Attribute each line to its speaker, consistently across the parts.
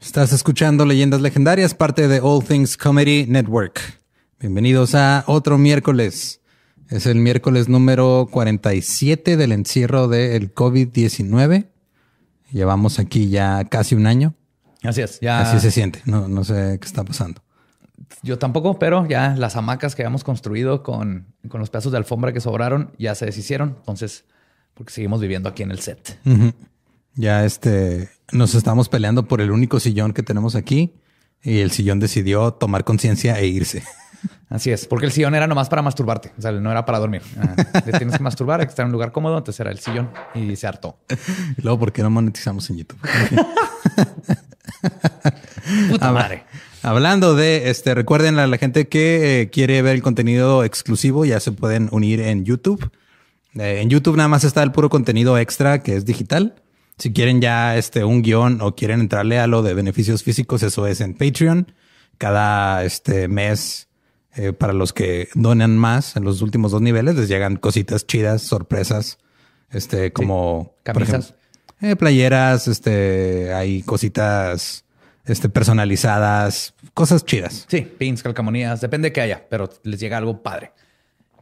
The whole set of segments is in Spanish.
Speaker 1: Estás escuchando Leyendas Legendarias, parte de All Things Comedy Network. Bienvenidos a otro miércoles. Es el miércoles número 47 del encierro del COVID-19. Llevamos aquí ya casi un año.
Speaker 2: Así es, ya. Así se
Speaker 1: siente. No, sé qué está pasando.
Speaker 2: Yo tampoco, pero ya las hamacas que habíamos construido con, con los pedazos de alfombra que sobraron ya se deshicieron. Entonces,
Speaker 1: porque seguimos viviendo aquí en el set. Ya este, nos estamos peleando por el único sillón que tenemos aquí y el sillón decidió tomar conciencia e irse. Así es, porque el sillón era nomás para masturbarte, o sea, no era para dormir. Ah, tienes que masturbar, hay que estar en un lugar cómodo, entonces era el sillón y se hartó. Y luego, ¿por qué no monetizamos en YouTube? Puta madre. Hablando de este, recuerden a la gente que eh, quiere ver el contenido exclusivo, ya se pueden unir en YouTube. Eh, en YouTube nada más está el puro contenido extra que es digital. Si quieren ya este, un guión o quieren entrarle a lo de beneficios físicos, eso es en Patreon. Cada este, mes, eh, para los que donan más en los últimos dos niveles, les llegan cositas chidas, sorpresas, este, como camisas eh, playeras, este, hay cositas este, personalizadas, cosas chidas. Sí, pins, calcamonías, depende de que haya,
Speaker 2: pero les llega algo padre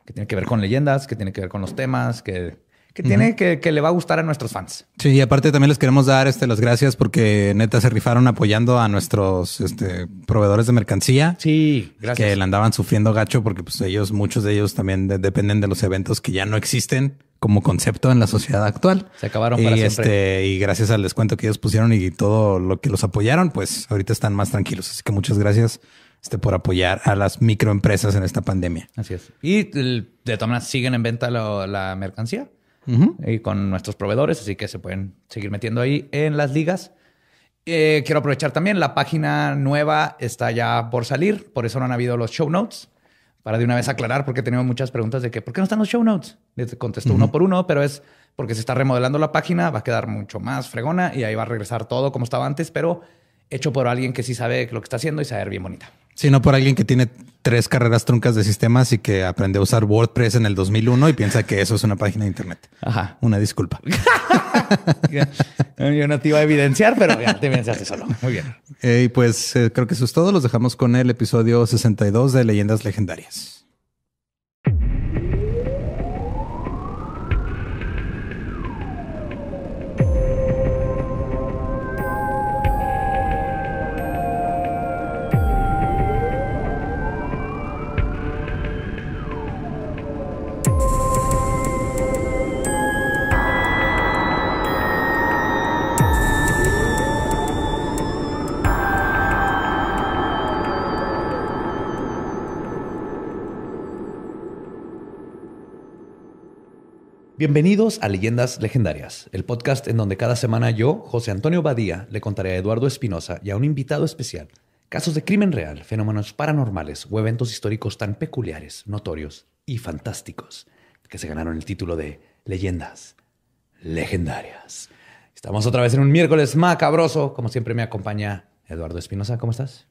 Speaker 2: que tiene que ver con leyendas, que tiene que ver con los temas, que que tiene que, le va a gustar a nuestros fans.
Speaker 1: Sí, y aparte también les queremos dar este, las gracias porque neta se rifaron apoyando a nuestros este, proveedores de mercancía. Sí, gracias. Que le andaban sufriendo gacho porque pues ellos, muchos de ellos también dependen de los eventos que ya no existen como concepto en la sociedad actual. Se acabaron para y Este, y gracias al descuento que ellos pusieron y todo lo que los apoyaron, pues ahorita están más tranquilos. Así que muchas gracias este, por apoyar a las microempresas en esta pandemia. Así es.
Speaker 2: Y de todas maneras, siguen en venta la mercancía y con nuestros proveedores, así que se pueden seguir metiendo ahí en las ligas. Eh, quiero aprovechar también, la página nueva está ya por salir, por eso no han habido los show notes, para de una vez aclarar, porque tenido muchas preguntas de que, ¿por qué no están los show notes? Les contesto uno por uno, pero es porque se está remodelando la página, va a quedar mucho más fregona y ahí va a regresar todo como estaba antes, pero hecho por alguien que sí sabe lo que está haciendo y saber bien bonita.
Speaker 1: Sino por alguien que tiene tres carreras truncas de sistemas y que aprendió a usar WordPress en el 2001 y piensa que eso es una página de internet. Ajá. Una disculpa. Yo no te iba a evidenciar,
Speaker 2: pero ya te evidencias solo.
Speaker 3: Muy bien.
Speaker 1: Y pues eh, creo que eso es todo. Los dejamos con el episodio 62 de Leyendas Legendarias.
Speaker 2: Bienvenidos a Leyendas Legendarias, el podcast en donde cada semana yo, José Antonio Badía, le contaré a Eduardo Espinosa y a un invitado especial casos de crimen real, fenómenos paranormales o eventos históricos tan peculiares, notorios y fantásticos que se ganaron el título de Leyendas
Speaker 1: Legendarias.
Speaker 2: Estamos otra vez en un miércoles macabroso. Como siempre me acompaña Eduardo Espinosa. ¿Cómo estás?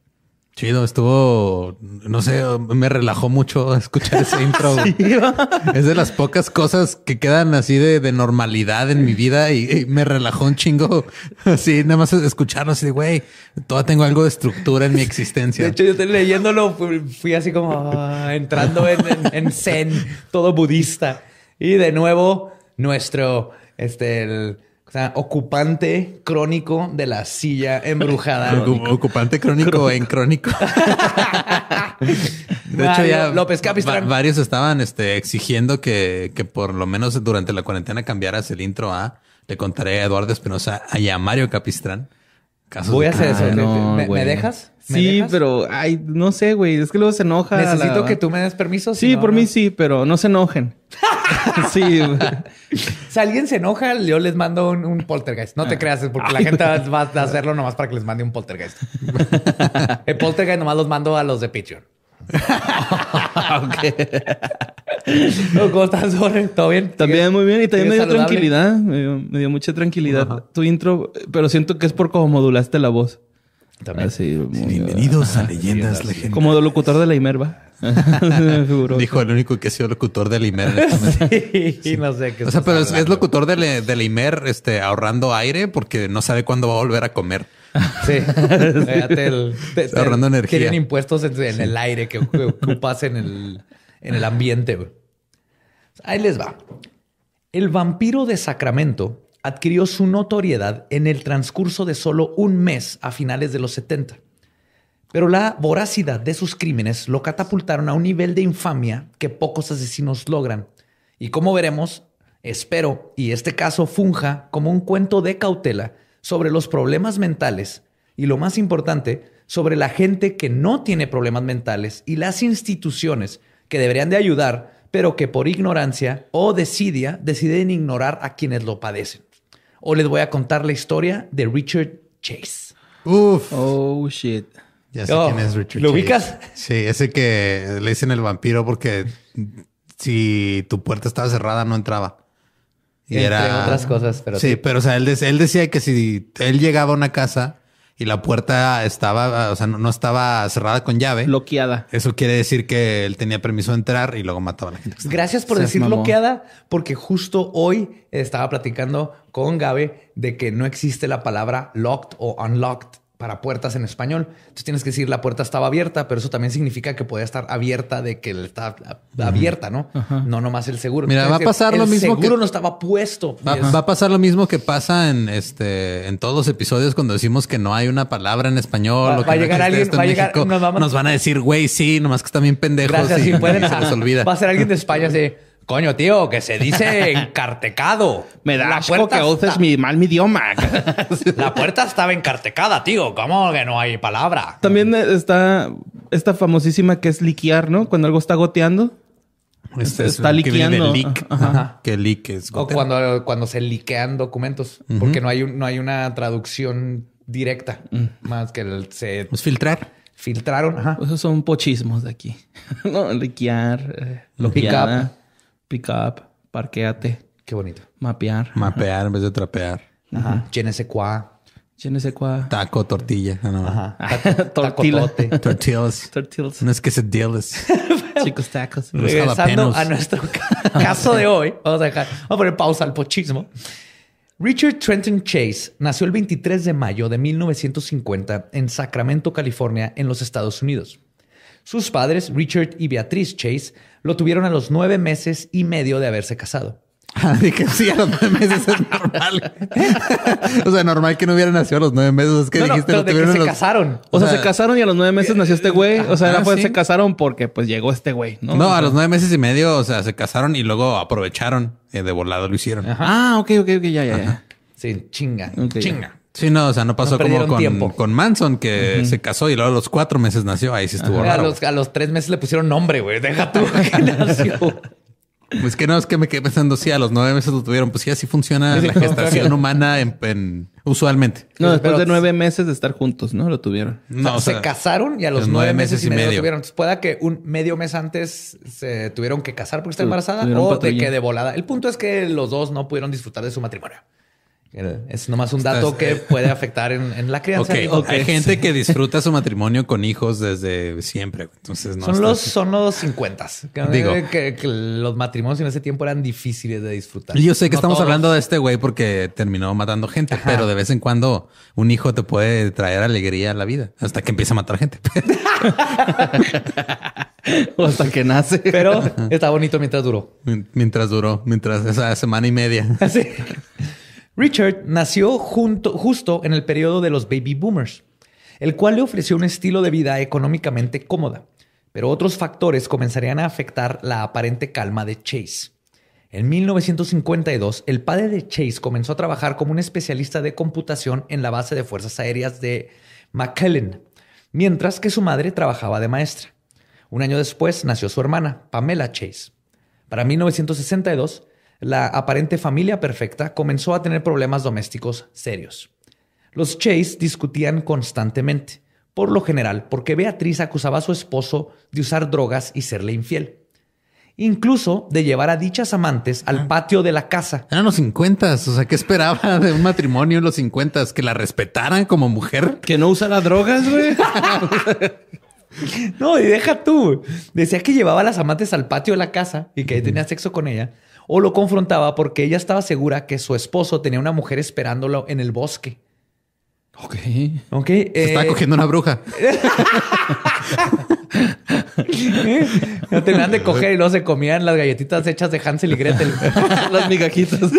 Speaker 1: Chido, estuvo, no sé, me relajó mucho escuchar ese intro. es de las pocas cosas que quedan así de, normalidad en mi vida y, me relajó un chingo. Así, nada más escucharlo así güey, todavía tengo algo de estructura en mi existencia. De
Speaker 2: hecho, yo estoy leyéndolo, fui así como ah, entrando en zen, todo budista. Y de nuevo, nuestro, este, el o sea, ocupante crónico de la silla
Speaker 1: embrujada. ocupante crónico, en crónico. de hecho, ya López Capistrán. varios estaban este, exigiendo que, que, por lo menos durante la cuarentena cambiaras el intro a Le contaré a Eduardo Espinosa a Mario Capistrán. Voy a hacer eso. ¿Me, dejas? sí,
Speaker 4: pero ay, no sé, güey. Es que luego se enoja. Necesito que tú me des permiso. Sí, por mí sí, pero no se enojen. sí.
Speaker 2: si alguien se enoja, yo les mando un, poltergeist. No te ah. creas, es porque la gente va a hacerlo nomás para que les mande un poltergeist. El poltergeist nomás los mando a los de Patreon.
Speaker 3: okay.
Speaker 4: ¿Cómo estás, Jorge? ¿Todo bien? También muy bien y también me dio tranquilidad. Me dio, mucha tranquilidad tu intro, pero siento que es por cómo modulaste la voz. También. Bienvenidos a Leyendas Legendarias. Como locutor de la Imerva. Dijo el único que ha sido locutor de la Imer. Este sí, sí, no sé qué. O sea, pero es,
Speaker 1: locutor de la Imer este, ahorrando aire porque no sabe cuándo va a volver a comer. Sí. ahorrando energía. Querían
Speaker 2: impuestos en, el aire que, ocupas en el, en el ambiente. Bro. Ahí les va. El vampiro de Sacramento adquirió su notoriedad en el transcurso de solo un mes a finales de los 70. Pero la voracidad de sus crímenes lo catapultaron a un nivel de infamia que pocos asesinos logran. Y como veremos, espero, y este caso funja como un cuento de cautela sobre los problemas mentales y lo más importante, sobre la gente que no tiene problemas mentales y las instituciones que deberían de ayudar pero que por ignorancia o desidia deciden ignorar a quienes lo padecen. O les voy a contar la historia de Richard Chase.
Speaker 1: Uf. Oh, shit. Ya sé quién es oh, Richard Chase. ¿Lo ubicas? Sí, ese que le dicen el vampiro porque si tu puerta estaba cerrada no entraba. Y Entre era... otras cosas, pero sí. pero o sea, él decía que si él llegaba a una casa y la puerta estaba, o sea, no, estaba cerrada con llave. Bloqueada. Eso quiere decir que él tenía permiso de entrar y luego mataba a la gente. Gracias por decir bloqueada,
Speaker 2: porque justo hoy estaba platicando con Gabe de que no existe la palabra locked o unlocked para puertas en español. Entonces tienes que decir la puerta estaba abierta, pero eso también significa que podía estar abierta de que está abierta, ¿no? No nomás el seguro. Mira, va a pasar lo mismo. El seguro no estaba puesto. Va,
Speaker 1: a pasar lo mismo que pasa en este en todos los episodios cuando decimos que no hay una palabra en español. Va, o que no llegar alguien, va llegar, nos, van a decir, güey, sí, nomás que están bien pendejos. Gracias, pueden, olvida. Va
Speaker 2: a ser alguien de España, sí. Coño, tío, que se dice encartecado. Me da la asco que uses mi mal mi idioma. la puerta estaba encartecada, tío.
Speaker 1: ¿Cómo que no hay palabra?
Speaker 4: También está esta famosísima que es liquear, ¿no? Cuando algo está goteando. Pues está liqueando. Que, Ajá. O
Speaker 1: cuando,
Speaker 2: cuando se liquean documentos, porque no hay, no hay una traducción directa mm.
Speaker 4: más que el, se.
Speaker 2: Pues filtrar filtraron. Ajá. Esos son pochismos de aquí.
Speaker 4: no, liquear, eh, pick up, parqueate. Qué bonito.
Speaker 1: Mapear. Mapear en vez de trapear. Ajá. Chénese cuá. cuá. Taco, tortilla. Ah, Ajá. Ah, Tortilote. Tortillas. Tortillas. No es que se deals. Chicos tacos. Regresando a nuestro
Speaker 2: caso de hoy, vamos a dejar, vamos a poner pausa al pochismo. Richard Trenton Chase nació el 23 de mayo de 1950 en Sacramento, California, en los Estados Unidos. Sus padres, Richard y Beatriz Chase, lo tuvieron a los nueve meses y medio de haberse casado. Así ah, que sí, a los nueve meses es normal.
Speaker 4: o sea, normal que no hubiera nacido a los nueve meses. Es que dijiste de se casaron. O, sea, se casaron y a los nueve meses nació este güey. O sea, ah, se casaron porque pues llegó este güey. No, a los
Speaker 1: nueve meses y medio, o sea, se casaron y luego aprovecharon. Eh, de volado lo hicieron. Ah,
Speaker 4: ok, ok, ok, ya, ya, Sí, chinga, chinga.
Speaker 1: Sí, no, o sea, no pasó como con, Manson, que se casó y luego a los cuatro meses nació. Ahí sí estuvo. A,
Speaker 2: los, tres meses le pusieron nombre, güey.
Speaker 1: Deja tú que nació. Pues que no, es que me quedé pensando, sí, a los nueve meses lo tuvieron. Pues sí, así
Speaker 4: funciona la gestación humana en, usualmente. No, después de nueve meses de estar juntos, ¿no? Lo tuvieron. No, se casaron y a los, nueve, meses, y medio, medio. Lo tuvieron.
Speaker 2: Entonces, pueda que un medio mes antes se tuvieron que casar porque está embarazada o de que de volada. El punto es que los dos no pudieron disfrutar de su matrimonio. Eh, es nomás un dato que eh, puede afectar en, la crianza. Hay gente que
Speaker 1: disfruta su matrimonio con hijos desde siempre. Entonces no son los
Speaker 2: son los 50. Digo eh, que, los matrimonios en ese tiempo eran difíciles de disfrutar. Yo sé que estamos hablando
Speaker 1: de este güey porque terminó matando gente, pero de vez en cuando un hijo te puede traer alegría a la vida hasta que empieza a matar gente. hasta que nace. Pero está bonito mientras duró. Mientras duró, mientras esa semana y media. Así.
Speaker 2: Richard nació justo en el periodo de los baby boomers, el cual le ofreció un estilo de vida económicamente cómoda, pero otros factores comenzarían a afectar la aparente calma de Chase. En 1952, el padre de Chase comenzó a trabajar como un especialista de computación en la base de Fuerzas Aéreas de McKellen, mientras que su madre trabajaba de maestra. Un año después nació su hermana, Pamela Chase. Para 1962, la aparente familia perfecta comenzó a tener problemas domésticos serios. Los Chase discutían constantemente, por lo general porque Beatriz acusaba a su esposo de usar drogas y serle infiel. Incluso de llevar a dichas amantes al ah. patio de la casa. Eran los
Speaker 1: 50, o sea, ¿qué esperaba de un matrimonio en los 50? ¿Que la respetaran como mujer? Que no usara drogas, güey. No, y deja tú. Decía que llevaba
Speaker 2: a las amantes al patio de la casa y que ahí tenía sexo con ella o lo confrontaba porque ella estaba segura que su esposo tenía una mujer esperándolo en el bosque. Ok. Ok. estaba eh, cogiendo una bruja. no tenían de coger y luego se comían las galletitas hechas de Hansel y Gretel. las migajitas.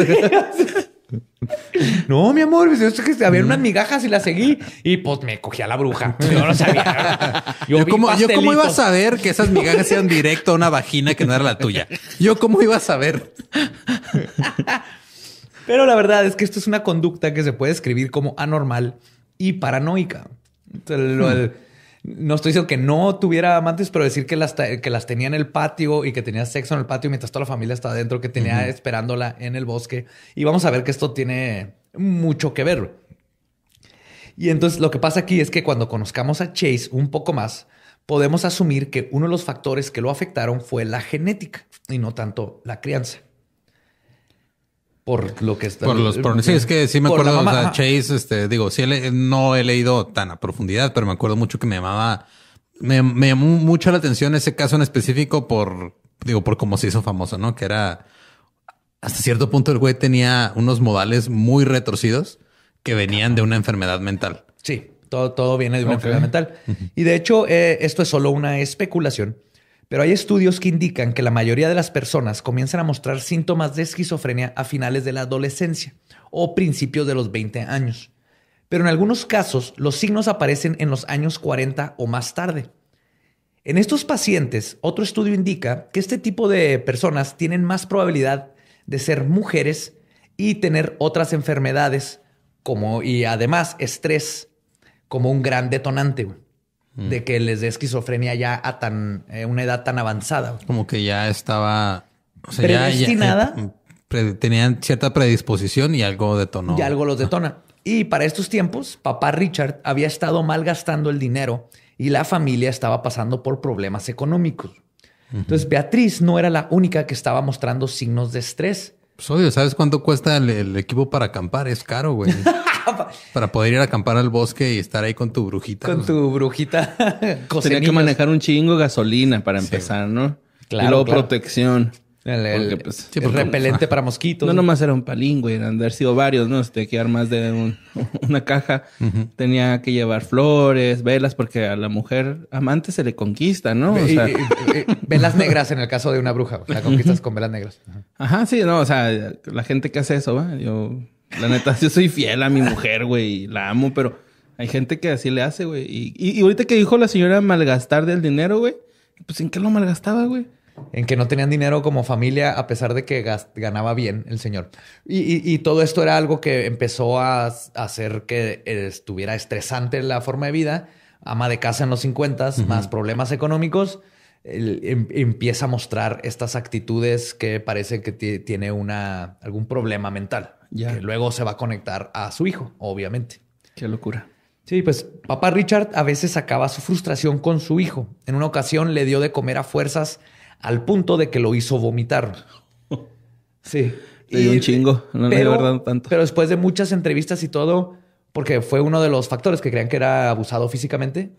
Speaker 2: No, mi amor, pues, que había unas migajas y las seguí. Y pues me
Speaker 1: cogí a la bruja. Yo no sabía. Yo, como, cómo iba a saber que esas migajas eran directo a una vagina que no era la tuya. Yo cómo iba a saber.
Speaker 2: Pero la verdad es que esto es una conducta que se puede escribir como anormal y paranoica. lo, hmm. el, no estoy diciendo que no tuviera amantes, pero decir que las, que las tenía en el patio y que tenía sexo en el patio mientras toda la familia estaba dentro que tenía esperándola en el bosque. Y vamos a ver que esto tiene mucho que ver. Y entonces lo que pasa aquí es que cuando conozcamos a Chase un poco más, podemos asumir que uno de los factores que lo afectaron fue la genética y no tanto la crianza
Speaker 1: por lo que está. Por los sí, es que sí me acuerdo. Chase, este, digo, si no he leído tan a profundidad, pero me acuerdo mucho que me llamaba. Me, llamó mucho la atención ese caso en específico por, digo, por cómo se hizo famoso, ¿no? Que era hasta cierto punto el güey tenía unos modales muy retorcidos que venían de una enfermedad mental. Sí, todo,
Speaker 2: todo viene de una enfermedad mental. Y de hecho, eh, esto es solo una especulación pero hay estudios que indican que la mayoría de las personas comienzan a mostrar síntomas de esquizofrenia a finales de la adolescencia o principios de los 20 años. Pero en algunos casos los signos aparecen en los años 40 o más tarde. En estos pacientes, otro estudio indica que este tipo de personas tienen más probabilidad de ser mujeres y tener otras enfermedades como y además estrés como un gran detonante de mm. que les dé esquizofrenia ya a tan eh, una edad tan avanzada.
Speaker 1: Como que ya estaba predestinada. Eh, tenían cierta predisposición y algo detonó. Y
Speaker 2: algo los detona. Y para estos tiempos, papá Richard había estado malgastando el dinero y la familia estaba pasando por problemas económicos.
Speaker 1: Entonces, Beatriz no era la única que estaba mostrando signos de estrés. Pues, ¿sabes cuánto cuesta el, equipo para acampar? Es caro, güey. para poder ir a acampar al bosque y estar ahí con tu
Speaker 4: brujita. Con tu brujita. Tenía que manejar un chingo gasolina para empezar, ¿no? Claro. Y luego protección. El, pues, repelente para mosquitos. No, nomás era un palín, güey. han de haber sido varios, ¿no? Si este, que más de una caja. Tenía que llevar flores, velas, porque a la mujer amante se le conquista, ¿no? O sea, velas negras en el caso de una bruja. La conquistas con velas negras. Ajá. sí, no. O sea, la gente que hace eso, ¿va? Yo, la neta, yo soy fiel a mi mujer, güey. La amo, pero hay gente que así le hace, güey. Y, ahorita que dijo la señora malgastar del dinero, güey. Pues, ¿en qué lo malgastaba,
Speaker 2: güey? en que no tenían dinero como familia a pesar de que ganaba bien el señor. Y, todo esto era algo que empezó a, hacer que eh, estuviera estresante la forma de vida. Ama de casa en los 50, más problemas económicos, em, empieza a mostrar estas actitudes que parece que tiene una, algún problema mental. luego se va a conectar a su hijo, obviamente. Qué locura. Sí, pues papá Richard a veces sacaba su frustración con su hijo. En una ocasión le dio de comer a fuerzas al punto de que lo hizo vomitar. Sí.
Speaker 4: y un chingo, no pero,
Speaker 2: tanto. Pero después de muchas entrevistas y todo, porque fue uno de los factores que creían que era abusado físicamente,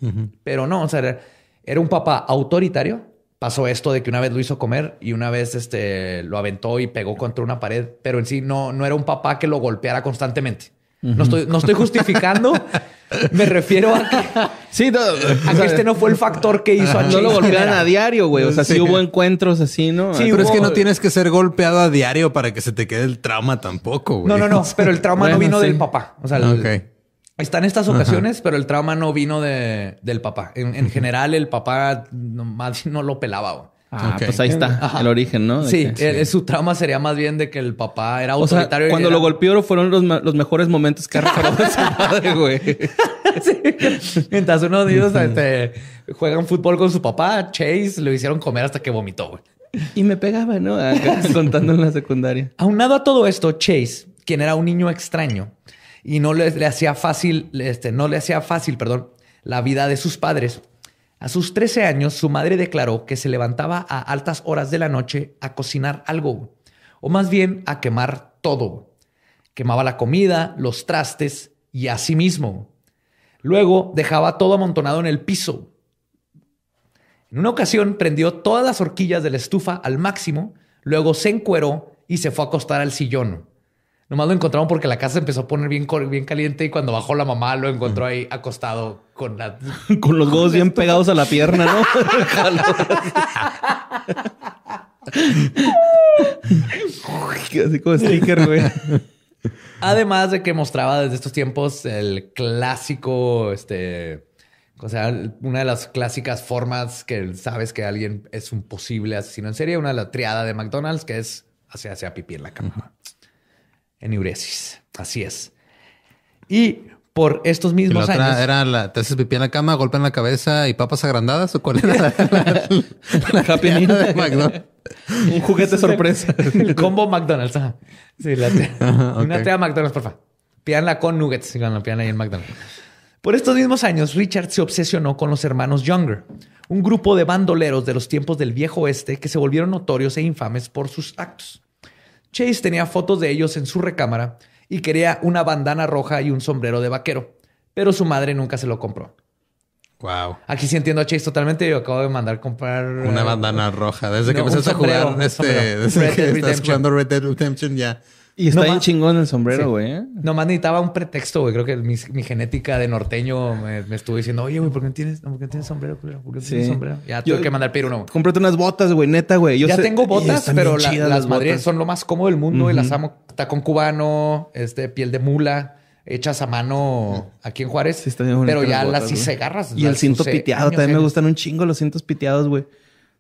Speaker 2: pero no, o sea, era, un papá autoritario. Pasó esto de que una vez lo hizo comer y una vez este, lo aventó y pegó contra una pared, pero en sí no, no era un papá que lo golpeara constantemente. estoy, no estoy justificando Me refiero a
Speaker 4: que, este no fue el factor que hizo a No lo golpean a diario, güey. O sea, sí. hubo encuentros así, ¿no? Sí, pero es que no tienes que ser golpeado a
Speaker 1: diario para que se te quede el trauma tampoco, güey. No, no, no. Pero
Speaker 4: el trauma no vino del papá. O sea, está en están estas ocasiones, pero el trauma
Speaker 2: no vino del papá. En, general, el papá no lo pelaba, güey. Ah, pues ahí está el
Speaker 4: origen, ¿no? E, sí,
Speaker 2: su trauma sería más bien de que el papá era autoritario. O cuando lo
Speaker 4: golpeó fueron los, mejores momentos que ha recordado su padre, güey.
Speaker 2: Mientras unos niños este, juegan fútbol con su papá, Chase lo hicieron comer hasta que vomitó, güey.
Speaker 4: Y me pegaba, ¿no? Ah, contando en la secundaria. Aunado a todo esto, Chase,
Speaker 2: quien era un niño extraño y no le, le hacía fácil, este, no le hacía fácil, perdón, la vida de sus padres a sus 13 años, su madre declaró que se levantaba a altas horas de la noche a cocinar algo, o más bien a quemar todo. Quemaba la comida, los trastes y a sí mismo. Luego dejaba todo amontonado en el piso. En una ocasión prendió todas las horquillas de la estufa al máximo, luego se encueró y se fue a acostar al sillón. Nomás lo encontramos porque la casa empezó a poner bien, bien caliente y cuando bajó la mamá lo encontró ahí acostado con la...
Speaker 4: con los codos bien pegados a la pierna, ¿no? Así como sticker, güey.
Speaker 2: Además de que mostraba desde estos tiempos el clásico, este... O sea, una de las clásicas formas que sabes que alguien es un posible asesino en serie, una de la triada de McDonald's, que es hacia, hacia pipí en la cama en Euresis. Así es.
Speaker 1: Y por estos mismos años. Era la, te haces pipí en la cama, golpe en la cabeza y papas agrandadas o cuál era la, de McDonald's?
Speaker 4: Un juguete sorpresa. El,
Speaker 1: combo McDonald's. Sí, la
Speaker 4: Una
Speaker 2: McDonald's, porfa. Pianla con nuggets, ahí en McDonald's. Por estos mismos años, Richard se obsesionó con los hermanos Younger, un grupo de bandoleros de los tiempos del viejo oeste que se volvieron notorios e infames por sus actos. Chase tenía fotos de ellos en su recámara y quería una bandana roja y un sombrero de vaquero, pero su madre nunca se lo compró. Wow. Aquí sí entiendo a Chase totalmente. Yo acabo de mandar comprar una eh, bandana roja. Desde que empezaste a jugar, este, Red
Speaker 1: Dead Redemption, ya y está bien chingón el
Speaker 4: sombrero, güey. ¿eh?
Speaker 2: Nomás necesitaba un pretexto, güey. Creo que mi, genética de norteño me, estuvo diciendo, oye, güey, ¿por qué no tienes, sombrero, ¿Por qué no tienes sombrero? Ya tengo que mandar pedir uno, Comprate unas botas, güey,
Speaker 4: neta, güey. Ya tengo botas, pero las, madres son lo más
Speaker 2: cómodo del mundo güey. las amo. Tacón cubano, este, piel de mula hechas a mano aquí en Juárez. Sí, pero ya las, hice sí se Y el cinto piteado. también me gustan
Speaker 4: un chingo los cintos piteados, güey. O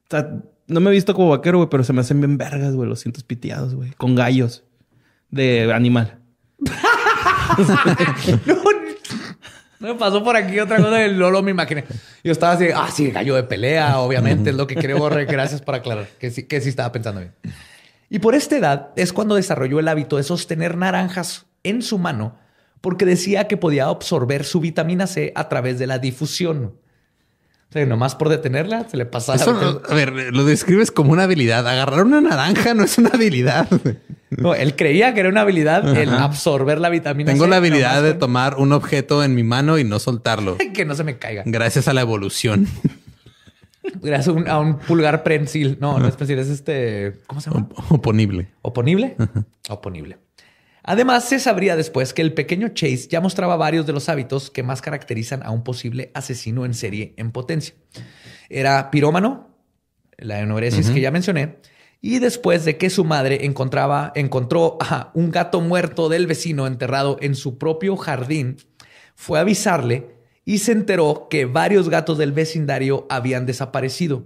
Speaker 4: sea, no me he visto como vaquero, güey, pero se me hacen bien vergas, güey, los cintos piteados, güey. Con gallos de animal.
Speaker 2: me pasó por aquí otra cosa del lolo me imaginé. Yo estaba así, ah, sí, gallo de pelea, obviamente, es lo que creo, Gracias por aclarar, que sí, que sí estaba pensando bien. Y por esta edad es cuando desarrolló el hábito de sostener naranjas en su mano porque decía que podía absorber su vitamina C a través de la difusión. O sea, nomás por detenerla se le pasa. a
Speaker 1: ver, lo describes como una habilidad. Agarrar una naranja no es una habilidad.
Speaker 2: No, él creía que era una habilidad el absorber la vitamina. Tengo la habilidad
Speaker 1: de tomar un objeto en mi mano y no soltarlo.
Speaker 2: que no se me caiga.
Speaker 1: Gracias a la evolución.
Speaker 2: Gracias a un, pulgar prensil. No, no es prensil, es este. ¿Cómo se llama?
Speaker 1: Oponible. Oponible. Oponible.
Speaker 2: Además, se sabría después que el pequeño Chase ya mostraba varios de los hábitos que más caracterizan a un posible asesino en serie en potencia. Era pirómano, la enuresis que ya mencioné, y después de que su madre encontraba, encontró a un gato muerto del vecino enterrado en su propio jardín, fue a avisarle y se enteró que varios gatos del vecindario habían desaparecido,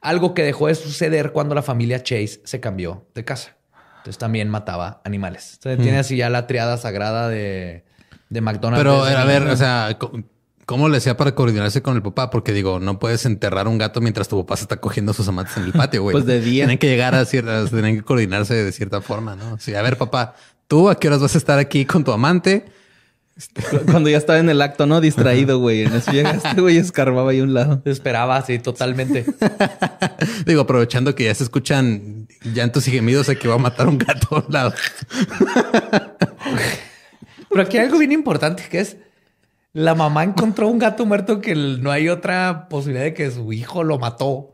Speaker 2: algo que dejó de suceder cuando la familia Chase se cambió de casa. Entonces también mataba animales. Entonces tiene así ya la triada sagrada de, McDonald's. Pero a ver, o sea,
Speaker 1: ¿cómo le hacía para coordinarse con el papá? Porque digo, no puedes enterrar un gato mientras tu papá se está cogiendo sus amantes en el patio, güey. pues de día. Tienen que llegar a ciertas, tienen que coordinarse de cierta forma, ¿no? Sí, a ver, papá, tú a
Speaker 4: qué horas vas a estar aquí con tu amante? Este, cuando ya estaba en el acto, ¿no? Distraído, güey. En eso llegaste, güey, escarbaba ahí un lado. esperaba, así totalmente. Digo, aprovechando
Speaker 1: que ya se escuchan llantos y gemidos de que va a matar un gato a un lado.
Speaker 2: Pero aquí hay algo bien importante que es la mamá encontró un gato muerto que no hay otra posibilidad de que su hijo lo mató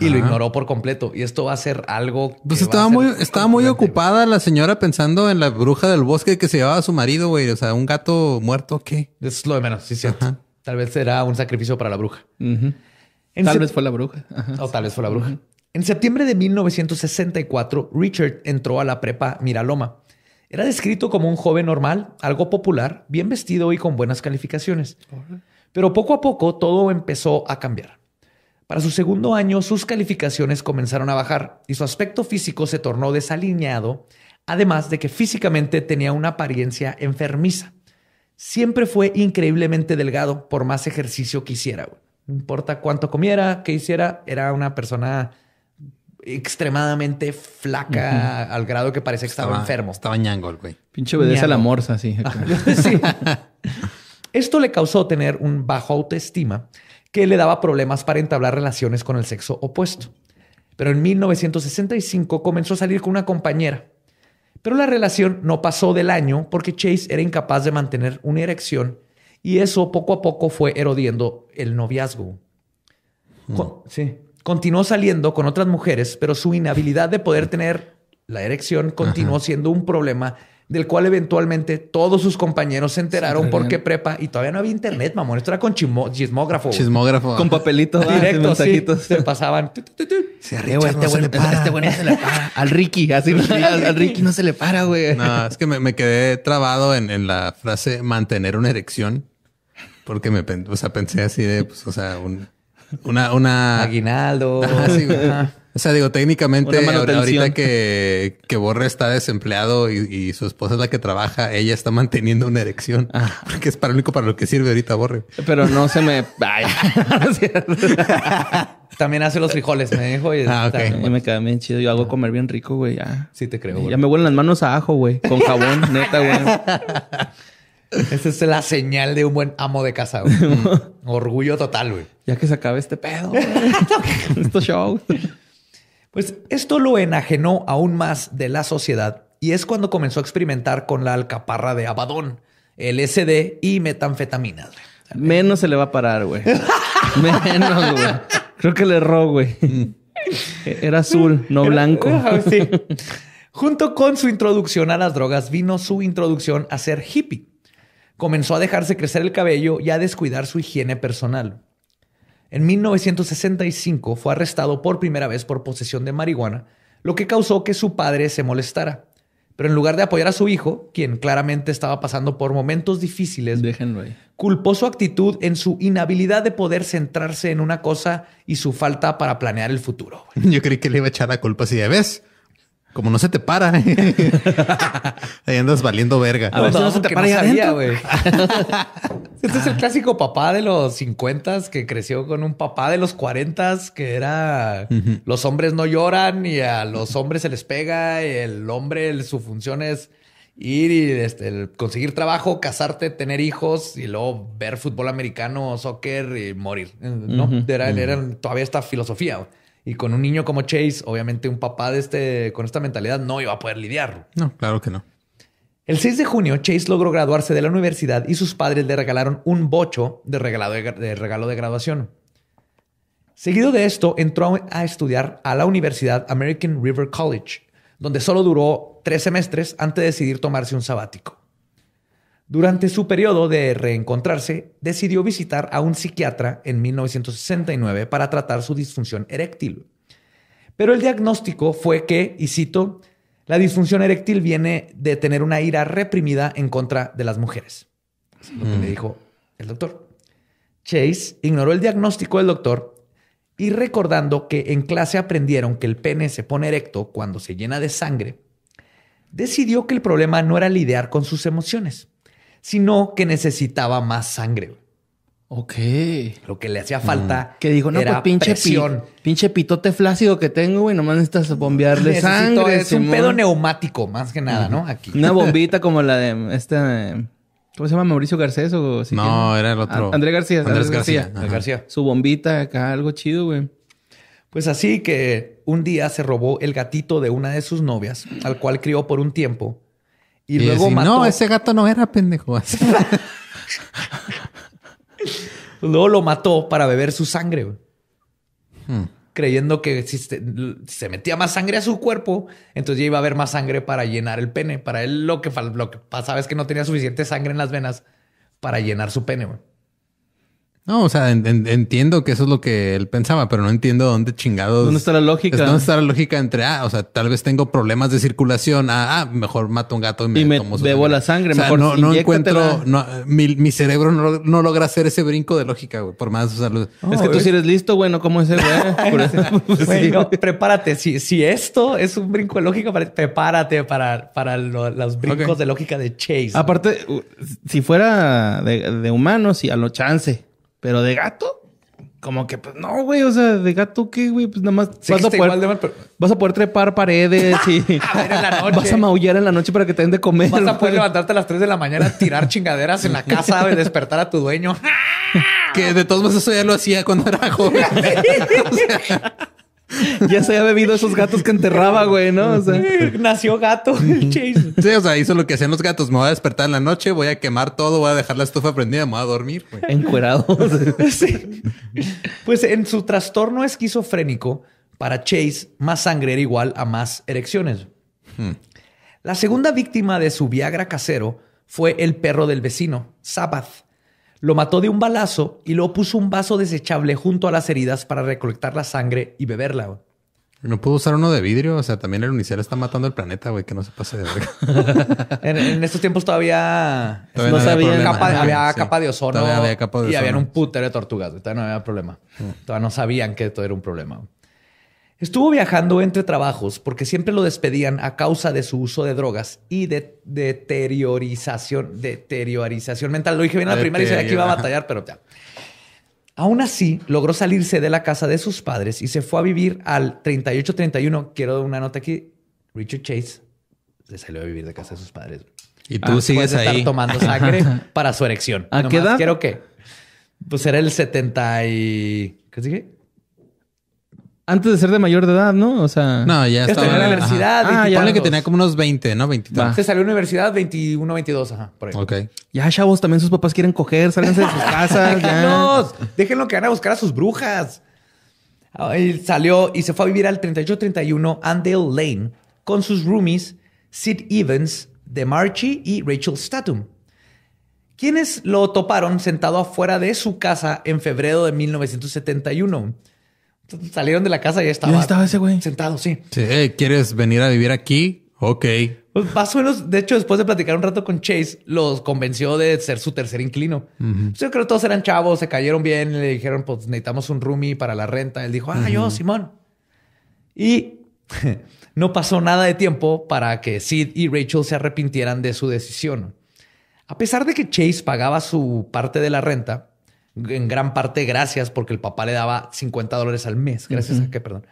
Speaker 2: y lo ignoró por completo. Y esto va a ser algo.
Speaker 1: Pues estaba muy, estaba muy ocupada la señora pensando en la bruja del bosque que se llevaba a su marido, güey. O sea, un gato muerto, ¿qué? Eso es lo de menos, sí, cierto. Tal vez será un sacrificio para la bruja. Tal vez fue la bruja. O tal vez fue la bruja.
Speaker 2: En septiembre de 1964, Richard entró a la prepa Miraloma. Era descrito como un joven normal, algo popular, bien vestido y con buenas calificaciones. Pero poco a poco todo empezó a cambiar. Para su segundo año, sus calificaciones comenzaron a bajar y su aspecto físico se tornó desalineado, además de que físicamente tenía una apariencia enfermiza. Siempre fue increíblemente delgado por más ejercicio que hiciera. No importa cuánto comiera, qué hiciera, era una persona extremadamente flaca al grado que parece que estaba, enfermo. Estaba ñango güey.
Speaker 4: Pinche obedece a la morsa, sí.
Speaker 2: Esto le causó tener un bajo autoestima que le daba problemas para entablar relaciones con el sexo opuesto. Pero en 1965 comenzó a salir con una compañera. Pero la relación no pasó del año porque Chase era incapaz de mantener una erección y eso poco a poco fue erodiendo el noviazgo. Mm. sí. Continuó saliendo con otras mujeres, pero su inhabilidad de poder tener la erección continuó siendo un problema del cual eventualmente todos sus compañeros se enteraron porque prepa y todavía no había internet, mamón. Esto era con chismógrafo. Chismógrafo. Con papelitos directos. Sí, ah, se pasaban. Este se Este,
Speaker 4: este no este le para. Al Ricky, así. al, Ricky no se le para,
Speaker 1: güey. No, es que me, quedé trabado en, en, la frase mantener una erección porque me o sea, pensé así de, pues, o sea, una, una. Aguinaldo. Ah, güey. O sea, digo, técnicamente ahorita que, Borre está desempleado y, su esposa es la que trabaja, ella está manteniendo una erección. Ah. Porque es para lo único para lo que sirve ahorita Borre. Pero
Speaker 4: no se me... También hace los frijoles, me dijo. Y ah, me queda bien chido. Yo hago comer bien rico, güey. Ya. Sí, te creo. Ya me huelen las manos a ajo, güey. Con jabón, neta,
Speaker 2: güey. Esa es la señal de un buen amo de casa. Güey. Orgullo total, güey. Ya que se acabe este pedo. Estos shows. Pues esto lo enajenó aún más de la sociedad y es cuando comenzó a experimentar con la alcaparra de abadón, S.D. y metanfetaminas. Menos se
Speaker 4: le va a parar, güey. Menos, güey. Creo que le erró, güey. Era azul, no blanco. Junto con su introducción a las drogas
Speaker 2: vino su introducción a ser hippie. Comenzó a dejarse crecer el cabello y a descuidar su higiene personal. En 1965 fue arrestado por primera vez por posesión de marihuana, lo que causó que su padre se molestara. Pero en lugar de apoyar a su hijo, quien claramente estaba pasando por momentos difíciles, culpó su actitud en su inhabilidad de poder centrarse en una cosa y su falta para planear el futuro. Yo creí
Speaker 1: que le iba a echar la culpa si de ves. Como no se te para. Ahí andas valiendo verga. A ver no, se te para güey. este es
Speaker 2: el clásico papá de los 50 que creció con un papá de los 40 que era los hombres no lloran y a los hombres se les pega. Y el hombre, su función es ir y este, conseguir trabajo, casarte, tener hijos y luego ver fútbol americano, soccer y morir. No, era, todavía esta filosofía. Y con un niño como Chase, obviamente un papá de este, con esta mentalidad no iba a poder lidiar.
Speaker 1: No, claro que no.
Speaker 2: El 6 de junio, Chase logró graduarse de la universidad y sus padres le regalaron un bocho de, de regalo de graduación. Seguido de esto, entró a estudiar a la Universidad American River College, donde solo duró tres semestres antes de decidir tomarse un sabático. Durante su periodo de reencontrarse, decidió visitar a un psiquiatra en 1969 para tratar su disfunción eréctil. Pero el diagnóstico fue que, y cito, la disfunción eréctil viene de tener una ira reprimida en contra de las mujeres.
Speaker 3: Es lo que mm. le dijo
Speaker 2: el doctor. Chase ignoró el diagnóstico del doctor y recordando que en clase aprendieron que el pene se pone erecto cuando se llena de sangre, decidió que el problema no era lidiar con sus emociones, sino que necesitaba más sangre. Ok. Lo que le hacía falta. Mm. Que dijo, no, pues, era pinche
Speaker 4: pinche pitote flácido que tengo, güey. Nomás necesitas bombearle sangre. Es un pedo neumático,
Speaker 2: más que nada, ¿no? Aquí. Una
Speaker 4: bombita como la de este. ¿Cómo se llama? Mauricio Garcés No, era el otro. Andrés García. Andrés, García. Andrés García. Su bombita acá, algo chido, güey. Pues así que
Speaker 2: un día se robó el gatito de una de sus novias, al cual crió por un tiempo y, luego mató. No, ese
Speaker 1: gato no era pendejo.
Speaker 2: luego lo mató para beber su sangre, hmm. creyendo que si se, metía más sangre a su cuerpo, entonces ya iba a haber más sangre para llenar el pene. Para él lo que, lo pasaba es que no tenía suficiente sangre en las venas para llenar su pene. güey.
Speaker 1: No, o sea, entiendo que eso es lo que él pensaba, pero no entiendo dónde chingados. ¿Dónde está la
Speaker 4: lógica? ¿Dónde está
Speaker 1: la lógica entre, ah, o sea, tal vez tengo problemas de circulación, ah, ah mejor mato un gato y me, tomo bebo la sangre, mejor no, encuentro, no, mi, cerebro no, logra hacer ese brinco de lógica, güey, por más salud. es que tú si eres listo, güey, no es ese, pues, güey.
Speaker 2: prepárate, si, si esto es un brinco de lógica, prepárate para, para los brincos de
Speaker 4: lógica de Chase. Aparte, si fuera de, humanos, y a lo chance. Pero de gato, como que, pues no, güey, o sea, de gato, ¿qué, güey? Pues nada más vas, a poder, mal, pero... vas a poder trepar paredes y vas a maullar en la noche para que te den de comer. Vas a poder
Speaker 2: levantarte a las 3 de la mañana, tirar chingaderas en la casa, y despertar a tu dueño.
Speaker 1: que de todos modos eso ya lo hacía cuando era joven.
Speaker 4: ya se había bebido esos gatos que enterraba, güey, ¿no? O sea. Nació gato Chase. Sí, o sea, hizo lo que hacían
Speaker 1: los gatos. Me voy a despertar en la noche, voy a quemar todo, voy a dejar la estufa prendida, me voy a dormir. Güey.
Speaker 2: Sí. Pues en su trastorno esquizofrénico, para Chase, más sangre era igual a más erecciones. Hmm. La segunda víctima de su Viagra casero fue el perro del vecino, Sabbath. Lo mató de un balazo y luego puso un vaso desechable junto a las heridas para recolectar la sangre y beberla.
Speaker 1: No pudo usar uno de vidrio, o sea, también el unicel está matando el planeta, güey, que no se pase de verga. en,
Speaker 2: estos tiempos todavía, no, sabían. había, capa, de ozono. Y había un putero de tortugas, todavía no había problema. Mm. Todavía no sabían que esto era un problema. Estuvo viajando entre trabajos porque siempre lo despedían a causa de su uso de drogas y de, deteriorización, deteriorización mental. Lo dije bien a la primera y sabía que iba a batallar, pero ya. Aún así, logró salirse de la casa de sus padres y se fue a vivir al 3831. Quiero dar una nota aquí. Richard Chase se salió a vivir de casa de sus padres. Y tú ah, sigues ahí. estar tomando sangre para su erección. ¿A qué Quiero que. Pues
Speaker 1: era el 70 y...
Speaker 2: ¿Qué sigue?
Speaker 4: Antes de ser de mayor de edad, ¿no? O sea. No, ya estaba. en la universidad. Ah, ya. Ponle que tenía como unos 20, ¿no? 22.
Speaker 2: Se salió de la universidad 21, 22, ajá. Por ahí. Ok.
Speaker 4: Ya, chavos, también sus papás quieren coger, sálganse de sus casas. ya.
Speaker 2: Déjenlo que van a buscar a sus brujas. Él salió y se fue a vivir al 3831 Andale Lane con sus roomies Sid Evans, DeMarchi y Rachel Statum, quienes lo toparon sentado afuera de su casa en febrero de 1971 Salieron de la casa y ya estaba. ese güey. Sentado, sí.
Speaker 1: sí. ¿Quieres venir a vivir aquí? Ok.
Speaker 2: Pues más de hecho, después de platicar un rato con Chase, los convenció de ser su tercer inquilino. Yo creo que todos eran chavos, se cayeron bien, le dijeron, pues necesitamos un roomie para la renta. Él dijo, ah, yo, Simón. Y no pasó nada de tiempo para que Sid y Rachel se arrepintieran de su decisión. A pesar de que Chase pagaba su parte de la renta, en gran parte gracias porque el papá le daba 50 dólares al mes, gracias a que, perdón.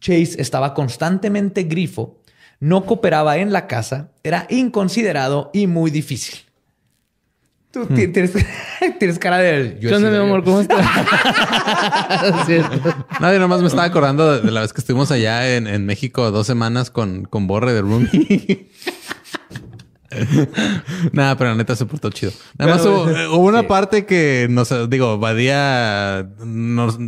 Speaker 2: Chase estaba constantemente grifo, no cooperaba en la casa, era inconsiderado
Speaker 1: y muy difícil.
Speaker 3: Tú
Speaker 2: hmm.
Speaker 1: tienes, cara de... Yo mi amor? ¿Cómo estás? Nadie nomás me estaba acordando de, la vez que estuvimos allá en, México dos semanas con, con Borre de sí. Nada, pero la neta se portó chido. Nada más eh, eh, hubo, una parte que, no sé, digo, Badía nos,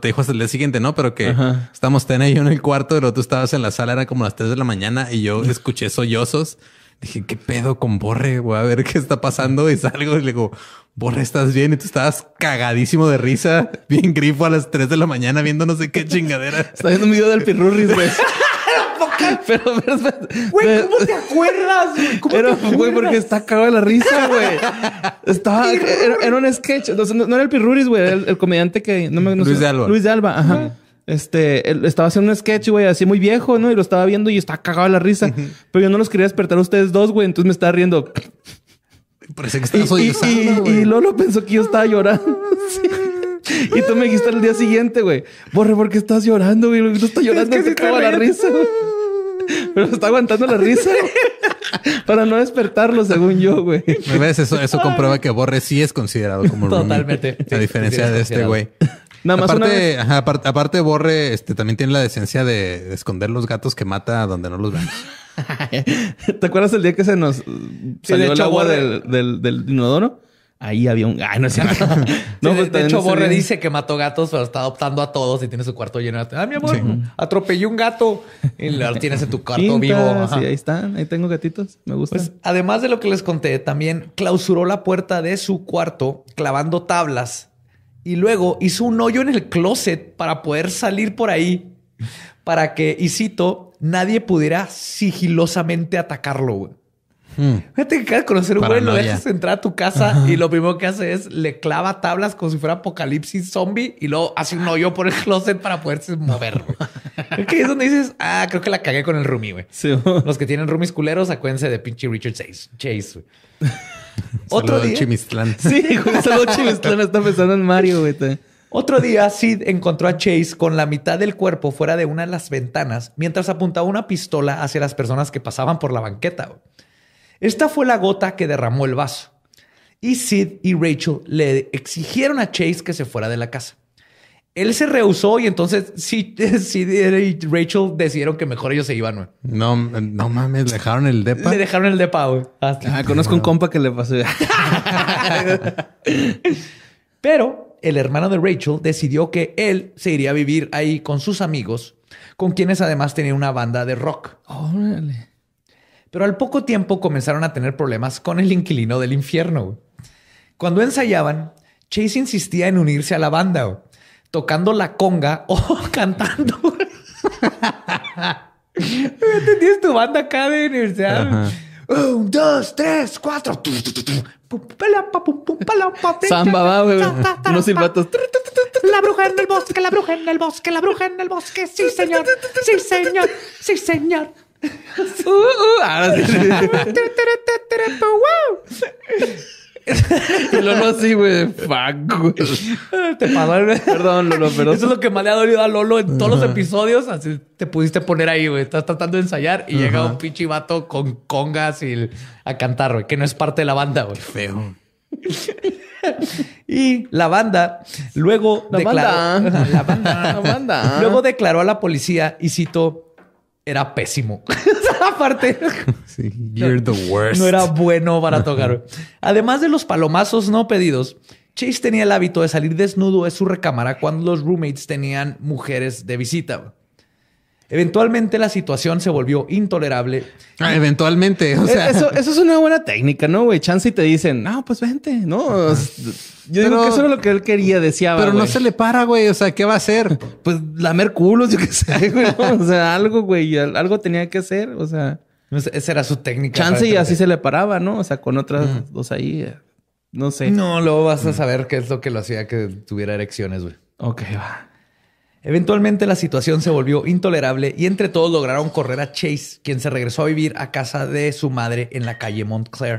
Speaker 1: te dijo hasta el día siguiente, ¿no? Pero que estamos Tena y yo en el cuarto, pero tú estabas en la sala, era como las 3 de la mañana y yo escuché sollozos. Dije, ¿qué pedo con Borre? Voy a ver qué está pasando y salgo y le digo, Borre, ¿estás bien? Y tú estabas cagadísimo de risa, bien grifo a las 3 de la mañana viendo no sé qué chingadera. Está viendo un video del
Speaker 4: Pirurris, güey. Pero, güey, ¿cómo te acuerdas? Güey? era, porque está cagado de la risa, güey. Estaba, era, un sketch. No, era el Piruris, güey, era el, comediante que no me no Luis de Alba. Luis de Alba, ajá. Este, estaba haciendo un sketch, güey, así muy viejo, ¿no? Y lo estaba viendo y estaba cagado de la risa. Pero yo no los quería despertar a ustedes dos, güey, entonces me estaba riendo. Parece que estás y, y, y, y, Lolo pensó que yo estaba llorando. sí. Y tú me dijiste al día siguiente, güey, borre, ¿por estás llorando, güey? No está llorando, que se la risa, Pero está aguantando la risa para no despertarlo, según yo, güey. ¿Ves?
Speaker 1: Eso, eso comprueba que Borre sí es considerado como un Roomie, Totalmente.
Speaker 4: a diferencia de este güey. Nada más aparte,
Speaker 1: aparte, Borre este, también tiene la decencia
Speaker 4: de, esconder los gatos que mata donde no los ven. ¿Te acuerdas el día que se nos salió el agua del, del, del inodoro? Ahí había un. Ah, no pues, de, hecho, Borre dice
Speaker 2: que mató gatos, pero está adoptando a todos y tiene su cuarto lleno de. Ah, mi amor, atropellé un gato y lo tienes en tu cuarto vivo. Sí, ahí
Speaker 4: están. Ahí tengo gatitos. Me gusta. Pues,
Speaker 2: además de lo que les conté, también clausuró la puerta de su cuarto clavando tablas y luego hizo un hoyo en el closet para poder salir por ahí para que, y cito, nadie pudiera sigilosamente atacarlo. Mm. Fíjate que acabas de conocer un güey, lo dejas entrar a tu casa y lo primero que hace es le clava tablas como si fuera apocalipsis zombie y luego hace un hoyo por el closet para poderse mover. es que es donde dices, ah, creo que la cagué con el roomie, güey. Sí. Los que tienen roomies culeros, acuérdense de pinche Richard Chase. Chase, güey.
Speaker 1: Otro día. Chimistlán. Sí, un saludo Chimistlán.
Speaker 2: Está pensando en Mario, güey. Otro día, Sid encontró a Chase con la mitad del cuerpo fuera de una de las ventanas mientras apuntaba una pistola hacia las personas que pasaban por la banqueta. Güey. Esta fue la gota que derramó el vaso. Y Sid y Rachel le exigieron a Chase que se fuera de la casa. Él se rehusó y entonces Sid y Rachel decidieron que mejor ellos se iban, No, no mames,
Speaker 1: dejaron el depa?
Speaker 2: Le dejaron el depa, güey. Ah, ah, conozco un compa que
Speaker 4: le pasó.
Speaker 2: Pero el hermano de Rachel decidió que él se iría a vivir ahí con sus amigos, con quienes además tenía una banda de rock.
Speaker 4: Órale.
Speaker 2: Pero al poco tiempo comenzaron a tener problemas con el inquilino del infierno. Cuando ensayaban, Chase insistía en unirse a la banda, tocando la conga o cantando. ¿Entendías tu banda acá de universidad? Un, dos, tres, cuatro.
Speaker 4: Samba Unos silbatos.
Speaker 2: La bruja en el bosque, la bruja en el bosque, la bruja en el bosque. Sí, señor. Sí, señor. Sí, señor. Uh, uh ahora sí.
Speaker 3: y Lolo así, güey. Fuck, güey.
Speaker 4: Te Perdón, Lolo, perdón. Eso es lo
Speaker 2: que más le ha dolido a Lolo en todos los episodios. Así te pudiste poner ahí, güey. Estás tratando de ensayar y llega un pinche vato con congas y a cantar, güey. Que no es parte de la banda, güey. feo. y la banda luego declaró... La banda. La banda. Luego declaró a la policía y citó era pésimo. Aparte,
Speaker 3: No
Speaker 2: era bueno para tocar. Además de los palomazos no pedidos, Chase tenía el hábito de salir desnudo de su recámara cuando los roommates tenían mujeres de visita. Eventualmente la situación se volvió intolerable. Ah, eventualmente, o eh, sea. Eso, es
Speaker 4: una buena técnica, ¿no, güey? Chance y te dicen, no, pues vente, ¿no? Yo digo que eso era lo que él quería, deseaba. Pero no se le para, güey. O sea, ¿qué va a hacer? pues lamer culos, yo qué sé, güey. O sea, algo, güey. Algo tenía que hacer, o sea. Esa era su técnica. Chance y así se le paraba, ¿no? O sea, con otras dos ahí. Eh, no sé. No, luego vas a saber qué es lo que lo hacía
Speaker 2: que tuviera erecciones, güey.
Speaker 4: Ok, va.
Speaker 2: Eventualmente la situación se volvió intolerable y entre todos lograron correr a Chase, quien se regresó a vivir a casa de su madre en la calle Montclair.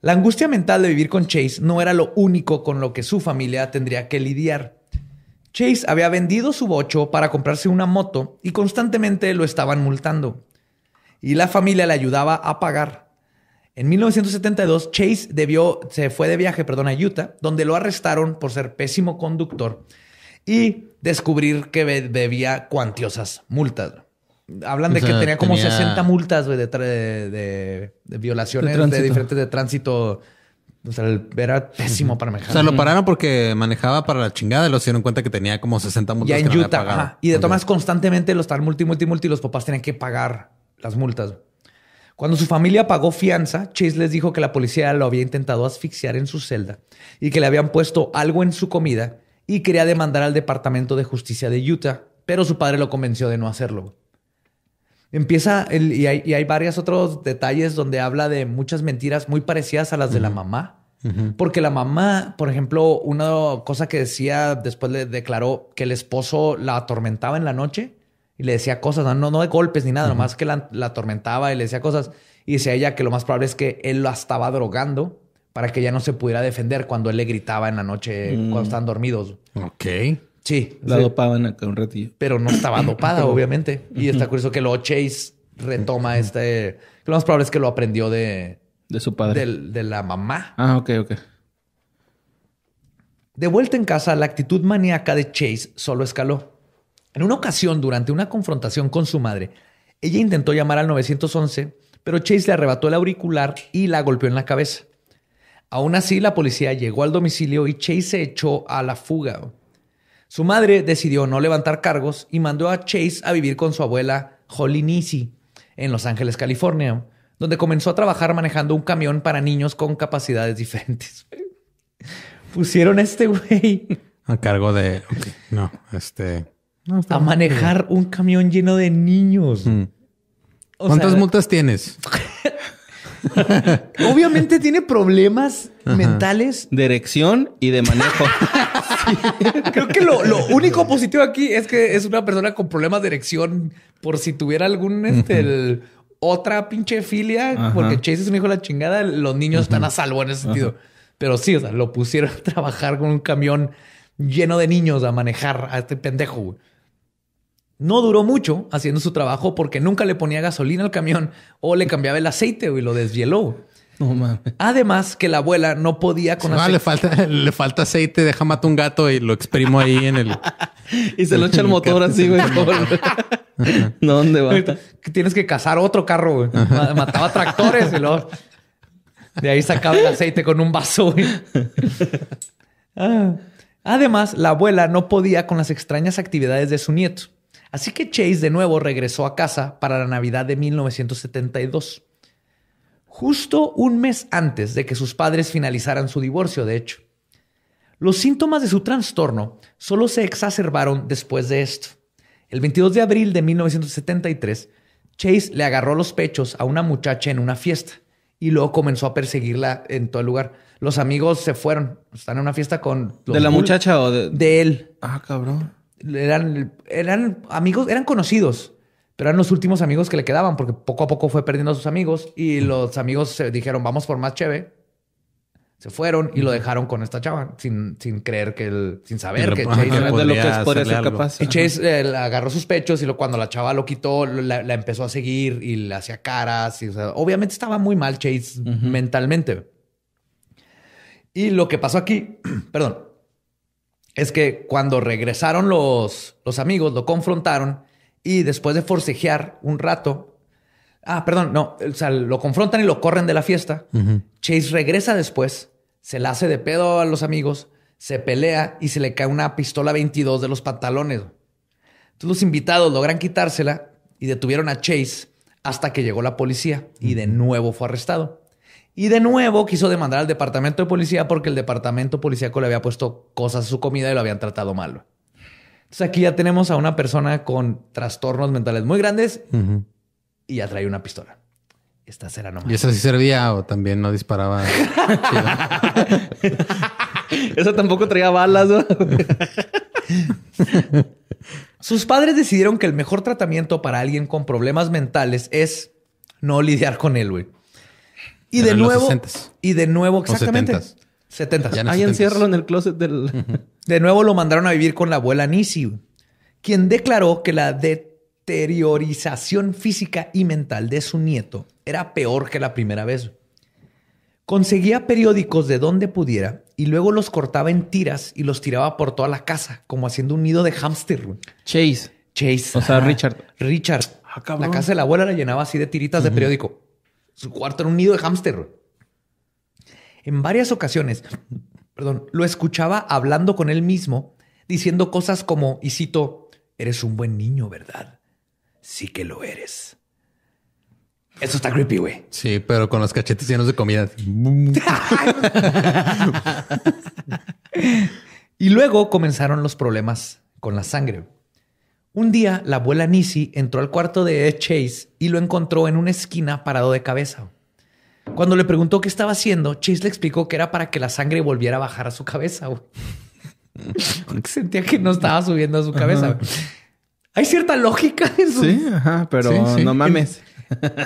Speaker 2: La angustia mental de vivir con Chase no era lo único con lo que su familia tendría que lidiar. Chase había vendido su bocho para comprarse una moto y constantemente lo estaban multando. Y la familia le ayudaba a pagar. En 1972, Chase debió, se fue de viaje perdón, a Utah, donde lo arrestaron por ser pésimo conductor y descubrir que bebía cuantiosas multas. Hablan de que tenía como 60 multas de, violaciones de, diferentes de tránsito. O sea, era pésimo para manejar. O sea, lo pararon
Speaker 1: porque manejaba para la chingada y lo dieron cuenta que tenía como 60 multas. en Utah. Y de tomas
Speaker 2: constantemente los estaban multi, multi, multi y los papás tenían que pagar las multas. Cuando su familia pagó fianza, Chase les dijo que la policía lo había intentado asfixiar en su celda y que le habían puesto algo en su comida y quería demandar al Departamento de Justicia de Utah, pero su padre lo convenció de no hacerlo. Empieza, y, hay, varios otros detalles donde habla de muchas mentiras muy parecidas a las de la mamá. Porque la mamá, por ejemplo, una cosa que decía, después le declaró que el esposo la atormentaba en la noche y le decía cosas, no, no de golpes ni nada, nomás que la, la, atormentaba y le decía cosas. Y decía ella que lo más probable es que él la estaba drogando para que ya no se pudiera defender cuando él le gritaba en la noche mm. cuando estaban dormidos. Ok. Sí. La
Speaker 4: dopaban acá un ratillo. Pero no
Speaker 2: estaba dopada, obviamente. Y está curioso que luego Chase retoma este. Lo más probable es que lo aprendió de. De su padre. de la mamá. Ah, ok, ok. De vuelta en casa, la actitud maníaca de Chase solo escaló. En una ocasión, durante una confrontación con su madre, ella intentó llamar al 911, pero Chase le arrebató el auricular y la golpeó en la cabeza. Aún así, la policía llegó al domicilio y Chase se echó a la fuga. Su madre decidió no levantar cargos y mandó a Chase a vivir con su abuela Holly Nisi en Los Ángeles, California, donde comenzó a trabajar manejando un camión para niños con capacidades diferentes. Pusieron a este güey.
Speaker 1: A cargo de. No, este.
Speaker 2: a manejar un camión
Speaker 4: lleno de niños. Mm. ¿Cuántas multas tienes?
Speaker 2: Obviamente tiene problemas mentales.
Speaker 4: De erección y de manejo. Creo que lo, único positivo aquí es que es una persona con problemas de erección
Speaker 2: por si tuviera algún este, otra pinche filia, porque Chase es un hijo de la chingada, los niños están a salvo en ese sentido. Pero sí, o sea, lo pusieron a trabajar con un camión lleno de niños a manejar a este pendejo no duró mucho haciendo su trabajo porque nunca le ponía gasolina al camión o le cambiaba el aceite y lo desvieló. Además que la abuela no podía con ah, aceite. le
Speaker 1: falta le falta aceite, deja mató un gato y lo exprimo ahí en el y se lo echa el motor así, güey.
Speaker 4: ¿dónde va?
Speaker 2: Tienes que cazar otro carro, güey. Mataba tractores y luego de ahí sacaba el aceite con un vaso. Ah. Además, la abuela no podía con las extrañas actividades de su nieto Así que Chase de nuevo regresó a casa para la Navidad de 1972. Justo un mes antes de que sus padres finalizaran su divorcio, de hecho. Los síntomas de su trastorno solo se exacerbaron después de esto. El 22 de abril de 1973, Chase le agarró los pechos a una muchacha en una fiesta y luego comenzó a perseguirla en todo el lugar. Los amigos se fueron, están en una fiesta con... ¿De la muchacha o de...? De él. Ah, cabrón eran, eran amigos, eran conocidos, pero eran los últimos amigos que le quedaban porque poco a poco fue perdiendo a sus amigos y los amigos se dijeron, vamos por más cheve. Se fueron y lo dejaron con esta chava sin, creer que él, sin saber que Chase de lo que es capaz. Y Chase eh, agarró sus pechos y lo, cuando la chava lo quitó, la, empezó a seguir y le hacía caras. Y, obviamente estaba muy mal Chase mentalmente. Y lo que pasó aquí, perdón, es que cuando regresaron los, los amigos, lo confrontaron y después de forcejear un rato, ah, perdón, no, o sea, lo confrontan y lo corren de la fiesta. Chase regresa después, se la hace de pedo a los amigos, se pelea y se le cae una pistola 22 de los pantalones. Entonces los invitados logran quitársela y detuvieron a Chase hasta que llegó la policía y de nuevo fue arrestado. Y de nuevo quiso demandar al departamento de policía porque el departamento policíaco le había puesto cosas a su comida y lo habían tratado mal. Entonces aquí ya tenemos a una persona con trastornos mentales muy grandes y ya trae una pistola. Esta será nomás. ¿Y esa sí
Speaker 1: servía o también no disparaba?
Speaker 2: esa tampoco traía balas. Sus padres decidieron que el mejor tratamiento para alguien con problemas mentales es no lidiar con él, güey.
Speaker 4: Y de nuevo, y de nuevo, exactamente.
Speaker 2: 70. Ahí enciérralo
Speaker 4: en el closet del.
Speaker 2: De nuevo lo mandaron a vivir con la abuela Nisi, quien declaró que la deteriorización física y mental de su nieto era peor que la primera vez. Conseguía periódicos de donde pudiera y luego los cortaba en tiras y los tiraba por toda la casa, como haciendo un nido de hámster. Chase. Chase. O sea, Richard. Richard. Ah, la casa de la abuela la llenaba así de tiritas de periódico. Su cuarto era un nido de hámster. En varias ocasiones, perdón, lo escuchaba hablando con él mismo, diciendo cosas como, y cito, eres un buen niño, ¿verdad? Sí que lo eres.
Speaker 1: Eso está creepy, güey. Sí, pero con los cachetes llenos de comida.
Speaker 2: y luego comenzaron los problemas con la sangre. Un día, la abuela Nisi entró al cuarto de Chase y lo encontró en una esquina parado de cabeza. Cuando le preguntó qué estaba haciendo, Chase le explicó que era para que la sangre volviera a bajar a su cabeza. sentía que no estaba subiendo a su cabeza. Hay cierta lógica en eso. Sí,
Speaker 4: ajá, pero no mames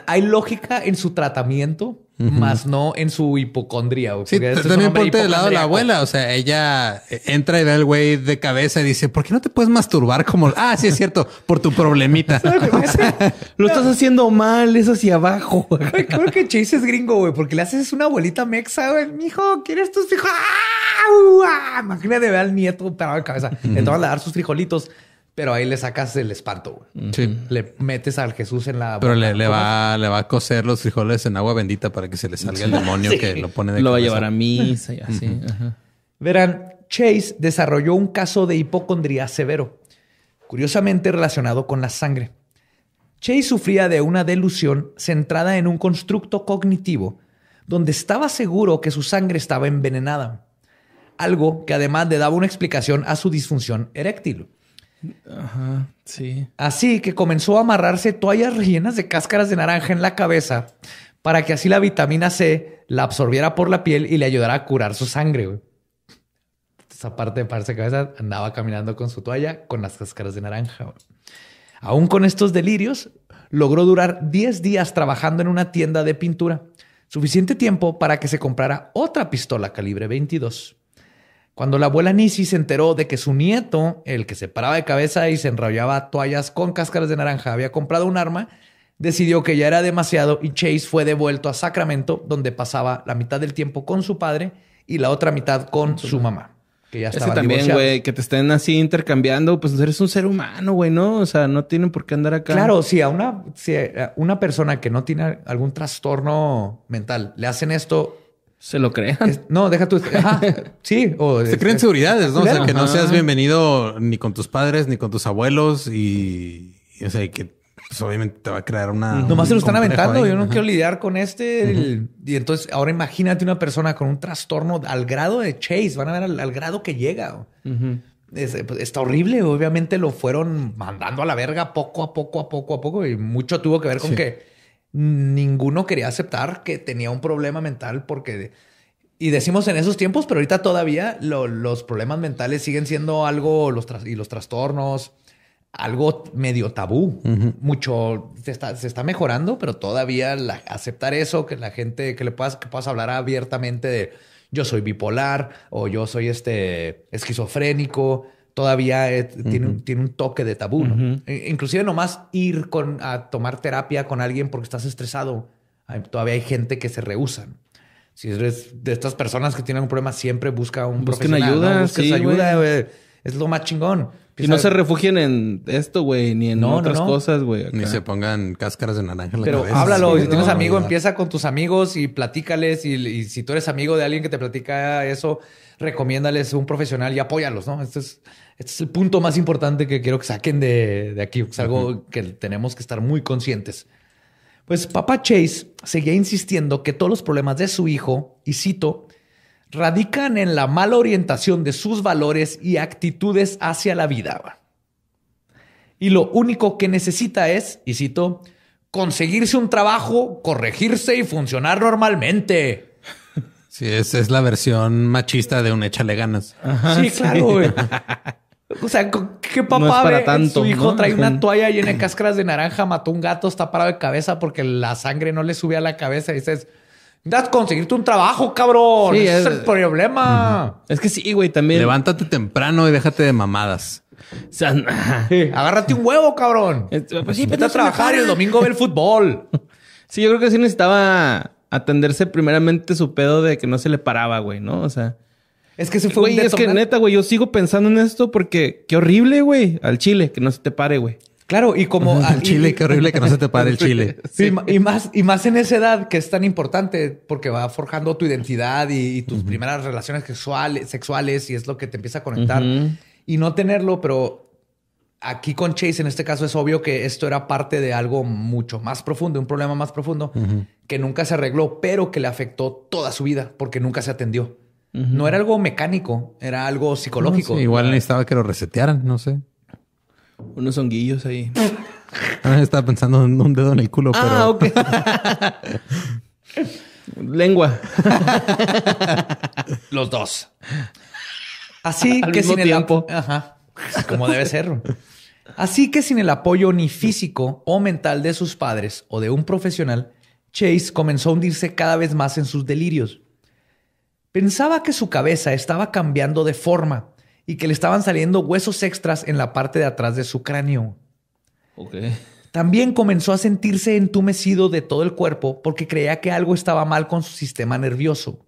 Speaker 2: hay lógica en su tratamiento, más no en su hipocondría. Sí, este también ponte del lado la
Speaker 1: abuela. O sea, ella eh, entra y ve al güey de cabeza y dice, ¿por qué no te puedes masturbar como... Ah, sí, es cierto, por tu problemita.
Speaker 4: Lo estás haciendo mal, es hacia abajo. creo que Chase es gringo, güey, porque
Speaker 2: le haces una abuelita mexa, güey. Mijo, ¿quieres tus hijos? ¡Ah! de Imagínate ver al nieto parado de cabeza. Entonces a dar sus frijolitos. Pero ahí le sacas el espanto, Le metes al Jesús en la. Pero le,
Speaker 1: va, le va a cocer los frijoles en agua bendita para que se le salga el demonio que lo pone de Lo va a llevar a misa y así.
Speaker 2: Verán, Chase desarrolló un caso de hipocondría severo, curiosamente relacionado con la sangre. Chase sufría de una delusión centrada en un constructo cognitivo donde estaba seguro que su sangre estaba envenenada, algo que además le daba una explicación a su disfunción eréctil.
Speaker 4: Ajá, sí.
Speaker 2: Así que comenzó a amarrarse toallas rellenas de cáscaras de naranja en la cabeza para que así la vitamina C la absorbiera por la piel y le ayudara a curar su sangre. Esa parte de pararse cabeza andaba caminando con su toalla con las cáscaras de naranja. Aún con estos delirios, logró durar 10 días trabajando en una tienda de pintura, suficiente tiempo para que se comprara otra pistola calibre 22. Cuando la abuela Nisi se enteró de que su nieto, el que se paraba de cabeza y se enrollaba toallas con cáscaras de naranja, había comprado un arma, decidió que ya era demasiado y Chase fue devuelto a Sacramento, donde pasaba la mitad del tiempo con su padre y la otra mitad con su mamá.
Speaker 4: Que ya estaba también, güey, que te estén así intercambiando, pues eres un ser humano, güey, ¿no? O sea, no tienen por qué andar acá. Claro, si
Speaker 2: a una, si a una persona que no tiene algún trastorno mental le hacen esto, se lo crean. no, deja tu.
Speaker 1: sí. O, Se este, creen seguridades, ¿no? O sea, que no seas bienvenido ni con tus padres ni con tus abuelos y, o sea, que pues, obviamente te va a crear una. Nomás se lo están aventando. Yo no quiero lidiar con
Speaker 2: este. y entonces, ahora imagínate una persona con un trastorno al grado de Chase. Van a ver al, grado que llega. Pues, está horrible. Obviamente lo fueron mandando a la verga poco a poco, a poco a poco. Y mucho tuvo que ver con que ninguno quería aceptar que tenía un problema mental porque... Y decimos en esos tiempos, pero ahorita todavía los problemas mentales siguen siendo algo, los y los trastornos, algo medio tabú. Mucho se está, se está, mejorando, pero todavía la, aceptar eso, que la gente, que le puedas, que puedas hablar abiertamente de yo soy bipolar o yo soy este esquizofrénico todavía eh, tiene, un toque de tabú. E, inclusive nomás ir con, a tomar terapia con alguien porque estás estresado, todavía hay gente que se rehúsa. Si eres de estas personas que tienen un problema, siempre busca un que profesional. Ayuda,
Speaker 4: ayuda, Es lo más chingón. Y no se refugien en esto, güey, ni en otras cosas, güey. Ni se pongan cáscaras de naranja Pero háblalo. si tienes amigo,
Speaker 2: empieza con tus amigos y platícales. Y, si tú eres amigo de alguien que te platica eso, recomiéndales un profesional y apóyalos, ¿no? Este es, este el punto más importante que quiero que saquen de, aquí. Es algo que tenemos que estar muy conscientes. Pues papá Chase seguía insistiendo que todos los problemas de su hijo, y cito, radican en la mala orientación de sus valores y actitudes hacia la vida. Y lo único que necesita es, y cito, conseguirse un trabajo, corregirse y funcionar normalmente.
Speaker 1: Sí, esa es la versión machista de un échale ganas. sí, claro,
Speaker 2: O sea, ¿qué papá su hijo trae una toalla llena de cáscaras de naranja, mató un gato, está parado de cabeza porque la sangre no le sube a la cabeza y dices... De conseguirte un trabajo, cabrón. Sí, es, el problema.
Speaker 1: Es que sí, güey, también. Levántate
Speaker 4: temprano y déjate de mamadas. O sea, agárrate un huevo, cabrón. pues sí, vete a trabajar el domingo ve el fútbol. sí, yo creo que sí necesitaba atenderse primeramente su pedo de que no se le paraba, güey, ¿no? O sea.
Speaker 2: Es que se fue. Güey, es que neta,
Speaker 4: güey, yo sigo pensando en esto porque qué horrible, güey, al chile, que no se te pare, güey. Claro, y como... el chile, qué horrible que no se te pare el chile.
Speaker 2: Sí. Y, más, y más en esa edad que es tan importante porque va forjando tu identidad y, tus primeras relaciones sexuales, y es lo que te empieza a conectar. Y no tenerlo, pero aquí con Chase en este caso es obvio que esto era parte de algo mucho más profundo, un problema más profundo que nunca se arregló, pero que le afectó toda su vida porque nunca se atendió. No era algo mecánico, era algo psicológico.
Speaker 1: igual necesitaba que lo resetearan, no sé
Speaker 4: unos honguillos ahí.
Speaker 1: Ah, estaba pensando en un dedo en el culo, ah,
Speaker 4: pero. Lengua. Los dos. Así que
Speaker 2: sin el Ajá.
Speaker 3: Como debe ser.
Speaker 2: Así que sin el apoyo ni físico o mental de sus padres o de un profesional, Chase comenzó a hundirse cada vez más en sus delirios. Pensaba que su cabeza estaba cambiando de forma y que le estaban saliendo huesos extras en la parte de atrás de su cráneo. También comenzó a sentirse entumecido de todo el cuerpo porque creía que algo estaba mal con su sistema nervioso,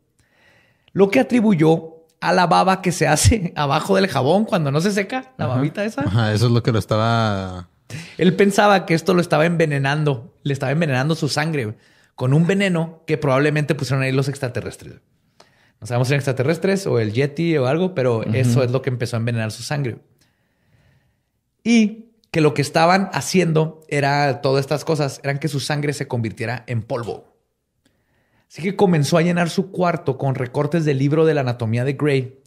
Speaker 2: lo que atribuyó a la baba que se hace abajo del jabón cuando no se seca, la babita
Speaker 1: esa. eso es lo que lo estaba... Él pensaba que
Speaker 2: esto lo estaba envenenando, le estaba envenenando su sangre con un veneno que probablemente pusieron ahí los extraterrestres. No sabemos si eran extraterrestres o el Yeti o algo, pero eso es lo que empezó a envenenar su sangre. Y que lo que estaban haciendo era todas estas cosas, eran que su sangre se convirtiera en polvo. Así que comenzó a llenar su cuarto con recortes del libro de la anatomía de Gray,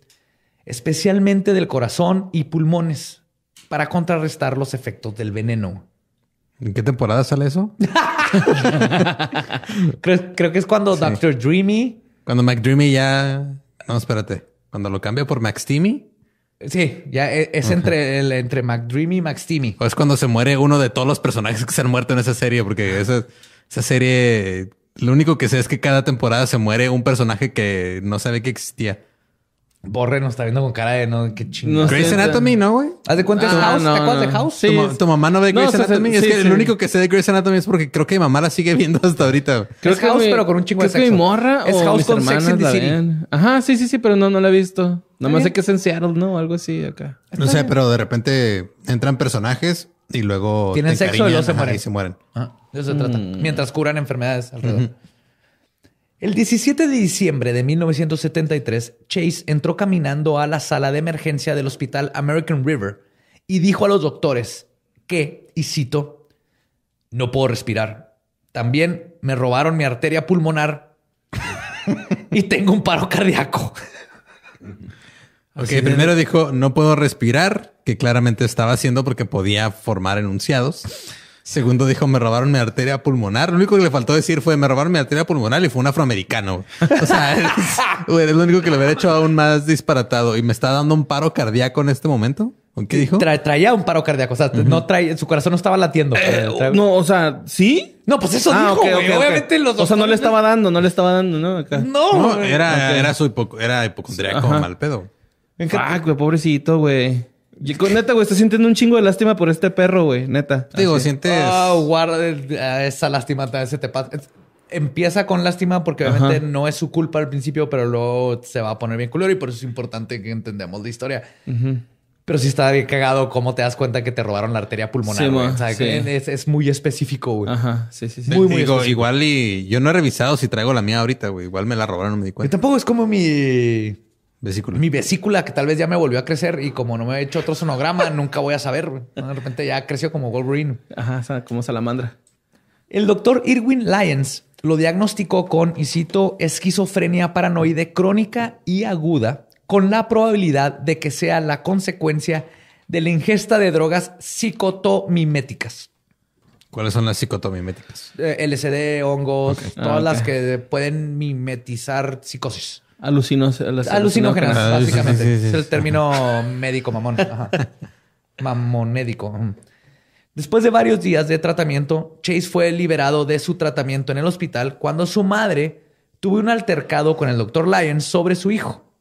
Speaker 2: especialmente del corazón y pulmones, para contrarrestar los efectos del veneno.
Speaker 1: ¿En qué temporada sale eso? creo, que es cuando Dr. Dreamy cuando McDreamy ya. No, espérate. Cuando lo cambia por Max Timmy.
Speaker 2: Sí, ya e, es, entre el entre McDreamy y Max Timmy.
Speaker 1: O es cuando se muere uno de todos los personajes que se han muerto en esa serie, porque esa, esa serie. Lo único que sé es que cada temporada se muere un personaje que no sabe que existía. Borre nos está viendo con cara de no, qué chingón. Grace Grey's Anatomy, ¿no, güey? ¿Haz de cuenta House? Ah, ¿Te acuerdas de House? Sí. Tu, mamá no ve Grey's Anatomy. es que el único que sé de Grey's Anatomy es porque creo que mi mamá la sigue viendo hasta ahorita. Creo es que House, pero con un chingo de sexo. Es mi morra es House con Sex la
Speaker 4: Ajá, sí, sí, sí, pero no, no la he visto. Nomás sé que es en Seattle, ¿no? Algo así acá. No sé, pero
Speaker 1: de repente entran personajes y luego... Tienen sexo y luego se mueren. Y se mueren. Eso se trata. Mm. Mientras curan enfermedades alrededor.
Speaker 4: El
Speaker 2: 17 de diciembre de 1973, Chase entró caminando a la sala de emergencia del hospital American River y dijo a los doctores que, y cito, no puedo respirar. También me robaron mi arteria pulmonar y tengo un paro cardíaco.
Speaker 1: Ok, primero dijo, no puedo respirar, que claramente estaba haciendo porque podía formar enunciados. Segundo dijo, me robaron mi arteria pulmonar. Lo único que le faltó decir fue, me robaron mi arteria pulmonar y fue un afroamericano. O sea, es, güey, lo único que le hubiera hecho aún más disparatado. ¿Y me está dando un paro cardíaco en este momento? ¿Qué dijo? traía un paro cardíaco. O sea, su corazón no estaba latiendo. Eh,
Speaker 4: no, o sea, ¿sí? No, pues eso ah, dijo, Obviamente O sea, no le estaba dando, no le estaba dando, ¿no? No, era, era
Speaker 1: su era hipocondriaco mal pedo.
Speaker 4: Ah, güey, pobrecito, güey. Y con neta, güey, estoy sintiendo un chingo de lástima por este perro, güey, neta. Digo, sientes. Oh,
Speaker 2: guarda eh, ah, esa lástima, se te Empieza con lástima porque obviamente no es su culpa al principio, pero luego se va a poner bien culero y por eso es importante que entendamos la historia. Pero si está cagado cómo te das cuenta que te robaron la arteria pulmonar. es, muy específico, güey. Ajá, sí, sí, sí. Muy, muy específico. Igual
Speaker 1: y yo no he revisado si traigo la mía ahorita, güey. Igual me la robaron, no me di cuenta. Y
Speaker 2: tampoco es como mi mi vesícula, que tal vez ya me volvió a crecer y como no me he hecho otro sonograma, nunca voy a saber. De repente ya creció como Wolverine. Ajá, como salamandra. El doctor Irwin Lyons lo diagnosticó con, y cito, esquizofrenia paranoide crónica y aguda, con la probabilidad de que sea la consecuencia de la ingesta de drogas psicotomiméticas.
Speaker 1: ¿Cuáles son las psicotomiméticas?
Speaker 2: Eh, LCD, LSD, hongos, ah, todas las que pueden mimetizar psicosis alucinógenas, ah, básicamente. Es el término médico mamón. Mamón médico. Después de varios días de tratamiento, Chase fue liberado de su tratamiento en el hospital cuando su madre tuvo un altercado con el doctor Lyons sobre su hijo.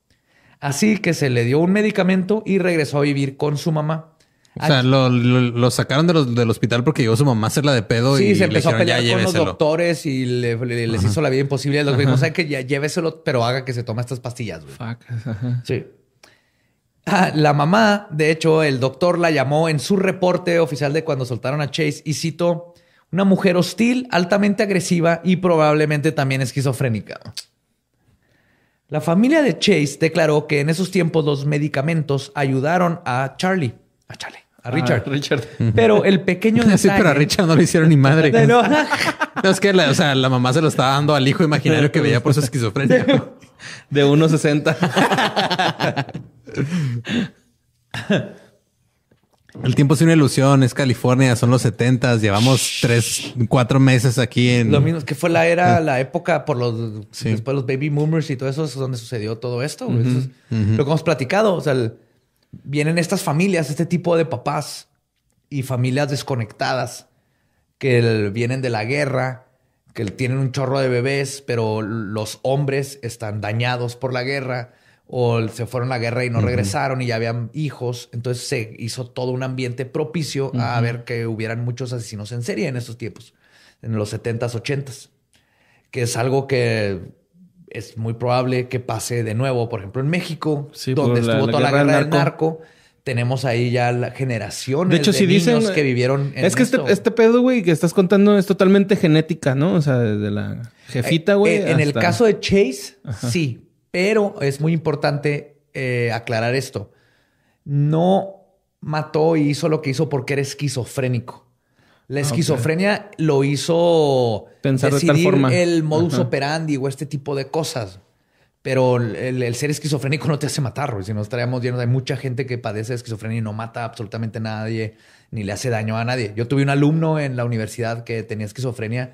Speaker 2: Así que se le dio un medicamento y regresó a vivir con su mamá.
Speaker 1: O sea, lo, sacaron del hospital porque llegó su mamá a hacerla de pedo sí, y se empezó le a pelear con los
Speaker 2: doctores y les hizo la vida imposible. Los mismos que ya lléveselo, pero haga que se tome estas pastillas, güey. Sí. Ah, la mamá, de hecho, el doctor la llamó en su reporte oficial de cuando soltaron a Chase y citó una mujer hostil, altamente agresiva y probablemente también esquizofrénica. La familia de Chase declaró que en esos tiempos los medicamentos
Speaker 1: ayudaron a Charlie, a Charlie, a Richard.
Speaker 4: Richard. Pero
Speaker 1: el pequeño Sí, pero a Richard no le hicieron ni madre. no. es que la, mamá se lo estaba dando al hijo imaginario que veía por su
Speaker 4: esquizofrenia. De, 1.60.
Speaker 1: El tiempo es una ilusión, es California, son los 70s, llevamos tres, cuatro meses aquí en... Lo mismo,
Speaker 2: que fue la era, ah. la época por los... los baby boomers y todo eso es donde sucedió todo esto. Lo que hemos platicado, o sea, el, vienen estas familias, este tipo de papás y familias desconectadas que vienen de la guerra, que tienen un chorro de bebés, pero los hombres están dañados por la guerra o se fueron a la guerra y no regresaron y ya habían hijos. Entonces se hizo todo un ambiente propicio a ver que hubieran muchos asesinos en serie en esos tiempos, en los 70s, 80s, que es algo que es muy probable que pase de nuevo, por ejemplo, en México, pues, donde estuvo toda la guerra, del narco. Tenemos ahí ya la generación de, hecho, niños que vivieron en Es que Este,
Speaker 4: este, pedo, güey, que estás contando es totalmente genética, ¿no? O sea, desde la jefita, eh, güey. Eh, en el caso de
Speaker 2: Chase, sí. Pero es muy importante eh, aclarar esto. No mató y hizo lo que hizo porque era esquizofrénico. La ah, esquizofrenia lo hizo Pensar decidir forma. el modus operandi o este tipo de cosas. Pero el, ser esquizofrénico no te hace matar, Si nos estaríamos llenos, hay mucha gente que padece esquizofrenia y no mata absolutamente a nadie, ni le hace daño a nadie. Yo tuve un alumno en la universidad que tenía esquizofrenia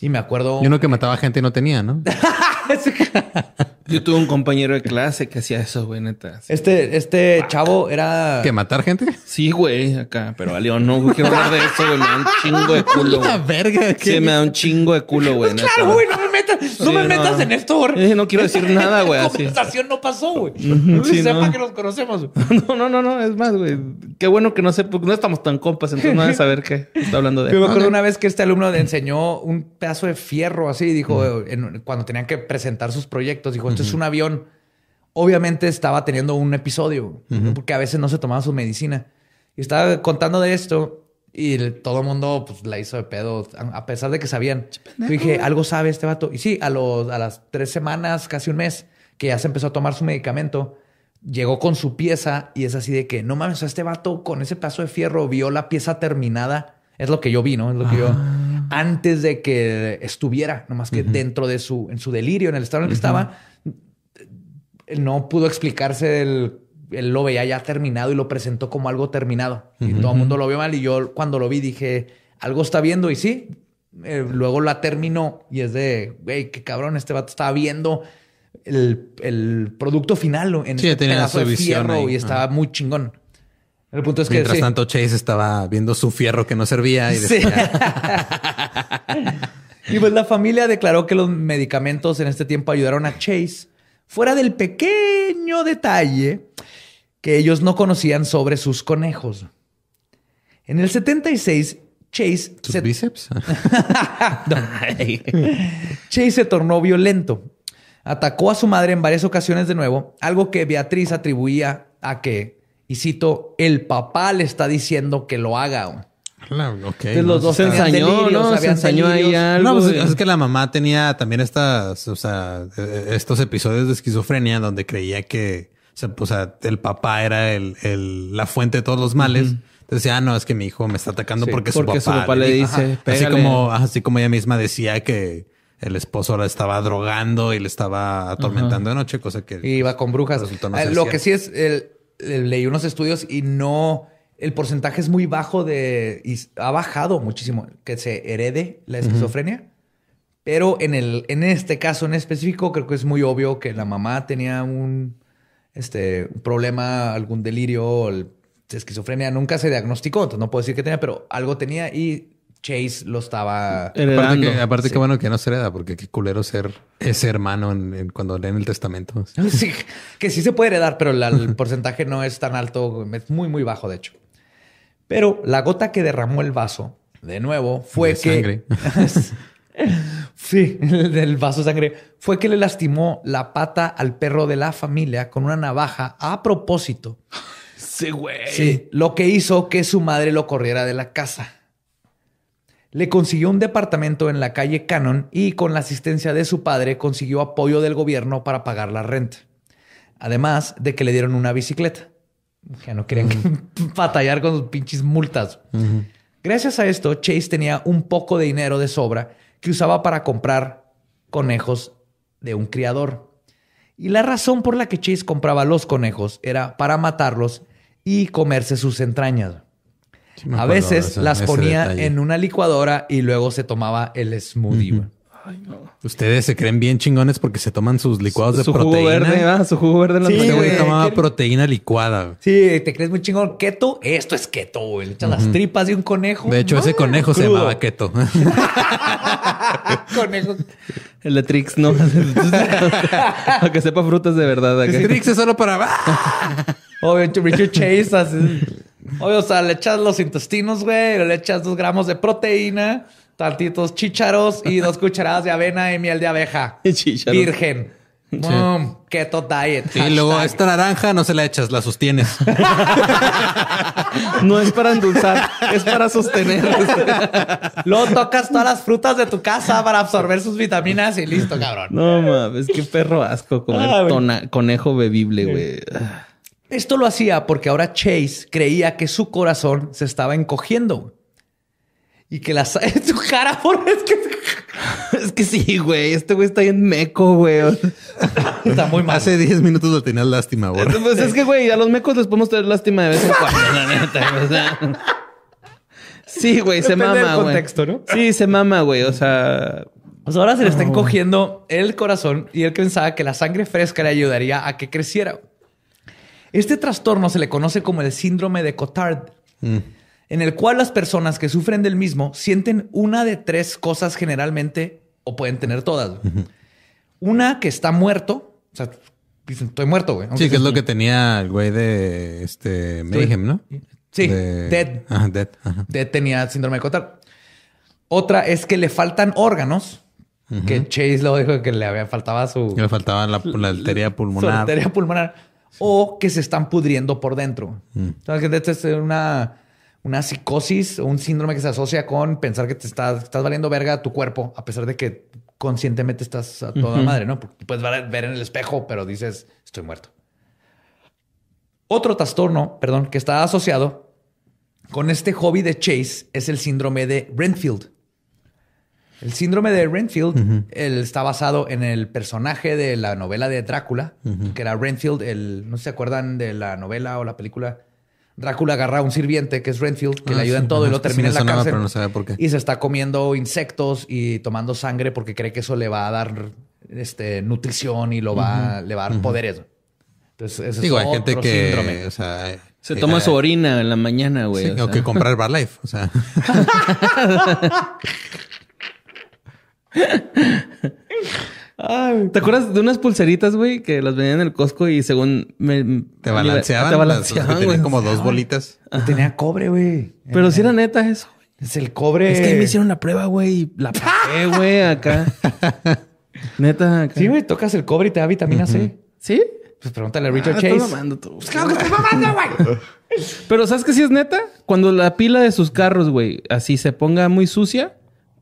Speaker 2: y me acuerdo. Y uno
Speaker 1: que mataba a gente y no tenía, ¿no?
Speaker 4: Yo tuve un compañero de clase que hacía eso, güey, neta.
Speaker 1: Este, este chavo
Speaker 2: era. ¿Que matar
Speaker 4: gente? Sí, güey, acá. Pero a León no, güey, quiero hablar de eso, güey. Me da un chingo de culo. Una verga. Que... Sí, me da un chingo de culo, güey. Pues claro,
Speaker 2: güey, no me metas, no me
Speaker 4: metas en esto, No quiero decir nada, güey. La conversación no pasó, güey. No sé sepa que nos conocemos. No, no, no, no. Es más, güey. Qué bueno que no sé, porque no estamos tan compas, entonces no van a saber qué está hablando de. Yo me acuerdo
Speaker 2: una vez que este alumno le enseñó un pedazo de fierro así, dijo, cuando tenían que presentar sus proyectos, dijo, entonces un avión obviamente estaba teniendo un episodio, porque a veces no se tomaba su medicina. Y estaba contando de esto y todo el mundo pues, la hizo de pedo, a pesar de que sabían. Yo dije, algo sabe este vato. Y sí, a, los, a las tres semanas, casi un mes, que ya se empezó a tomar su medicamento, llegó con su pieza y es así de que, no mames, este vato con ese pedazo de fierro vio la pieza terminada. Es lo que yo vi, ¿no? Es lo que yo... Ah. Antes de que estuviera, nomás que dentro de su... En su delirio, en el estado en el que estaba no pudo explicarse él lo veía ya terminado y lo presentó como algo terminado. Y todo el mundo lo vio mal. Y yo cuando lo vi dije, algo está viendo. Y sí, eh, luego la terminó. Y es de, güey, qué cabrón, este vato estaba viendo el, producto final en sí, este pedazo su de fierro. Y estaba muy chingón. El punto es que... Mientras tanto,
Speaker 1: Chase estaba viendo su fierro que no servía. Y,
Speaker 2: y pues la familia declaró que los medicamentos en este tiempo ayudaron a Chase fuera del pequeño detalle que ellos no conocían sobre sus conejos. En el 76, Chase... ¿Sus se... bíceps? Chase se tornó violento. Atacó a su madre en varias ocasiones de nuevo, algo que Beatriz atribuía a que, y cito, el papá le está diciendo que lo haga.
Speaker 3: Okay,
Speaker 1: los dos se ensañó, ¿no? Se ensañó ahí algo. No, pues, es que la mamá tenía también estas, o sea, e, e, estos episodios de esquizofrenia donde creía que pues, o sea, el papá era el, el, la fuente de todos los males. decía, ah, no, es que mi hijo me está atacando porque, su, porque papá, su le, dice. así como, así como ella misma decía que el esposo la estaba drogando y le estaba atormentando de noche, cosa que. Y iba con brujas. no eh, Lo que sí
Speaker 2: es, leí unos estudios y no el porcentaje es muy bajo de. Y ha bajado muchísimo que se herede la esquizofrenia. Pero en, el, en este caso en específico, creo que es muy obvio que la mamá tenía un, este, problema, algún delirio, el, esquizofrenia. Nunca se diagnosticó, entonces no puedo decir que tenía, pero algo tenía y Chase lo estaba heredando. Aparte, que, bueno
Speaker 1: que no se hereda, porque qué culero ser ese hermano en, cuando leen el testamento.
Speaker 2: Sí, que sí se puede heredar, pero el porcentaje no es tan alto, es muy, muy bajo, de hecho. Pero la gota que derramó el vaso, de nuevo, fue que... sí, del vaso de sangre. Fue que le lastimó la pata al perro de la familia con una navaja a propósito.
Speaker 4: Sí, güey. Sí,
Speaker 2: lo que hizo que su madre lo corriera de la casa. Le consiguió un departamento en la calle Canon y con la asistencia de su padre consiguió apoyo del gobierno para pagar la renta. Además de que le dieron una bicicleta. Ya no querían batallar con sus pinches multas. Gracias a esto, Chase tenía un poco de dinero de sobra que usaba para comprar conejos de un criador. Y la razón por la que Chase compraba los conejos era para matarlos y comerse sus entrañas.
Speaker 4: a veces las ponía en
Speaker 2: una licuadora y luego se tomaba el smoothie.
Speaker 1: Ustedes se creen bien chingones porque se toman sus licuados de su proteína. Jugo verde, Su jugo verde. Sí, este güey tomaba proteína licuada.
Speaker 2: Sí, te crees muy chingón. Keto, esto es keto, güey. Le echas las tripas de un conejo. De hecho, ese ah, conejo se llamaba
Speaker 4: keto. conejo. El de Trix, no. Aunque sepa frutas de verdad. Acá. Trix es solo
Speaker 1: para... ¡Ah!
Speaker 4: Obvio, Richard
Speaker 2: Chase. hace. Obvio, o sea, le echas los intestinos, güey. Le echas dos gramos de proteína tantitos chícharos y dos cucharadas de avena y miel de abeja.
Speaker 4: Virgen.
Speaker 1: Sí. Mm,
Speaker 2: keto diet.
Speaker 1: y luego esta naranja no se la echas, la sostienes.
Speaker 4: no es para endulzar, es para sostener.
Speaker 2: luego tocas todas las frutas de tu casa para absorber sus vitaminas y listo, cabrón.
Speaker 4: No mames, qué perro asco comer ah, conejo bebible, güey.
Speaker 2: Esto lo hacía porque ahora Chase creía que su corazón se estaba encogiendo. Y que la su
Speaker 4: cara, es que es que sí, güey. Este güey está bien meco, güey. está muy mal. Hace 10 minutos lo tenías lástima, güey. Pues es que, güey, a los mecos les podemos tener lástima de vez en cuando,
Speaker 1: Sí, güey, se mama, contexto,
Speaker 4: ¿no? Sí, se mama, güey. O sea. Pues ahora se le está encogiendo el corazón y él
Speaker 2: pensaba que la sangre fresca le ayudaría a que creciera. Este trastorno se le conoce como el síndrome de Cotard. Mm en el cual las personas que sufren del mismo sienten una de tres cosas generalmente o pueden tener todas. Una que está muerto, o sea, estoy muerto, güey. Sí, que es lo
Speaker 1: que tenía el güey de este Mayhem, ¿no? Sí, Dead.
Speaker 2: Dead. tenía síndrome de Cotar. Otra es que le faltan órganos. Que Chase lo dijo que le había
Speaker 1: faltaba su... Que le faltaba la, arteria pulmonar. La arteria
Speaker 2: pulmonar. O que se están pudriendo por dentro. Mm. que Entonces, es una una psicosis o un síndrome que se asocia con pensar que te estás, estás valiendo verga tu cuerpo, a pesar de que conscientemente estás a toda madre, ¿no? Porque puedes ver en el espejo, pero dices, estoy muerto. Otro trastorno, perdón, que está asociado con este hobby de Chase es el síndrome de Renfield. El síndrome de Renfield está basado en el personaje de la novela de Drácula, que era Renfield, el, no se acuerdan de la novela o la película Drácula agarra a un sirviente que es Renfield, que le ayuda en ah, todo y lo este termina en la cárcel. y se está comiendo insectos y tomando sangre porque cree que eso le va a dar este, nutrición y le va a dar poder eso. poderes. Entonces, ese es hay gente que, síndrome.
Speaker 4: O sea, se toma eh, su orina en la mañana, güey. o, que comprar Barlife. O sea. ¿Te acuerdas de unas pulseritas, güey, que las vendían en el Costco y según me te balanceaban, te balanceaban, güey, como dos bolitas. Tenía cobre, güey. Pero si era neta eso. Es el cobre. Es que ahí me hicieron la prueba, güey, la Eh, güey, acá. neta. Sí, güey, tocas el cobre y te da vitamina C. ¿Sí? Pues pregúntale a Richard ah, Chase. mamando tú. claro que güey. Pero ¿sabes qué si sí es neta? Cuando la pila de sus carros, güey, así se ponga muy sucia,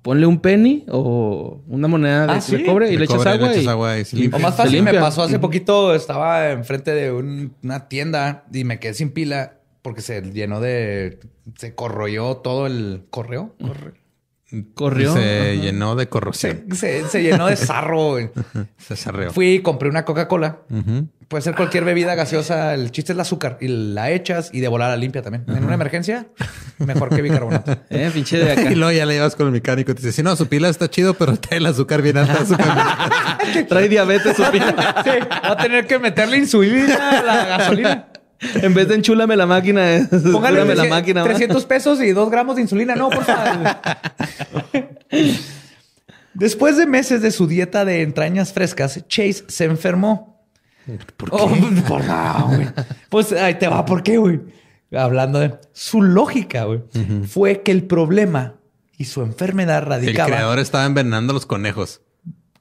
Speaker 4: ponle un penny o una moneda de, ah, cobre y le, echas agua. y, se o más fácil, me pasó hace
Speaker 2: poquito, estaba enfrente de una tienda y me quedé sin pila porque se llenó de. Se corroyó todo el correo.
Speaker 3: Correo.
Speaker 1: Corrió. Se llenó de corrosión. Se, se, llenó de sarro. se sarreó. Fui
Speaker 2: y compré una Coca-Cola. Puede ser cualquier bebida gaseosa. El chiste es el azúcar y la echas
Speaker 1: y de volar limpia también.
Speaker 2: En una emergencia, mejor que bicarbonato. eh, pinche de acá. Y luego
Speaker 1: ya le llevas con el mecánico y te dice: si no, su pila está chido, pero trae el azúcar bien alta. trae diabetes su pila. sí, va a
Speaker 4: tener que meterle
Speaker 1: insulina
Speaker 4: a la gasolina. en vez de enchúlame la máquina, póngale la máquina. 300 pesos y 2 gramos de insulina. No, por favor.
Speaker 2: Después de meses de su dieta de entrañas frescas, Chase se enfermó.
Speaker 3: ¿Por oh, qué? nada,
Speaker 2: güey. Pues ahí te va, ¿por qué, güey? Hablando de su lógica, güey, fue que el problema y su enfermedad radicaba. El creador
Speaker 1: estaba envenenando los conejos.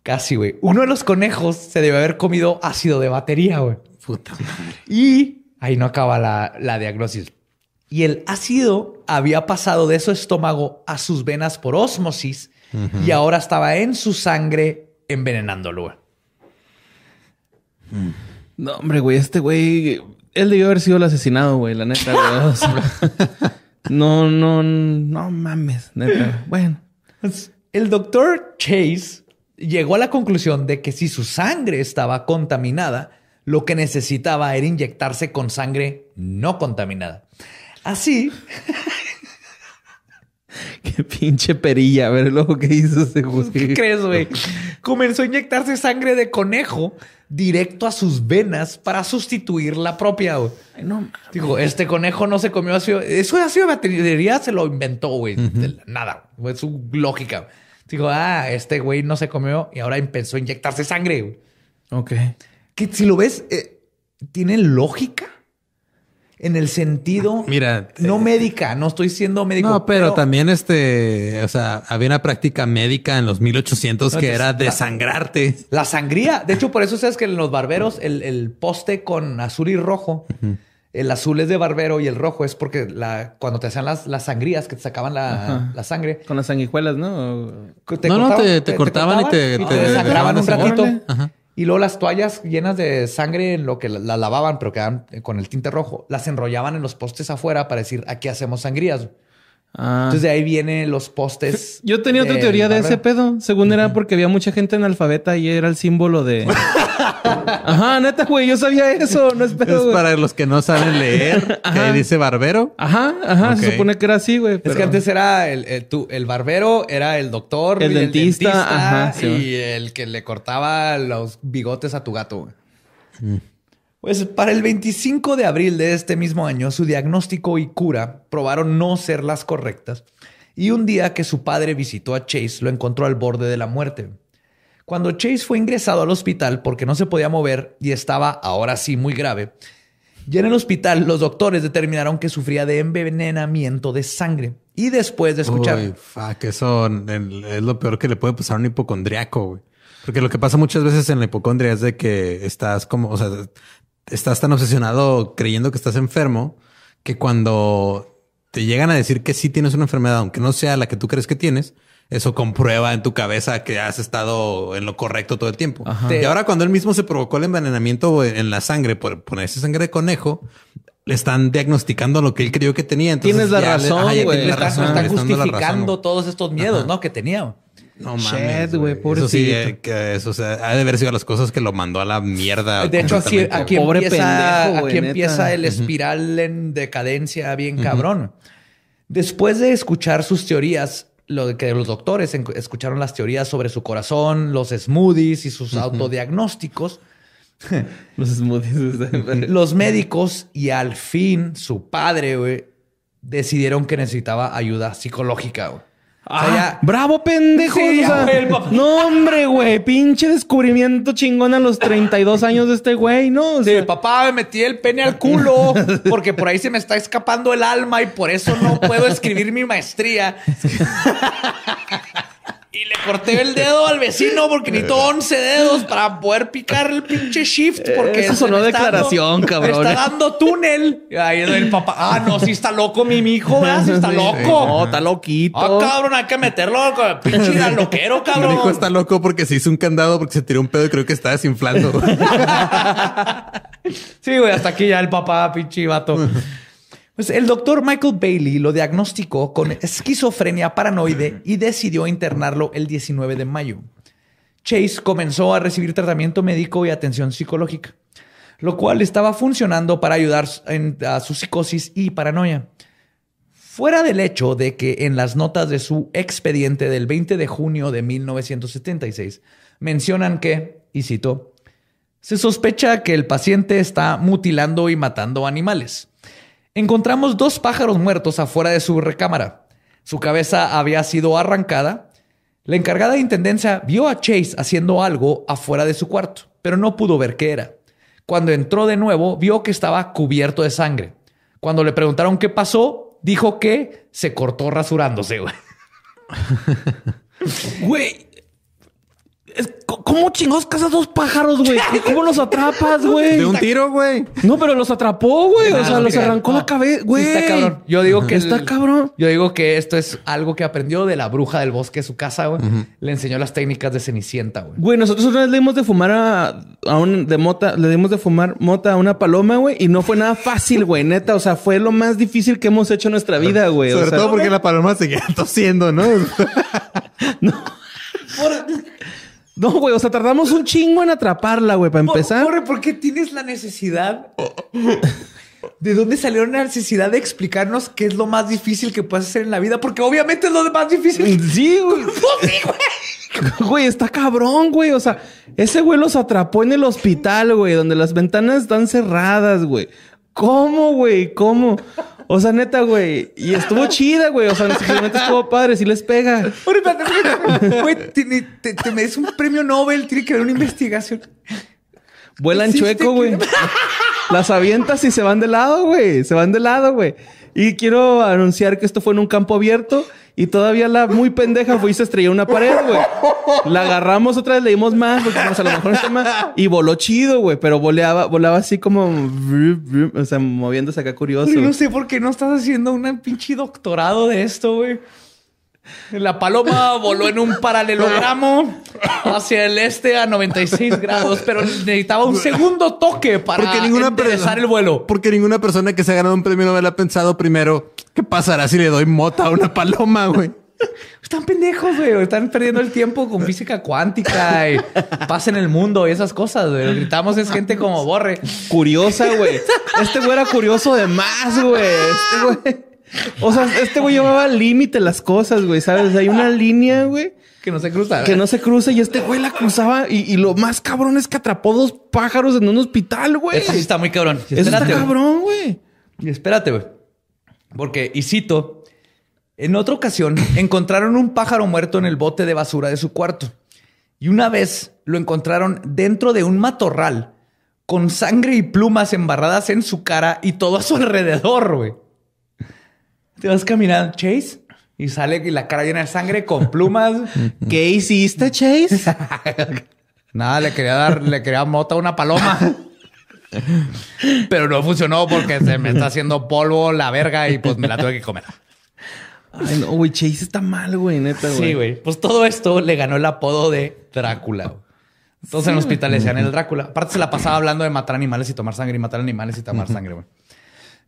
Speaker 1: Casi, güey.
Speaker 2: Uno de los conejos se debe haber comido ácido de batería, güey. Puta madre. Y Ahí no acaba la, la diagnosis. Y el ácido había pasado de su estómago a sus venas por ósmosis y ahora estaba en su sangre envenenándolo.
Speaker 4: Mm. No, hombre, güey, este güey, él debió haber sido el asesinado, güey, la neta. no, no, no mames, neta.
Speaker 2: Bueno. El doctor Chase llegó a la conclusión de que si su sangre estaba contaminada, lo que necesitaba era inyectarse con sangre no contaminada. Así.
Speaker 4: Qué pinche perilla. A ver lo que hizo ese güey. ¿Qué crees, güey?
Speaker 2: Comenzó a inyectarse sangre de conejo directo a sus venas para sustituir la propia, No, Digo, este conejo no se comió ácido. Eso de ácido de batería se lo inventó, güey. Nada. Es su lógica. Digo, ah, este güey no se comió y ahora empezó a inyectarse sangre, Ok que si lo ves, eh, tiene lógica en el
Speaker 1: sentido Mira,
Speaker 2: no eh, médica, no estoy siendo médico. No, pero,
Speaker 1: también este, o sea, había una práctica médica en los 1800 que era desangrarte.
Speaker 2: La, sangría, de hecho por eso sabes que en los barberos el, el poste con azul y rojo, el azul es de barbero y el rojo es porque la, cuando te hacían las, las sangrías que te sacaban la, la sangre. Con las sanguijuelas,
Speaker 4: ¿no? no, no, te, cortaban, y te, un ratito. Ajá.
Speaker 2: Y luego las toallas llenas de sangre en lo que las lavaban, pero quedaban con el tinte rojo, las enrollaban en los postes afuera para decir, aquí hacemos sangrías. Ah. Entonces de ahí vienen los postes. Yo tenía otra teoría de ese
Speaker 4: pedo. Según era porque había mucha gente en alfabeta y era el símbolo de. Ajá, neta, güey, yo sabía eso. No es pedo. Es para los que no saben leer, que ahí dice barbero. Ajá, ajá, se supone que era así, güey. Es que antes era el, tu, el, barbero,
Speaker 2: era el doctor, el, dentista, y el que le cortaba los bigotes a tu gato. Mm. Pues para el 25 de abril de este mismo año, su diagnóstico y cura probaron no ser las correctas. Y un día que su padre visitó a Chase, lo encontró al borde de la muerte. Cuando Chase fue ingresado al hospital porque no se podía mover y estaba ahora sí muy grave, ya en el hospital los doctores determinaron que sufría de envenenamiento de sangre.
Speaker 1: Y después de escuchar... Uy, fuck, eso es lo peor que le puede pasar a un hipocondriaco, Porque lo que pasa muchas veces en la hipocondria es de que estás como, o sea, estás tan obsesionado creyendo que estás enfermo que cuando te llegan a decir que sí tienes una enfermedad, aunque no sea la que tú crees que tienes, eso comprueba en tu cabeza que has estado en lo correcto todo el tiempo. Y ahora cuando él mismo se provocó el envenenamiento en la sangre por ponerse sangre de conejo, le están diagnosticando lo que él creyó que tenía. tienes la razón, güey. Le, están justificando
Speaker 2: todos estos miedos, ¿no? Que tenía. No mames. güey,
Speaker 1: Eso sí, eh, eso, ha de haber sido las cosas que lo mandó a la mierda. De hecho, aquí empieza, el
Speaker 2: espiral en decadencia bien cabrón. Después de escuchar sus teorías, lo de que los doctores escucharon las teorías sobre su corazón, los smoothies y sus autodiagnósticos.
Speaker 4: los smoothies. Este, los
Speaker 2: médicos y al fin su padre, güey, decidieron que necesitaba ayuda psicológica, güey. Ah,
Speaker 4: ¡Bravo, pendejo! no, hombre, güey. Pinche descubrimiento chingón a los 32 años de este güey, ¿no? papá, me metí el pene al culo porque por ahí se me está
Speaker 2: escapando el alma y por eso no puedo escribir mi maestría. Y le corté el dedo al vecino porque necesito 11 dedos para poder picar el pinche shift. Porque eso sonó declaración, cabrón. Está dando túnel. Y ahí el papá. Ah, no, sí está loco mi hijo, ¿verdad? Sí está loco. No, está loquito. Ah, cabrón, hay que meterlo con pinche loquero, cabrón. Mi hijo
Speaker 1: está loco porque se hizo un candado porque se tiró un pedo y creo que está desinflando.
Speaker 2: sí, güey, hasta aquí ya el papá, pinche vato. Pues, el doctor Michael Bailey lo diagnosticó con esquizofrenia paranoide y decidió internarlo el 19 de mayo. Chase comenzó a recibir tratamiento médico y atención psicológica, lo cual estaba funcionando para ayudar a su psicosis y paranoia. Fuera del hecho de que en las notas de su expediente del 20 de junio de 1976 mencionan que, y cito, se sospecha que el paciente está mutilando y matando animales Encontramos dos pájaros muertos afuera de su recámara. Su cabeza había sido arrancada. La encargada de intendencia vio a Chase haciendo algo afuera de su cuarto, pero no pudo ver qué era. Cuando entró de nuevo, vio que estaba cubierto de sangre. Cuando le preguntaron qué pasó, dijo que se cortó rasurándose,
Speaker 4: ¿Cómo chingados cazas dos pájaros, güey? ¿Cómo los atrapas, güey? De un tiro, güey. No, pero los atrapó, güey. O ah, sea, los arrancó la cabeza, güey. está cabrón. Yo digo que. Está cabrón.
Speaker 2: Yo digo que esto es algo que aprendió de la bruja del bosque de su casa, güey. Le enseñó las técnicas de Cenicienta, güey.
Speaker 4: Güey, nosotros le dimos de fumar a, un de mota, le dimos de fumar mota a una paloma, güey, y no fue nada fácil, güey. Neta, o sea, fue lo más difícil que hemos hecho en nuestra vida, güey. Sobre todo porque la paloma seguía tosiendo, ¿no? no. No, güey, o sea, tardamos un chingo en atraparla, güey, para empezar. Corre, ¿por qué tienes la necesidad? ¿De dónde salió la necesidad
Speaker 2: de explicarnos qué es lo más difícil que puedes hacer en la vida? Porque obviamente es lo más difícil. Mm, sí, güey. sí,
Speaker 4: güey. Güey, está cabrón, güey. O sea, ese güey los atrapó en el hospital, güey, donde las ventanas están cerradas, güey. ¿Cómo, güey? ¿Cómo? O sea, neta, güey. Y estuvo chida, güey. O sea, los este estuvo padre, sí les pega. Güey, te, me un premio Nobel, tiene que haber una investigación. Vuelan chueco, güey. Las avientas y se van de lado, güey. Se van de lado, güey. Y quiero anunciar que esto fue en un campo abierto y todavía la muy pendeja fue y se estrelló una pared, güey. La agarramos otra vez, le más, porque pues, a lo mejor más, y voló chido, güey, pero voleaba, volaba así como, o sea, moviéndose acá curioso. no sé
Speaker 2: por qué no estás haciendo un pinche doctorado de esto, güey. La paloma voló en un paralelogramo hacia el este a 96 grados, pero necesitaba un segundo toque para empezar
Speaker 1: el vuelo. Porque ninguna persona que se ha ganado un premio Nobel ha pensado primero qué pasará si le doy mota a una paloma, güey.
Speaker 2: Están pendejos, güey. Están perdiendo el tiempo con física cuántica y paz en el mundo y esas cosas, güey. Lo gritamos es gente como borre.
Speaker 4: Curiosa, güey. Este güey era curioso de más, güey. Este güey. O sea, este güey llevaba límite las cosas, güey, ¿sabes? Hay una línea, güey. Que no se cruza Que ¿eh? no se cruza y este güey la cruzaba. Y, lo más cabrón es que atrapó dos pájaros en un hospital, güey. Eso sí está
Speaker 2: muy cabrón. Y está
Speaker 4: cabrón, güey.
Speaker 2: Y espérate, güey. Porque, y cito, en otra ocasión encontraron un pájaro muerto en el bote de basura de su cuarto. Y una vez lo encontraron dentro de un matorral con sangre y plumas embarradas en su cara y todo a su alrededor, güey. Te vas caminando, Chase. Y sale la cara llena de sangre con
Speaker 4: plumas. ¿Qué hiciste, Chase?
Speaker 2: Nada, le quería dar, le quería mota a una paloma. Pero no funcionó porque se me está haciendo polvo la verga y pues me la tuve que comer.
Speaker 4: Ay, no, güey, Chase está mal, güey, neta, güey. Sí, güey.
Speaker 2: Pues todo esto le ganó el apodo de Drácula. Entonces en el hospital le decían el Drácula. Aparte se la pasaba hablando de matar animales y tomar sangre y matar animales y tomar sangre, güey.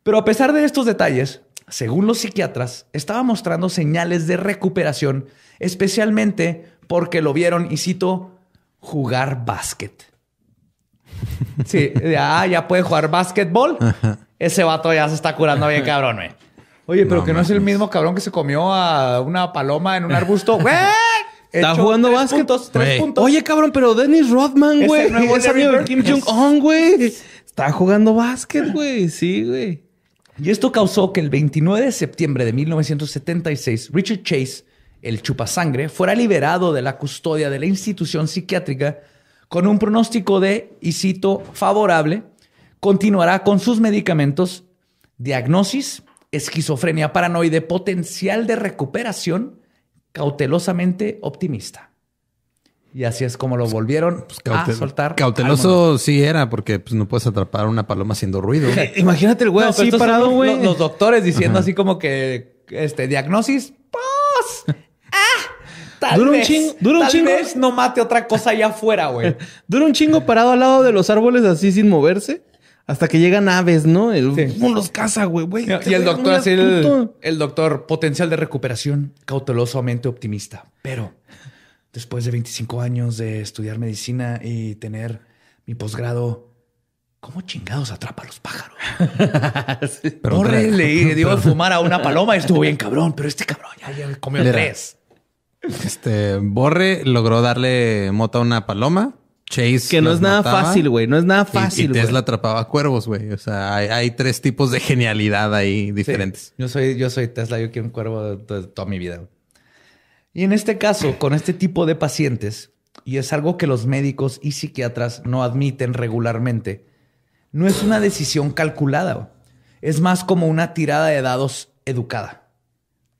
Speaker 2: Pero a pesar de estos detalles, según los psiquiatras, estaba mostrando señales de recuperación, especialmente porque lo vieron, y cito, jugar básquet. Sí, ah, ya, puede jugar básquetbol. Ese vato ya se está curando bien, cabrón, güey. Oye, pero que no es el mismo cabrón que se comió a una paloma en un arbusto. ¡Güey!
Speaker 4: Está jugando básquet. tres puntos. Oye, cabrón, pero Dennis Rodman, güey. Es amigo Kim Jong-un, güey. Está jugando básquet, güey. Sí, güey. Y esto
Speaker 2: causó que el 29 de septiembre de 1976, Richard Chase, el chupasangre, fuera liberado de la custodia de la institución psiquiátrica con un pronóstico de, y cito, favorable, continuará con sus medicamentos, diagnosis, esquizofrenia paranoide, potencial de recuperación, cautelosamente optimista. Y así es como lo pues, volvieron pues, soltar. Cauteloso
Speaker 1: sí era, porque pues, no puedes atrapar a una paloma haciendo ruido.
Speaker 2: Imagínate el güey así parado, güey. Los, doctores diciendo así como que, este, diagnosis,
Speaker 3: ¡pos! ¡Ah! Tal dura un chingo, dura un chingo. Vez
Speaker 4: no mate otra cosa allá afuera, güey. dura un chingo parado al lado de los árboles así sin moverse. Hasta que llegan aves, ¿no? los caza, güey? güey y el doctor así, el
Speaker 2: doctor, potencial de recuperación, cautelosamente optimista. Pero después de 25 años de estudiar medicina y tener mi posgrado, ¿cómo chingados atrapa a los pájaros? Borre le, dio a fumar a una paloma y estuvo bien cabrón, pero este cabrón ya, comió tres.
Speaker 1: Este Borre logró darle mota a una paloma. Chase. Que no es nada fácil, güey. No es nada fácil. Y, Tesla atrapaba cuervos, güey. O sea, hay, tres tipos de genialidad ahí diferentes.
Speaker 2: yo soy, yo soy Tesla, yo quiero un cuervo toda, mi vida. Y en este caso, con este tipo de pacientes, y es algo que los médicos y psiquiatras no admiten regularmente, no es una decisión calculada. Es más como una tirada de dados educada.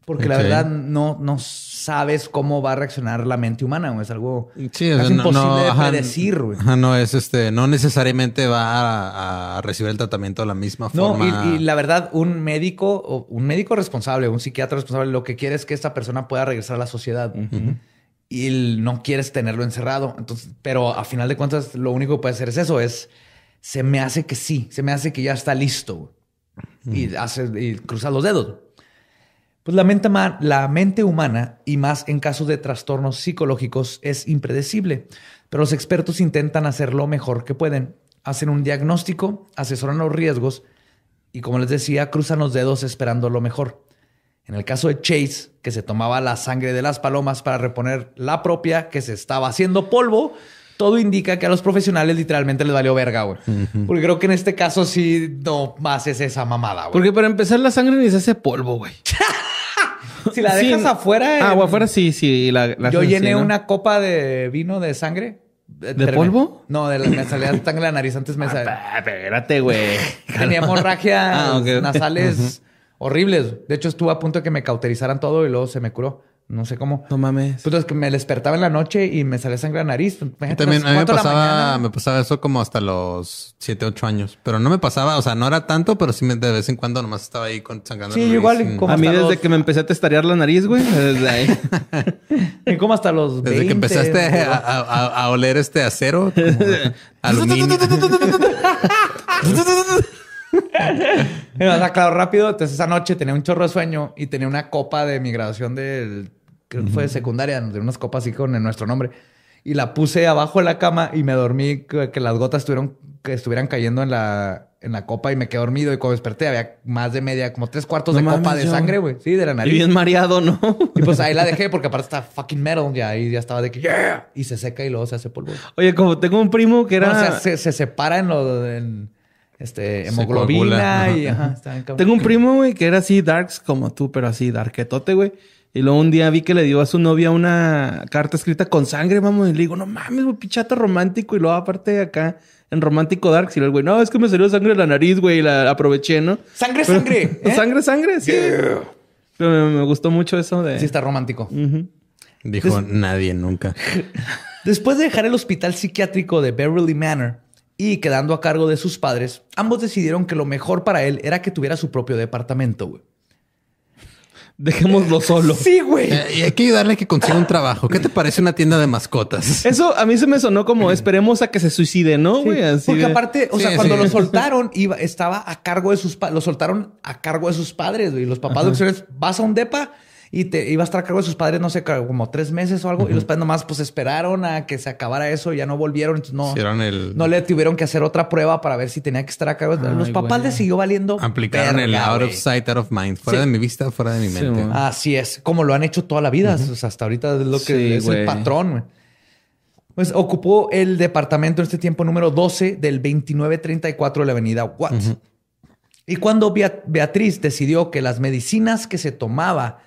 Speaker 2: Porque la verdad no, nos sabes cómo va a reaccionar la mente humana. Es algo sí,
Speaker 1: imposible de predecir. no es este, no necesariamente va a, recibir el tratamiento de la misma forma. No, y,
Speaker 2: la verdad, un médico, o un médico responsable, un psiquiatra responsable, lo que quiere es que esta persona pueda regresar a la sociedad. Y no quieres tenerlo encerrado. Entonces, pero a final de cuentas, lo único que puede hacer es eso: es se me hace que sí, se me hace que ya está listo. Y y cruza los dedos. Pues la mente, la mente, humana, y más en casos de trastornos psicológicos, es impredecible, pero los expertos intentan hacer lo mejor que pueden. Hacen un diagnóstico, asesoran los riesgos y, como les decía, cruzan los dedos esperando lo mejor. En el caso de Chase, que se tomaba la sangre de las palomas para reponer la propia que se estaba haciendo polvo, todo indica que a los profesionales literalmente les valió verga, güey. Porque creo que en este caso sí no más es esa mamada, güey.
Speaker 4: Porque para empezar la sangre ni se hace polvo, güey. si la dejas
Speaker 2: afuera. Ah,
Speaker 4: afuera sí, sí. La, yo llené una
Speaker 2: copa de vino de sangre. ¿De polvo? No, de la, me salía sangre de la nariz antes me ah, salía.
Speaker 4: espérate, güey. Tenía hemorragia ah, nasales
Speaker 2: horribles. De hecho, estuve a punto de que me cauterizaran todo y luego se me curó. No sé cómo. No mames. Pues es que me despertaba en la noche y me salía sangre a la nariz. También a mí me pasaba,
Speaker 1: me pasaba eso como hasta los 7, 8 años. Pero no me pasaba, o sea, no era tanto, pero sí me, de vez en cuando nomás estaba ahí con sangrando. Sí, la nariz igual. Como a mí desde
Speaker 4: que me empecé a testarear la nariz, güey. Desde ahí.
Speaker 1: y como hasta los 20, Desde que empezaste a, a, oler este acero. Como aluminio. Me sea, claro, rápido.
Speaker 2: Entonces, esa noche tenía un chorro de sueño y tenía una copa de mi graduación del. Creo que fue secundaria, de unas copas así con nuestro nombre. Y la puse abajo de la cama y me dormí, que, las gotas estuvieron, estuvieran cayendo en la, en la copa y me quedé dormido. Y cuando desperté, había más de media, como
Speaker 4: tres cuartos de copa de sangre, güey. Sí, de la nariz. Y bien mareado, ¿no?
Speaker 2: Y pues ahí la dejé porque aparte está fucking metal ya. ahí ya estaba de que, Y se seca y luego se hace polvo.
Speaker 4: Oye, como tengo un primo que era. o sea, se,
Speaker 2: se separa en lo. En, este, hemoglobina y ajá, Tengo
Speaker 4: un primo, güey, que era así darks como tú, pero así darketote, güey. Y luego un día vi que le dio a su novia una carta escrita con sangre, vamos Y le digo, no mames, güey, pichato romántico. Y luego aparte acá, en romántico darks. y el güey, no, es que me salió sangre en la nariz, güey, y la aproveché, ¿no? Sangre, sangre. ¿eh? Sangre, sangre, sí. me, gustó mucho eso de... Sí, está romántico.
Speaker 2: Dijo
Speaker 1: nadie nunca.
Speaker 2: Después de dejar el hospital psiquiátrico de Beverly Manor, y quedando a cargo de sus padres, ambos decidieron que lo mejor para él era que tuviera su propio departamento,
Speaker 4: güey. Dejémoslo solo. Sí, güey. Eh, y hay que ayudarle a que consiga un trabajo. ¿Qué te parece una tienda de mascotas? Eso a mí se me sonó como esperemos a que se suicide, ¿no? Porque aparte, o sea, cuando lo
Speaker 2: soltaron, iba, estaba a cargo de sus lo soltaron a cargo de sus padres, Y Los papás de vas a un depa, y te iba a estar a cargo de sus padres, no sé, como tres meses o algo. Y los padres nomás pues esperaron a que se acabara eso y ya no volvieron. no, no le tuvieron que hacer otra prueba para ver si tenía que estar a cargo. los papás le siguió valiendo. Aplicaron el
Speaker 1: out of sight, out of mind. Fuera de mi vista, fuera de mi mente.
Speaker 2: Así es, como lo han hecho toda la vida. hasta ahorita es lo que es el patrón. Pues ocupó el departamento en este tiempo número 12 del 2934 de la avenida Watts. Y cuando Beatriz decidió que las medicinas que se tomaba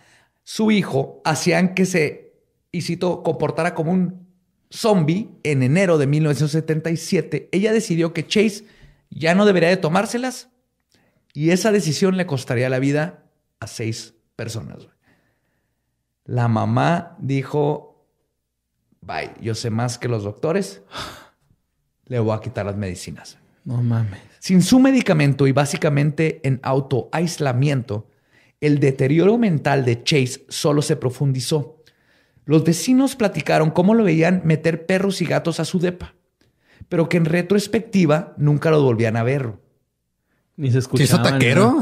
Speaker 2: su hijo hacían que se, y comportara como un zombie en enero de 1977, ella decidió que Chase ya no debería de tomárselas y esa decisión le costaría la vida a seis personas. La mamá dijo, bye, yo sé más que los doctores, le voy a quitar las medicinas. No mames. Sin su medicamento y básicamente en autoaislamiento, el deterioro mental de Chase solo se profundizó. Los vecinos platicaron cómo lo veían meter perros y gatos a su depa, pero que en retrospectiva nunca lo volvían a ver. Ni se escuchaba. hizo taquero?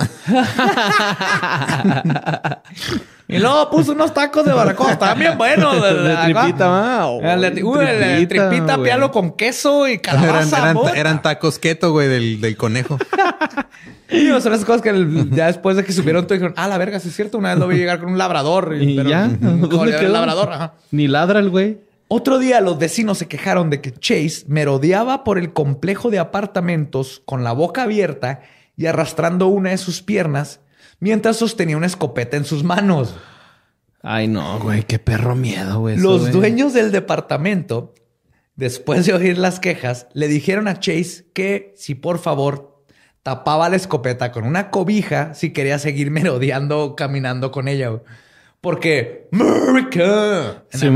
Speaker 2: y luego puso unos tacos de baracoa. También bueno. buenos. Uh, de, tripita, ma, tripita, de pialo con queso y calabaza. Eran, eran,
Speaker 1: tacos keto, güey, del, del conejo.
Speaker 2: Y son esas cosas que ya después de que subieron todos dijeron, ah, la verga, sí es cierto. Una vez lo vi llegar con un labrador. Y, pero, ya. El labrador, Ni ladra el güey. Otro día los vecinos se quejaron de que Chase merodeaba por el complejo de apartamentos con la boca abierta y arrastrando una de sus piernas mientras sostenía una escopeta en sus manos. Ay, no, güey, qué perro miedo, güey. Los dueños del departamento, después de oír las quejas, le dijeron a Chase que si por favor tapaba la escopeta con una cobija si quería seguir merodeando caminando con ella porque America sí, este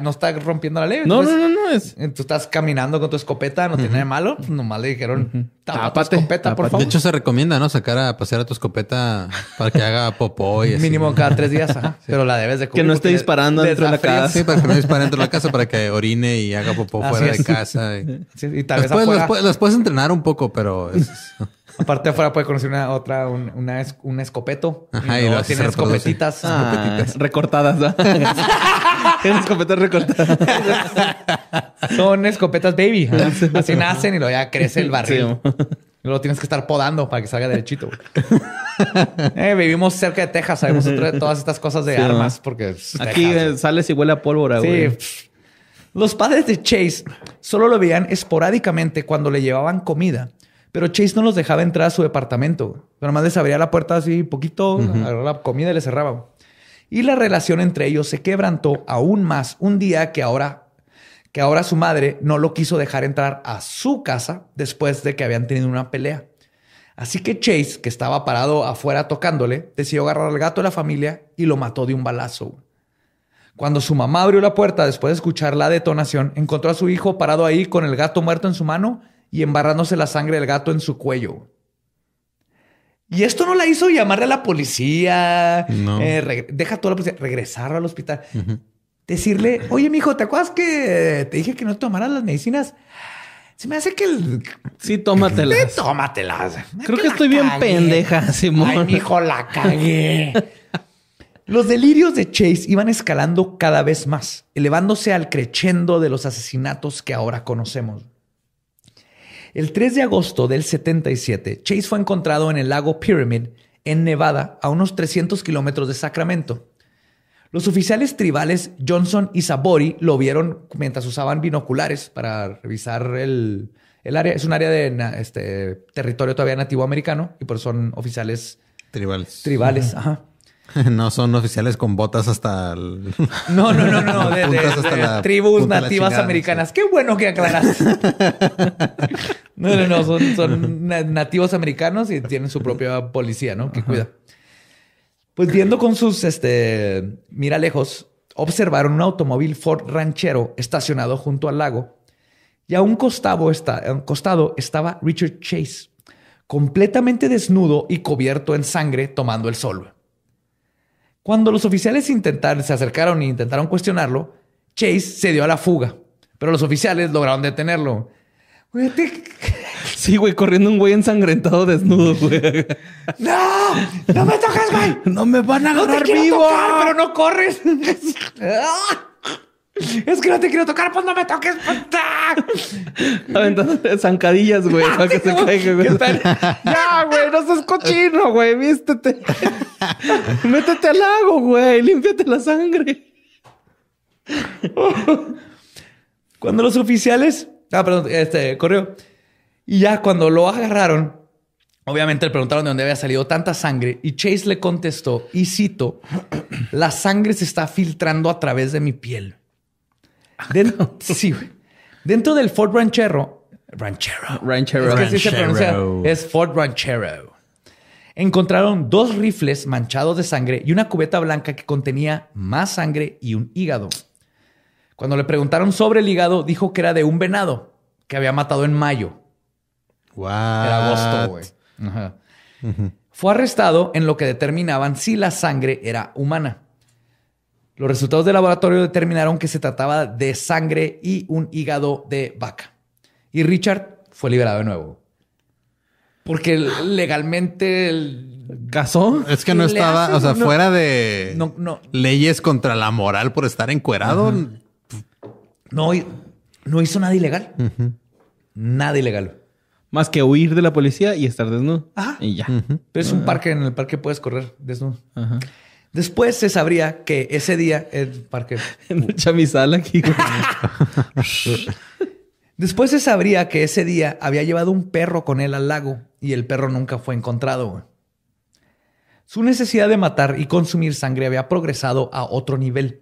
Speaker 2: no. Está, rompiendo la ley. No, no, no, no es. Eh, tú estás caminando con tu escopeta, no tiene nada malo. Pues, nomás le dijeron,
Speaker 1: tápate, escopeta, por favor. De hecho, se recomienda, ¿no? Sacar a pasear a tu escopeta para que haga popó y así. Mínimo cada tres días, ajá. Pero la debes de Que no esté disparando dentro de la casa. Sí, para que no dispare dentro de la casa, para que orine y haga popó fuera de casa. Y, tal vez puedes entrenar un poco, pero... Es...
Speaker 2: Aparte afuera puede conocer una otra, un, una, un escopeto. Ajá, y, tiene ah, escopetitas, Recortadas. ¿no? escopetas recortadas. Son escopetas baby. Ah, Así nacen y luego ya crece el barril. lo Luego tienes que estar podando para que salga derechito. Eh, vivimos cerca de Texas, sabemos todas estas cosas de armas porque aquí
Speaker 4: eh, sales y huele a pólvora.
Speaker 2: Sí. Los padres de Chase solo lo veían esporádicamente cuando le llevaban comida pero Chase no los dejaba entrar a su departamento. Nada más les abría la puerta así poquito, agarraba la comida y le cerraba. Y la relación entre ellos se quebrantó aún más un día que ahora, que ahora su madre no lo quiso dejar entrar a su casa después de que habían tenido una pelea. Así que Chase, que estaba parado afuera tocándole, decidió agarrar al gato de la familia y lo mató de un balazo. Cuando su mamá abrió la puerta después de escuchar la detonación, encontró a su hijo parado ahí con el gato muerto en su mano y embarrándose la sangre del gato en su cuello. Y esto no la hizo llamarle a la policía, no. Eh, deja toda la policía, regresar al hospital, decirle, oye, mijo, ¿te acuerdas que te dije que no tomaras las medicinas? Se me hace que
Speaker 1: el... Sí, tómatelas. tómatelas. Creo que, estoy bien pendeja,
Speaker 2: Simón. Ay, mijo, la cagué. Los delirios de Chase iban escalando cada vez más, elevándose al crescendo de los asesinatos que ahora conocemos. El 3 de agosto del 77, Chase fue encontrado en el lago Pyramid, en Nevada, a unos 300 kilómetros de Sacramento. Los oficiales tribales Johnson y Sabori lo vieron mientras usaban binoculares para revisar el, área. Es un área de este, territorio todavía nativo americano y por eso son oficiales
Speaker 1: tribales. Tribales, ajá. No son oficiales con botas hasta No, no, no, no, de, tribus nativas americanas.
Speaker 2: Qué bueno que aclaras. no, no, no, son, nativos americanos y tienen su propia policía, ¿no? Que cuida. Pues viendo con sus, este, mira lejos, observaron un automóvil Ford ranchero estacionado junto al lago y a un costado, a un costado estaba Richard Chase, completamente desnudo y cubierto en sangre tomando el sol. Cuando los oficiales intentaron, se acercaron e intentaron cuestionarlo, Chase se dio a la fuga, pero los oficiales lograron detenerlo.
Speaker 4: Sí, güey, corriendo un güey ensangrentado desnudo, güey. ¡No! ¡No me toques, güey! ¡No me van a agarrar no te vivo! pero
Speaker 2: no corres.
Speaker 4: Es que no te quiero tocar, pues no me toques. Aventando zancadillas, güey, para que güey. Ya, güey, no seas cochino, güey, vístete. Métete al lago, güey, límpiate la sangre.
Speaker 2: cuando los oficiales, ah, perdón, este corrió Y ya cuando lo agarraron, Obviamente le preguntaron de dónde había salido tanta sangre y Chase le contestó, y cito, la sangre se está filtrando a través de mi piel. Sí, Dentro del Ford Ranchero.
Speaker 4: Ranchero. Ranchero. Es que
Speaker 2: Ford Ranchero. Encontraron dos rifles manchados de sangre y una cubeta blanca que contenía más sangre y un hígado. Cuando le preguntaron sobre el hígado, dijo que era de un venado que había matado en mayo.
Speaker 1: Era agosto, güey.
Speaker 2: Fue arrestado en lo que determinaban si la sangre era humana. Los resultados del laboratorio determinaron que se trataba de sangre y un hígado de vaca. Y Richard
Speaker 1: fue liberado de nuevo.
Speaker 2: Porque legalmente el... casó. Es que no estaba, o sea, fuera
Speaker 1: de leyes contra la moral por estar encuerado.
Speaker 4: No, hizo nada ilegal. Nada ilegal. Más que huir de la policía y estar desnudo. Y ya. Pero es un ah. parque, en el parque
Speaker 2: puedes correr desnudo. Ajá. Después se sabría que ese día el parque. Después se sabría que ese día había llevado un perro con él al lago y el perro nunca fue encontrado. Su necesidad de matar y consumir sangre había progresado a otro nivel.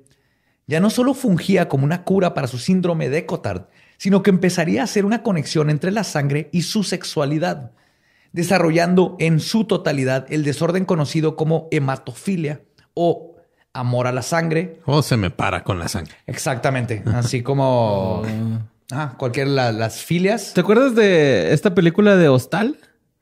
Speaker 2: Ya no solo fungía como una cura para su síndrome de Cotard, sino que empezaría a hacer una conexión entre la sangre y su sexualidad, desarrollando en su totalidad el desorden conocido como hematofilia o amor a la sangre.
Speaker 1: O se me para con la sangre.
Speaker 2: Exactamente. Así como oh. ah, cualquier las filias. ¿Te acuerdas
Speaker 4: de esta película de Hostal?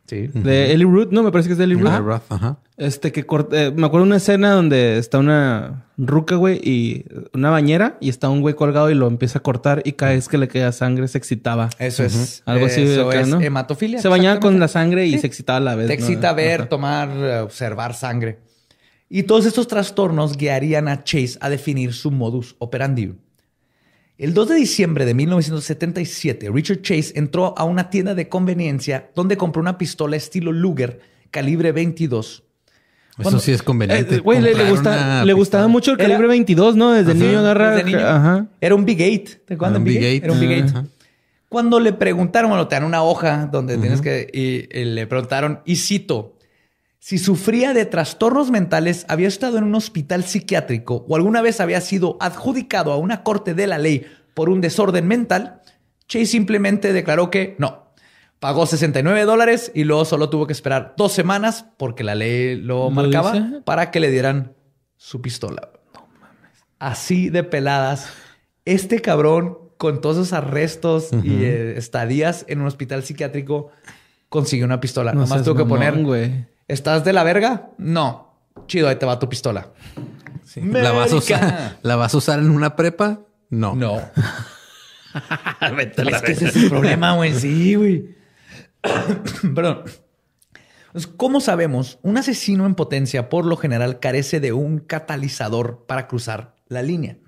Speaker 4: Sí. De Ellie Root, no, me parece que es de Ellie Root. ajá. Este que eh, me acuerdo una escena donde está una ruca, güey, y una bañera y está un güey colgado y lo empieza a cortar y cada vez que le queda sangre se excitaba. Eso es. Algo así eso es ¿no? hematofilia. Se bañaba con la sangre y se excitaba a la vez. Te excita ver,
Speaker 2: tomar, observar sangre. Y todos estos trastornos guiarían a Chase a definir su modus operandi. El 2 de diciembre de 1977, Richard Chase entró a una tienda de conveniencia donde compró una pistola estilo Luger calibre 22.
Speaker 4: Eso sí es conveniente. Eh, le, gustaba mucho el calibre 22, ¿no? Desde niño agarra.
Speaker 2: Era un Big eight. ¿Te ah, acuerdas? Era un Big Eight. Cuando le preguntaron, bueno, te dan una hoja donde tienes que. le preguntaron, y cito, si sufría de trastornos mentales, había estado en un hospital psiquiátrico o alguna vez había sido adjudicado a una corte de la ley por un desorden mental, Chase simplemente declaró que no. Pagó 69 dólares y luego solo tuvo que esperar dos semanas porque la ley lo, marcaba para que le dieran su pistola. No mames. Así de peladas. Este cabrón con todos esos arrestos y eh, estadías en un hospital psiquiátrico consiguió una pistola. No Nomás tuvo que poner ¿Estás de la verga? No. Chido, ahí te va tu pistola. ¿La, vas a usar,
Speaker 1: ¿La vas a usar en una prepa? No. No. es que ese es el problema, güey. Sí,
Speaker 2: güey. Perdón. Pues, como sabemos, un asesino en potencia por lo general carece de un catalizador para cruzar la línea.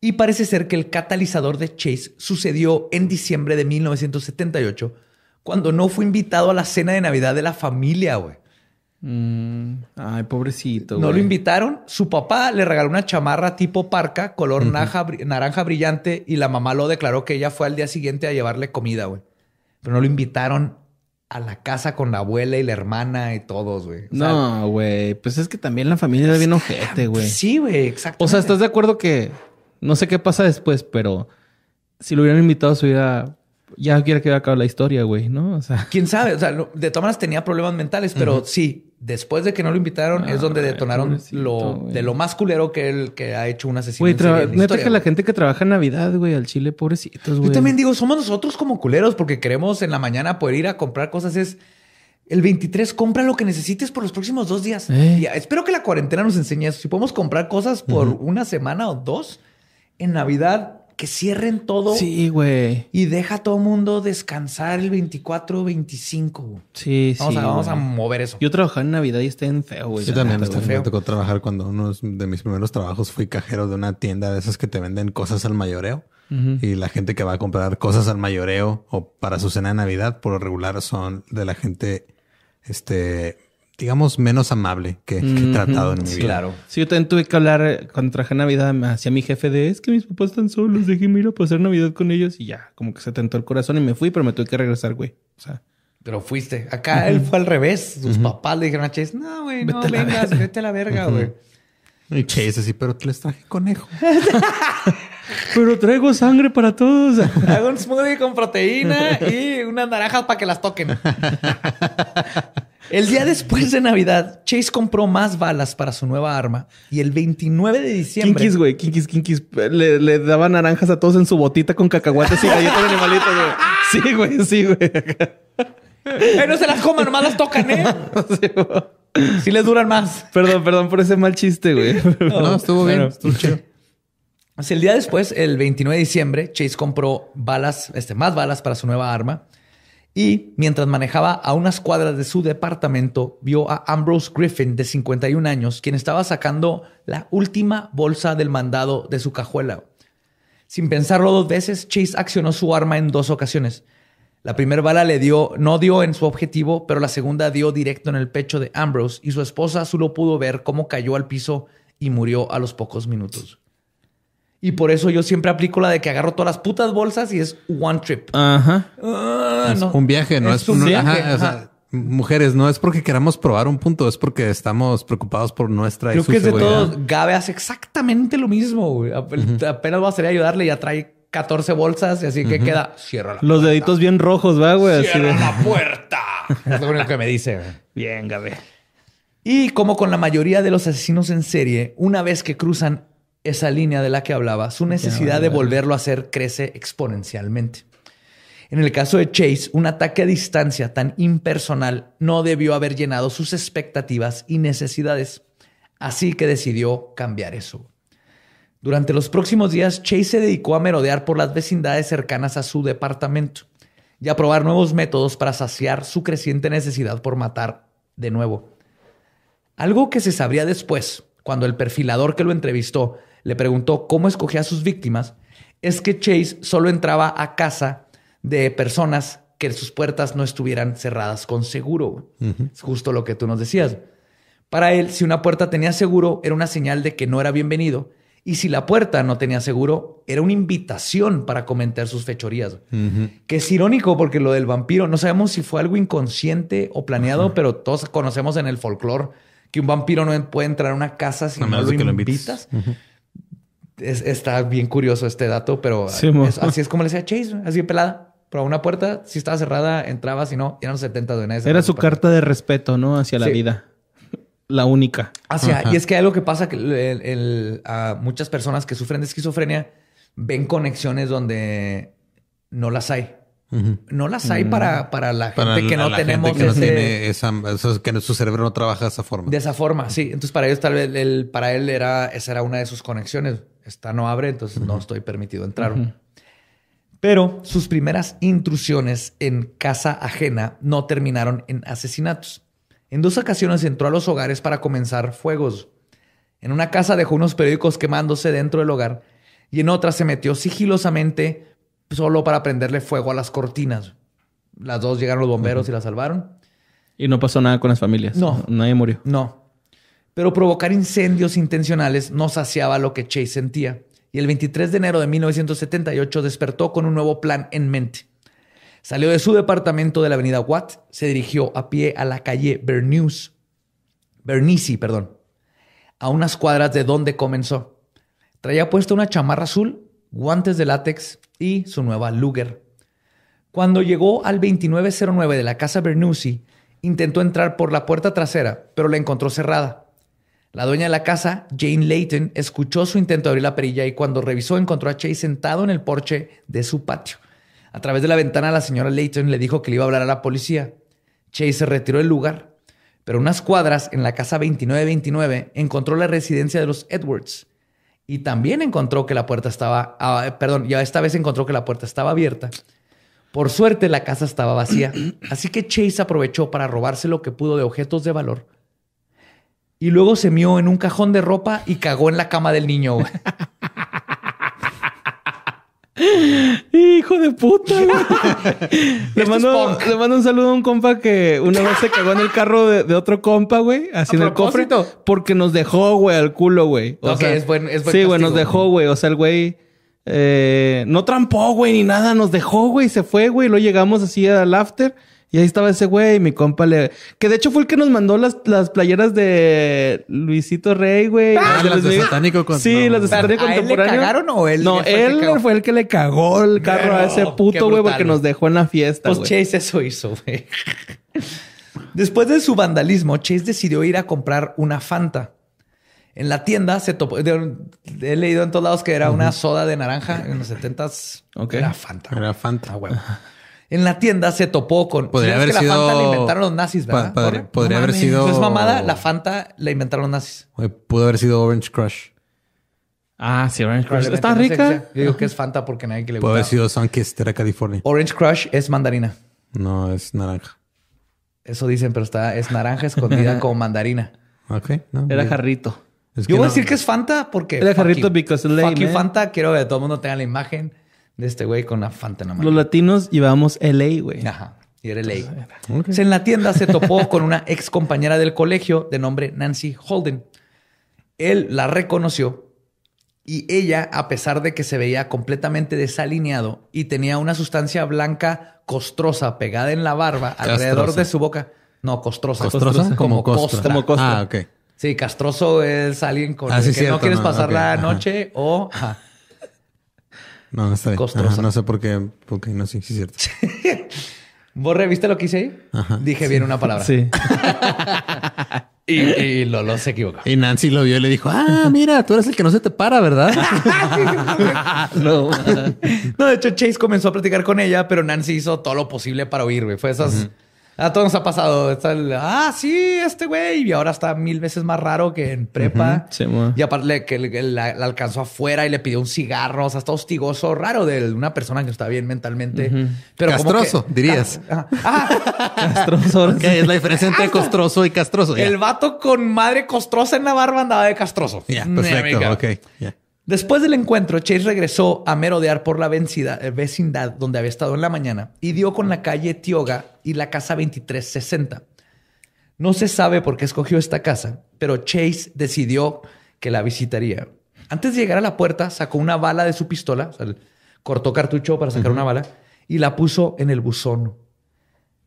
Speaker 2: Y parece ser que el catalizador de Chase sucedió en diciembre de 1978 cuando no fue invitado a la cena de Navidad de la familia, güey.
Speaker 4: Mm, ay, pobrecito. No lo
Speaker 2: invitaron. Su papá le regaló una chamarra tipo parca, color naranja brillante, y la mamá lo declaró que ella fue al día siguiente a llevarle comida, güey. Pero no lo invitaron a la casa con la abuela y la hermana y todos, güey. No,
Speaker 4: güey. Pues es que también la familia es bien ojete, güey. Sí, güey, exacto. O sea, ¿estás de acuerdo que no sé qué pasa después, pero si lo hubieran invitado a su vida ya quiere que acabe la historia, güey, ¿no? O sea.
Speaker 2: Quién sabe, o sea, de todas maneras tenía problemas mentales, pero sí, después de que no lo invitaron es donde detonaron lo de lo más culero que él que ha hecho un asesino. Güey, neta que la gente
Speaker 4: que trabaja en Navidad, güey, al Chile, pobrecitos, güey. Yo también digo, somos nosotros como culeros porque
Speaker 2: queremos en la mañana poder ir a comprar cosas. Es el 23, compra lo que necesites por los próximos dos días. Eh. espero que la cuarentena nos enseñe eso. Si podemos comprar cosas por una semana o dos en Navidad que cierren todo. Sí, güey. Y deja a todo mundo descansar
Speaker 4: el 24, 25. Sí, sí. vamos a mover eso. Yo trabajaba en Navidad y está en feo, Yo también está feo. Me tocó
Speaker 1: trabajar cuando uno de mis primeros trabajos fui cajero de una tienda de esas que te venden cosas al mayoreo. Y la gente que va a comprar cosas al mayoreo o para su cena de Navidad, por lo regular son de la gente este, digamos, menos amable que, he tratado en mi vida. Claro.
Speaker 4: Sí, yo también tuve que hablar eh, cuando traje Navidad hacia mi jefe de es que mis papás están solos, Dije, mira, a pasar Navidad con ellos y ya, como que se tentó el corazón y me fui, pero me tuve que regresar, güey. O sea.
Speaker 2: Pero fuiste.
Speaker 4: Acá él fue al revés. Sus papás le dijeron a Chase, no, güey, no
Speaker 2: vengas, vete a la verga, güey.
Speaker 4: así, pero te les traje conejo. pero traigo sangre para todos.
Speaker 2: Hago un smoothie con proteína y unas naranjas para que las toquen. El día después de Navidad, Chase compró más balas para su nueva arma y el 29 de diciembre. Kinkis, güey, kinkis, kinkis.
Speaker 4: Le, le daban naranjas a todos en su botita con cacahuates y galletas de animalitos, güey. Sí, güey, sí, güey.
Speaker 2: Eh, no se las coman, nomás las tocan, ¿eh?
Speaker 4: sí les duran más. Perdón, perdón por ese mal chiste, güey. No, estuvo bien, estuvo chido.
Speaker 2: el día después, el 29 de diciembre, Chase compró balas, este, más balas para su nueva arma y mientras manejaba a unas cuadras de su departamento, vio a Ambrose Griffin, de 51 años, quien estaba sacando la última bolsa del mandado de su cajuela. Sin pensarlo dos veces, Chase accionó su arma en dos ocasiones. La primera bala le dio, no dio en su objetivo, pero la segunda dio directo en el pecho de Ambrose y su esposa solo pudo ver cómo cayó al piso y murió a los pocos minutos. Y por eso yo siempre aplico la de que agarro todas las putas bolsas y es one trip.
Speaker 4: Ajá. Ah,
Speaker 2: un viaje, no es, un viaje.
Speaker 1: mujeres, no es porque queramos probar un punto, es porque estamos preocupados por nuestra Creo que es de todos.
Speaker 2: Gabe hace exactamente lo mismo. Güey. Apenas va a salir a ayudarle y ya trae 14 bolsas y así que queda. Cierra
Speaker 4: Los deditos bien rojos, va, güey. Cierra la
Speaker 2: puerta. es lo único que me dice. Bien, Gabe. Y como con la mayoría de los asesinos en serie, una vez que cruzan esa línea de la que hablaba, su necesidad de volverlo a hacer crece exponencialmente. En el caso de Chase, un ataque a distancia tan impersonal no debió haber llenado sus expectativas y necesidades, así que decidió cambiar eso. Durante los próximos días, Chase se dedicó a merodear por las vecindades cercanas a su departamento y a probar nuevos métodos para saciar su creciente necesidad por matar de nuevo. Algo que se sabría después, cuando el perfilador que lo entrevistó le preguntó cómo escogía a sus víctimas, es que Chase solo entraba a casa de personas que sus puertas no estuvieran cerradas con seguro. Es justo lo que tú nos decías. Para él, si una puerta tenía seguro, era una señal de que no era bienvenido. Y si la puerta no tenía seguro, era una invitación para comentar sus fechorías. Que es irónico porque lo del vampiro, no sabemos si fue algo inconsciente o planeado, pero todos conocemos en el folclore que un vampiro no puede entrar a una casa si no, Lo invitas está bien curioso este dato, pero así es como le decía Chase, así de pelada. Pero una puerta, si estaba cerrada, entraba, si no, eran 70 ese. Era su carta de respeto, ¿no? Hacia la vida.
Speaker 4: La única. Hacia, y es
Speaker 2: que algo que pasa que a muchas personas que sufren de esquizofrenia ven conexiones donde no las hay. No las hay mm. para, para la gente que no tenemos. que
Speaker 1: esa, que su cerebro no trabaja de esa forma. De
Speaker 2: esa forma, sí. Entonces, para ellos, tal vez el, para él era, esa era una de sus conexiones esta no abre, entonces no estoy permitido entrar. Pero sus primeras intrusiones en casa ajena no terminaron en asesinatos. En dos ocasiones entró a los hogares para comenzar fuegos. En una casa dejó unos periódicos quemándose dentro del hogar y en otra se metió sigilosamente solo para prenderle fuego a las cortinas. Las dos llegaron los bomberos y la salvaron.
Speaker 4: Y no pasó nada con las familias. No. Nadie murió. No.
Speaker 2: Pero provocar incendios intencionales no saciaba lo que Chase sentía. Y el 23 de enero de 1978 despertó con un nuevo plan en mente. Salió de su departamento de la avenida Watt, se dirigió a pie a la calle Bernice, perdón, a unas cuadras de donde comenzó. Traía puesta una chamarra azul, guantes de látex y su nueva Luger. Cuando llegó al 2909 de la casa Bernusi, intentó entrar por la puerta trasera, pero la encontró cerrada. La dueña de la casa, Jane Layton, escuchó su intento de abrir la perilla y cuando revisó encontró a Chase sentado en el porche de su patio. A través de la ventana la señora Layton le dijo que le iba a hablar a la policía. Chase se retiró del lugar, pero unas cuadras en la casa 2929 encontró la residencia de los Edwards y también encontró que la puerta estaba, ah, perdón, ya esta vez encontró que la puerta estaba abierta. Por suerte la casa estaba vacía, así que Chase aprovechó para robarse lo que pudo de objetos de valor y luego se mió en un cajón de ropa y cagó en la cama del niño, güey.
Speaker 4: Hijo de puta. le, mando, le, mando, un saludo a un compa que una vez se cagó en el carro de, otro compa, güey. Así en el cofre. Porque nos dejó, güey, al culo, güey. O sea, es buen, es buen Sí, güey, nos dejó, güey. O sea, el güey eh, no trampó, güey, ni nada. Nos dejó, güey. Se fue, güey. Luego llegamos así al after. Y ahí estaba ese güey, mi compa le. Que de hecho fue el que nos mandó las, las playeras de Luisito Rey, güey. Ah, de las de Satánico con... Sí, las de Satánico con Contemporáneo. ¿A él le cagaron o él? No, él fue el, que le cagó el carro a ese puto güey porque nos dejó en la fiesta. Pues Chase
Speaker 2: eso hizo, güey. Después de su vandalismo, Chase decidió ir a comprar una Fanta. En la tienda se topó. He leído en todos lados que era una soda de naranja en los 70s. Era
Speaker 1: Fanta. Era Fanta. güey
Speaker 2: en la tienda se topó con. Podría haber que sido. La Fanta la inventaron los nazis, ¿verdad? podría haber sido. es mamada, la Fanta la inventaron los nazis.
Speaker 1: Pudo haber sido Orange Crush.
Speaker 4: Ah, sí, Orange Crush. Está rica. Yo digo que es
Speaker 2: Fanta porque nadie que le gusta. Pudo haber
Speaker 1: sido Sunkist, era California. Orange Crush es mandarina. No, es naranja.
Speaker 2: Eso dicen, pero está, es naranja escondida como mandarina. Ok. No, era jarrito. Yo voy a decir que
Speaker 4: es Fanta porque. Era jarrito because fuck you, ¿eh? Fanta.
Speaker 2: Quiero que todo el mundo tenga la imagen este güey con una Fanta en la mano.
Speaker 4: Los latinos llevábamos LA, güey. Ajá.
Speaker 2: Y era LA. Pues en la tienda se topó con una ex compañera del colegio de nombre Nancy Holden. Él la reconoció y ella, a pesar de que se veía completamente desalineado y tenía una sustancia blanca costrosa pegada en la barba alrededor de su boca. No, costrosa. ¿Costrosa? Como, costra. Ah, ok. Sí, castroso es alguien con ah, que no quieres pasar la noche o...
Speaker 1: No, está bien. no sé por qué. Porque no sé, sí, es cierto.
Speaker 2: Borre, ¿viste lo que hice ahí? Dije bien una palabra.
Speaker 1: Sí. y, y, Lolo se equivocó. Y Nancy lo vio y le dijo: Ah, mira, tú eres
Speaker 2: el que no se te para, ¿verdad? no. de hecho, Chase comenzó a platicar con ella, pero Nancy hizo todo lo posible para oír, Fue esas. A todos nos ha pasado. Está el, ah, sí, este güey. Y ahora está mil veces más raro que en prepa. y aparte que la, alcanzó afuera y le pidió un cigarro. O sea, está hostigoso, raro de una persona que está bien mentalmente. castroso, dirías. Ah, ah,
Speaker 1: ah. castroso. es la diferencia entre costroso y castroso? El
Speaker 2: vato con madre costrosa en la barba andaba de castroso. Ya, perfecto. Ok. Después del encuentro, Chase regresó a merodear por la eh, vecindad donde había estado en la mañana y dio con la calle Tioga y la casa 2360. No se sabe por qué escogió esta casa, pero Chase decidió que la visitaría. Antes de llegar a la puerta, sacó una bala de su pistola, cortó cartucho para sacar una bala y la puso en el buzón.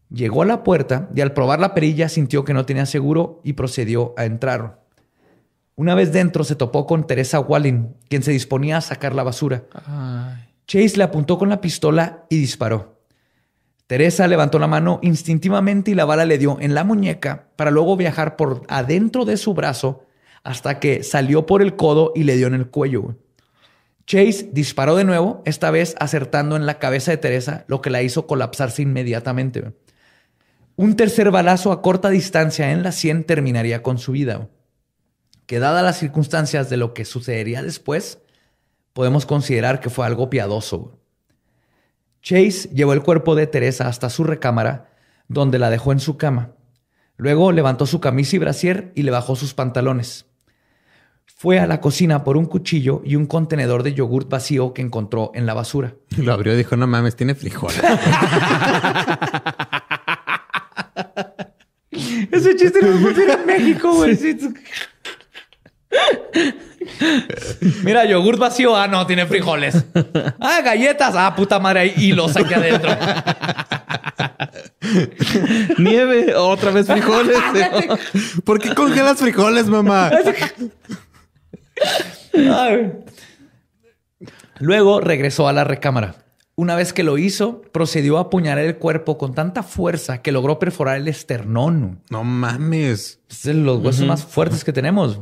Speaker 2: Llegó a la puerta y al probar la perilla sintió que no tenía seguro y procedió a entrar. Una vez dentro se topó con Teresa Wallin, quien se disponía a sacar la basura. Chase le apuntó con la pistola y disparó. Teresa levantó la mano instintivamente y la bala le dio en la muñeca para luego viajar por adentro de su brazo hasta que salió por el codo y le dio en el cuello. Chase disparó de nuevo, esta vez acertando en la cabeza de Teresa, lo que la hizo colapsarse inmediatamente. Un tercer balazo a corta distancia en la sien terminaría con su vida que dadas las circunstancias de lo que sucedería después, podemos considerar que fue algo piadoso. Chase llevó el cuerpo de Teresa hasta su recámara, donde la dejó en su cama. Luego levantó su camisa y brasier y le bajó sus pantalones. Fue a la cocina por un cuchillo y un contenedor de yogurt vacío que encontró en la basura.
Speaker 1: Lo abrió y dijo, no mames, tiene frijoles.
Speaker 3: Ese chiste no funciona en México, güey.
Speaker 2: Mira, yogurt vacío. Ah, no, tiene frijoles. Ah, galletas. Ah, puta madre, hay hilos aquí adentro.
Speaker 4: Nieve, otra vez frijoles. ¿Por qué congelas frijoles, mamá?
Speaker 2: Luego regresó a la recámara. Una vez que lo hizo, procedió a apuñalar el cuerpo con tanta fuerza que logró perforar el esternón. No mames. Es de los huesos más fuertes que tenemos.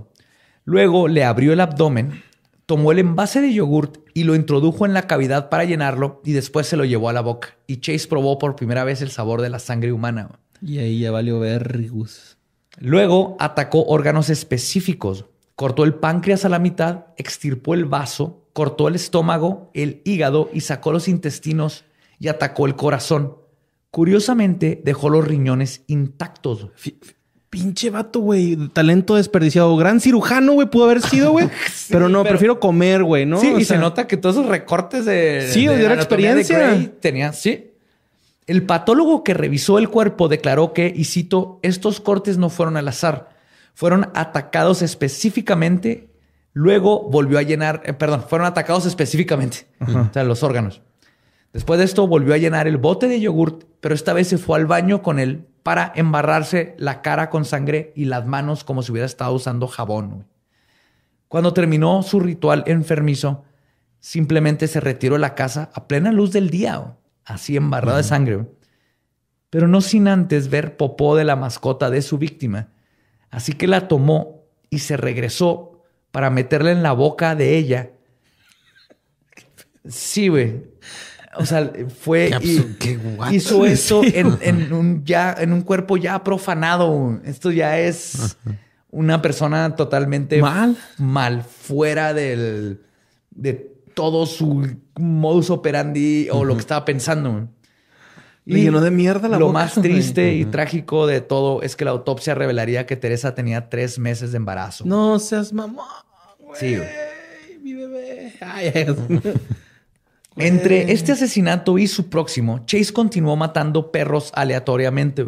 Speaker 2: Luego le abrió el abdomen, tomó el envase de yogurt y lo introdujo en la cavidad para llenarlo y después se lo llevó a la boca. Y Chase probó por primera vez el sabor de la sangre humana.
Speaker 4: Y ahí ya valió vergus. Luego atacó órganos
Speaker 2: específicos. Cortó el páncreas a la mitad, extirpó el vaso, cortó el estómago, el hígado y sacó los intestinos y atacó el corazón.
Speaker 4: Curiosamente, dejó los riñones intactos pinche vato, güey, talento desperdiciado. Gran cirujano, güey, pudo haber sido, güey. pero no, prefiero comer, güey, ¿no? Sí, y se nota
Speaker 2: que todos esos recortes de. Sí, de, de la experiencia. tenía, sí. El patólogo que revisó el cuerpo declaró que, y cito, estos cortes no fueron al azar, fueron atacados específicamente. Luego volvió a llenar, eh, perdón, fueron atacados específicamente, o sea, los órganos. Después de esto volvió a llenar el bote de yogurt, pero esta vez se fue al baño con él para embarrarse la cara con sangre y las manos como si hubiera estado usando jabón. Cuando terminó su ritual enfermizo, simplemente se retiró de la casa a plena luz del día, así embarrado de sangre, pero no sin antes ver popó de la mascota de su víctima. Así que la tomó y se regresó para meterla en la boca de ella. Sí, güey. O sea, fue y, hizo eso en, un ya en un cuerpo ya profanado. Esto ya es una persona totalmente mal, mal fuera del de todo su modus operandi o lo que estaba pensando. Y llenó de mierda la Lo más triste y trágico de todo es que la autopsia revelaría que Teresa tenía tres meses de embarazo.
Speaker 4: No seas mamá.
Speaker 2: güey. Sí. Mi
Speaker 4: bebé. Ay,
Speaker 2: Entre este asesinato y su próximo, Chase continuó matando perros aleatoriamente,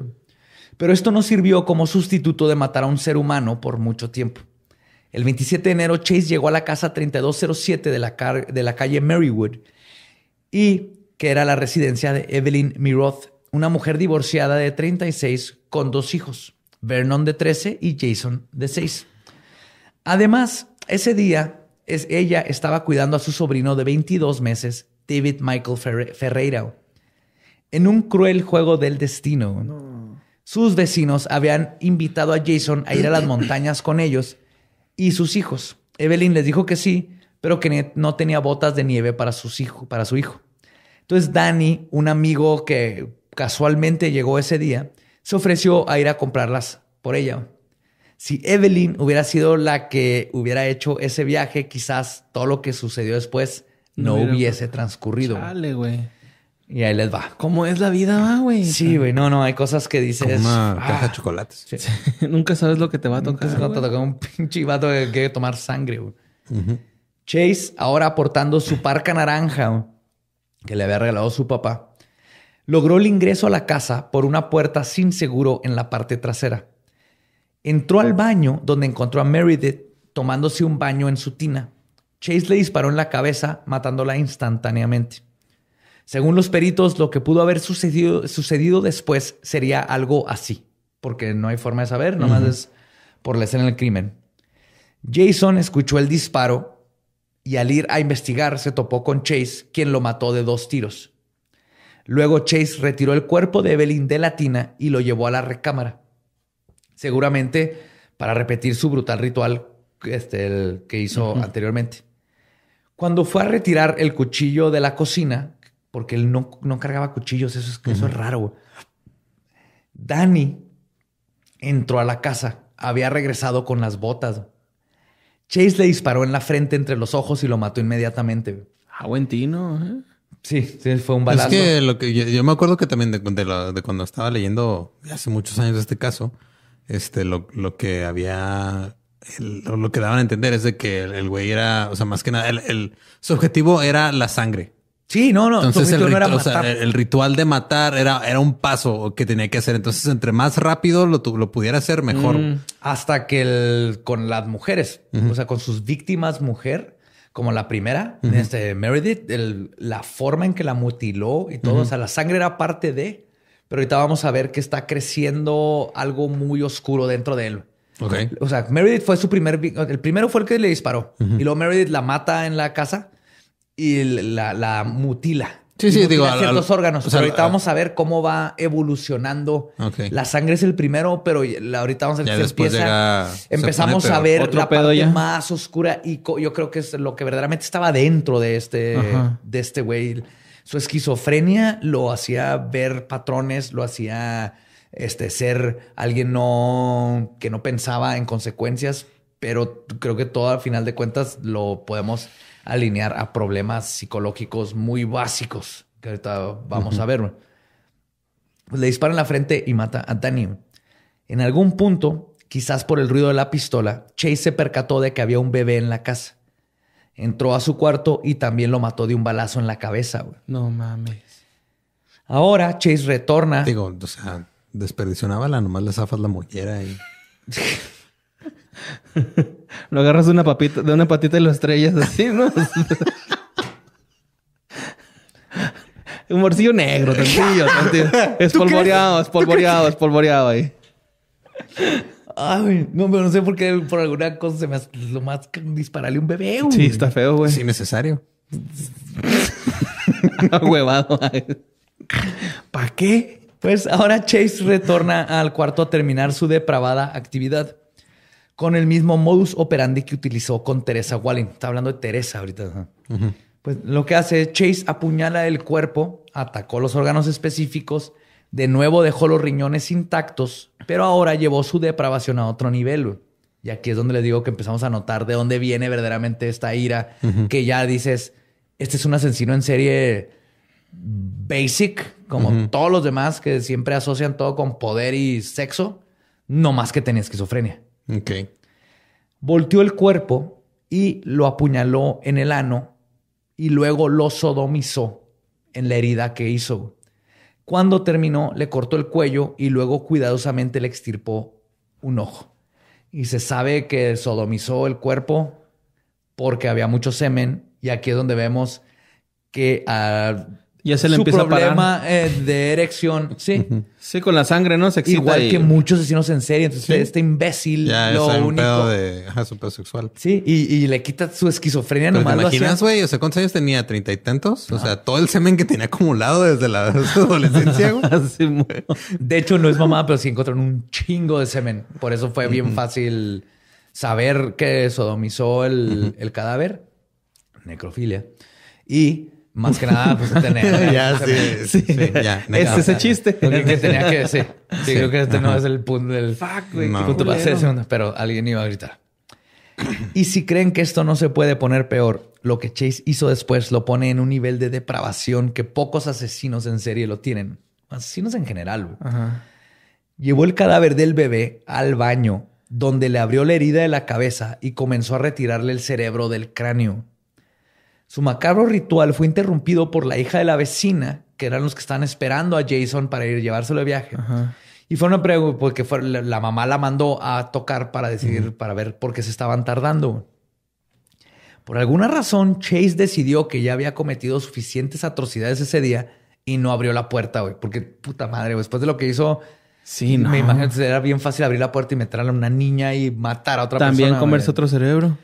Speaker 2: pero esto no sirvió como sustituto de matar a un ser humano por mucho tiempo. El 27 de enero, Chase llegó a la casa 3207 de la, calle Marywood y que era la residencia de Evelyn Miroth, una mujer divorciada de 36 con dos hijos, Vernon de 13 y Jason de 6. Además, ese día ella estaba cuidando a su sobrino de 22 meses, David Michael Ferreira. En un cruel juego del destino, sus vecinos habían invitado a Jason a ir a las montañas con ellos y sus hijos. Evelyn les dijo que sí, pero que no tenía botas de nieve para, para su hijo. Entonces Danny, un amigo que casualmente llegó ese día, se ofreció a ir a comprarlas por ella. Si Evelyn hubiera sido la que hubiera hecho ese viaje, quizás todo lo que sucedió después no, hubiese transcurrido.
Speaker 4: Dale, güey.
Speaker 2: Y ahí les va. ¿Cómo es la vida, güey? Sí, güey. No, no, hay cosas que dices. Como ah. caja de chocolates.
Speaker 4: Nunca sabes lo que te va a tocar. Nunca
Speaker 2: te va un pinche vato que tomar sangre, güey. Chase, ahora aportando su parca naranja que le había regalado su papá, logró el ingreso a la casa por una puerta sin seguro en la parte trasera. Entró al baño donde encontró a Meredith tomándose un baño en su tina. Chase le disparó en la cabeza, matándola instantáneamente. Según los peritos, lo que pudo haber sucedido, después sería algo así, porque no hay forma de saber, nomás es por la escena del crimen. Jason escuchó el disparo y al ir a investigar se topó con Chase, quien lo mató de dos tiros. Luego Chase retiró el cuerpo de Evelyn de la tina y lo llevó a la recámara, seguramente para repetir su brutal ritual este, el que hizo anteriormente. Cuando fue a retirar el cuchillo de la cocina, porque él no, cargaba cuchillos, eso es, eso es raro. Dani entró a la casa, había regresado con las botas. Chase le disparó en la frente entre los ojos y lo mató inmediatamente.
Speaker 4: "aguentino, ah, ¿eh? Sí, fue un balazo. Es que,
Speaker 1: lo que yo, me acuerdo que también de, cuando estaba leyendo hace muchos años este caso, este, lo que había lo que daban a entender es de que el, güey era, o sea, más que nada, el, su objetivo era la sangre. Sí, no, no. Entonces el, no era o el, ritual de matar era, era un paso que tenía que hacer. Entonces, entre más rápido lo, lo pudiera hacer, mejor. Mm. hasta que el,
Speaker 2: con las mujeres, o sea, con sus víctimas mujer, como la primera, este, Meredith, la forma en que la mutiló y todo, o sea, la sangre era parte de, pero ahorita vamos a ver que está creciendo algo muy oscuro dentro de él. Okay. O sea, Meredith fue su primer... El primero fue el que le disparó. Y luego Meredith la mata en la casa y la, la mutila. Sí, sí, digo... ciertos los órganos. ahorita vamos a ver cómo va evolucionando. La sangre es el primero, pero la, ahorita vamos a ver empezamos a ver la parte más oscura y yo creo que es lo que verdaderamente estaba dentro de este, de este güey. Su esquizofrenia lo hacía ver patrones, lo hacía este, ser alguien no, que no pensaba en consecuencias, pero creo que todo al final de cuentas lo podemos alinear a problemas psicológicos muy básicos que ahorita vamos a ver. Pues le dispara en la frente y mata a Danny. En algún punto, quizás por el ruido de la pistola, Chase se percató de que había un bebé en la casa. Entró a su cuarto y también lo mató de un balazo en la cabeza. Güey.
Speaker 4: No mames.
Speaker 2: Ahora Chase retorna. Digo,
Speaker 1: o sea, desperdicionaba la nomás le zafas la mollera y.
Speaker 4: Lo agarras de una papita, de una patita y lo estrellas así, ¿no? Un morcillo negro, tranquilo, Espolvoreado, espolvoreado, espolvoreado ahí. Ay, no, pero no sé por qué
Speaker 2: por alguna cosa se me hace lo más dispararle un bebé. Güey. Sí, está
Speaker 4: feo, güey. Es necesario...
Speaker 2: Huevado. ¿Para qué? Pues ahora Chase retorna al cuarto a terminar su depravada actividad con el mismo modus operandi que utilizó con Teresa Walling. Está hablando de Teresa ahorita. Pues lo que hace es Chase apuñala el cuerpo, atacó los órganos específicos, de nuevo dejó los riñones intactos, pero ahora llevó su depravación a otro nivel. Y aquí es donde les digo que empezamos a notar de dónde viene verdaderamente esta ira, que ya dices, este es un asesino en serie basic, como todos los demás que siempre asocian todo con poder y sexo, no más que tenía esquizofrenia. Ok. Volteó el cuerpo y lo apuñaló en el ano y luego lo sodomizó en la herida que hizo. Cuando terminó, le cortó el cuello y luego cuidadosamente le extirpó un ojo. Y se sabe que sodomizó el cuerpo porque había mucho semen. Y aquí es donde vemos que a ya se le empieza a parar. problema
Speaker 4: eh, de erección. Sí. Sí, con la sangre, ¿no? Se Igual que muchos asesinos en serie. Entonces, este imbécil, lo único.
Speaker 2: de... Ajá, su pedo sexual. Sí, y, le quita su esquizofrenia Pero nomás. ¿Te imaginas,
Speaker 1: güey? O sea, ¿cuántos años tenía? ¿Treinta y tantos? O sea, todo el semen que tenía acumulado desde la adolescencia, güey.
Speaker 2: de hecho, no es mamá, pero sí encontraron un chingo de semen. Por eso fue bien fácil saber que sodomizó el cadáver. Necrofilia. Y más que nada, pues tener. ya, sí, sí, ese el chiste. Sí, creo que este no es el punto del fuck, güey. pero alguien iba a gritar. y si creen que esto no se puede poner peor, lo que Chase hizo después lo pone en un nivel de depravación que pocos asesinos en serie lo tienen. Asesinos en general. Llevó el cadáver del bebé al baño, donde le abrió la herida de la cabeza y comenzó a retirarle el cerebro del cráneo. Su macabro ritual fue interrumpido por la hija de la vecina, que eran los que estaban esperando a Jason para ir a llevárselo de viaje. Y fue una pregunta porque la, mamá la mandó a tocar para decidir, para ver por qué se estaban tardando. Por alguna razón, Chase decidió que ya había cometido suficientes atrocidades ese día y no abrió la puerta, güey. Porque puta madre, después de lo que hizo, me imagino que era bien fácil abrir la puerta y meter a una niña y matar a otra También persona. También comerse
Speaker 4: otro cerebro.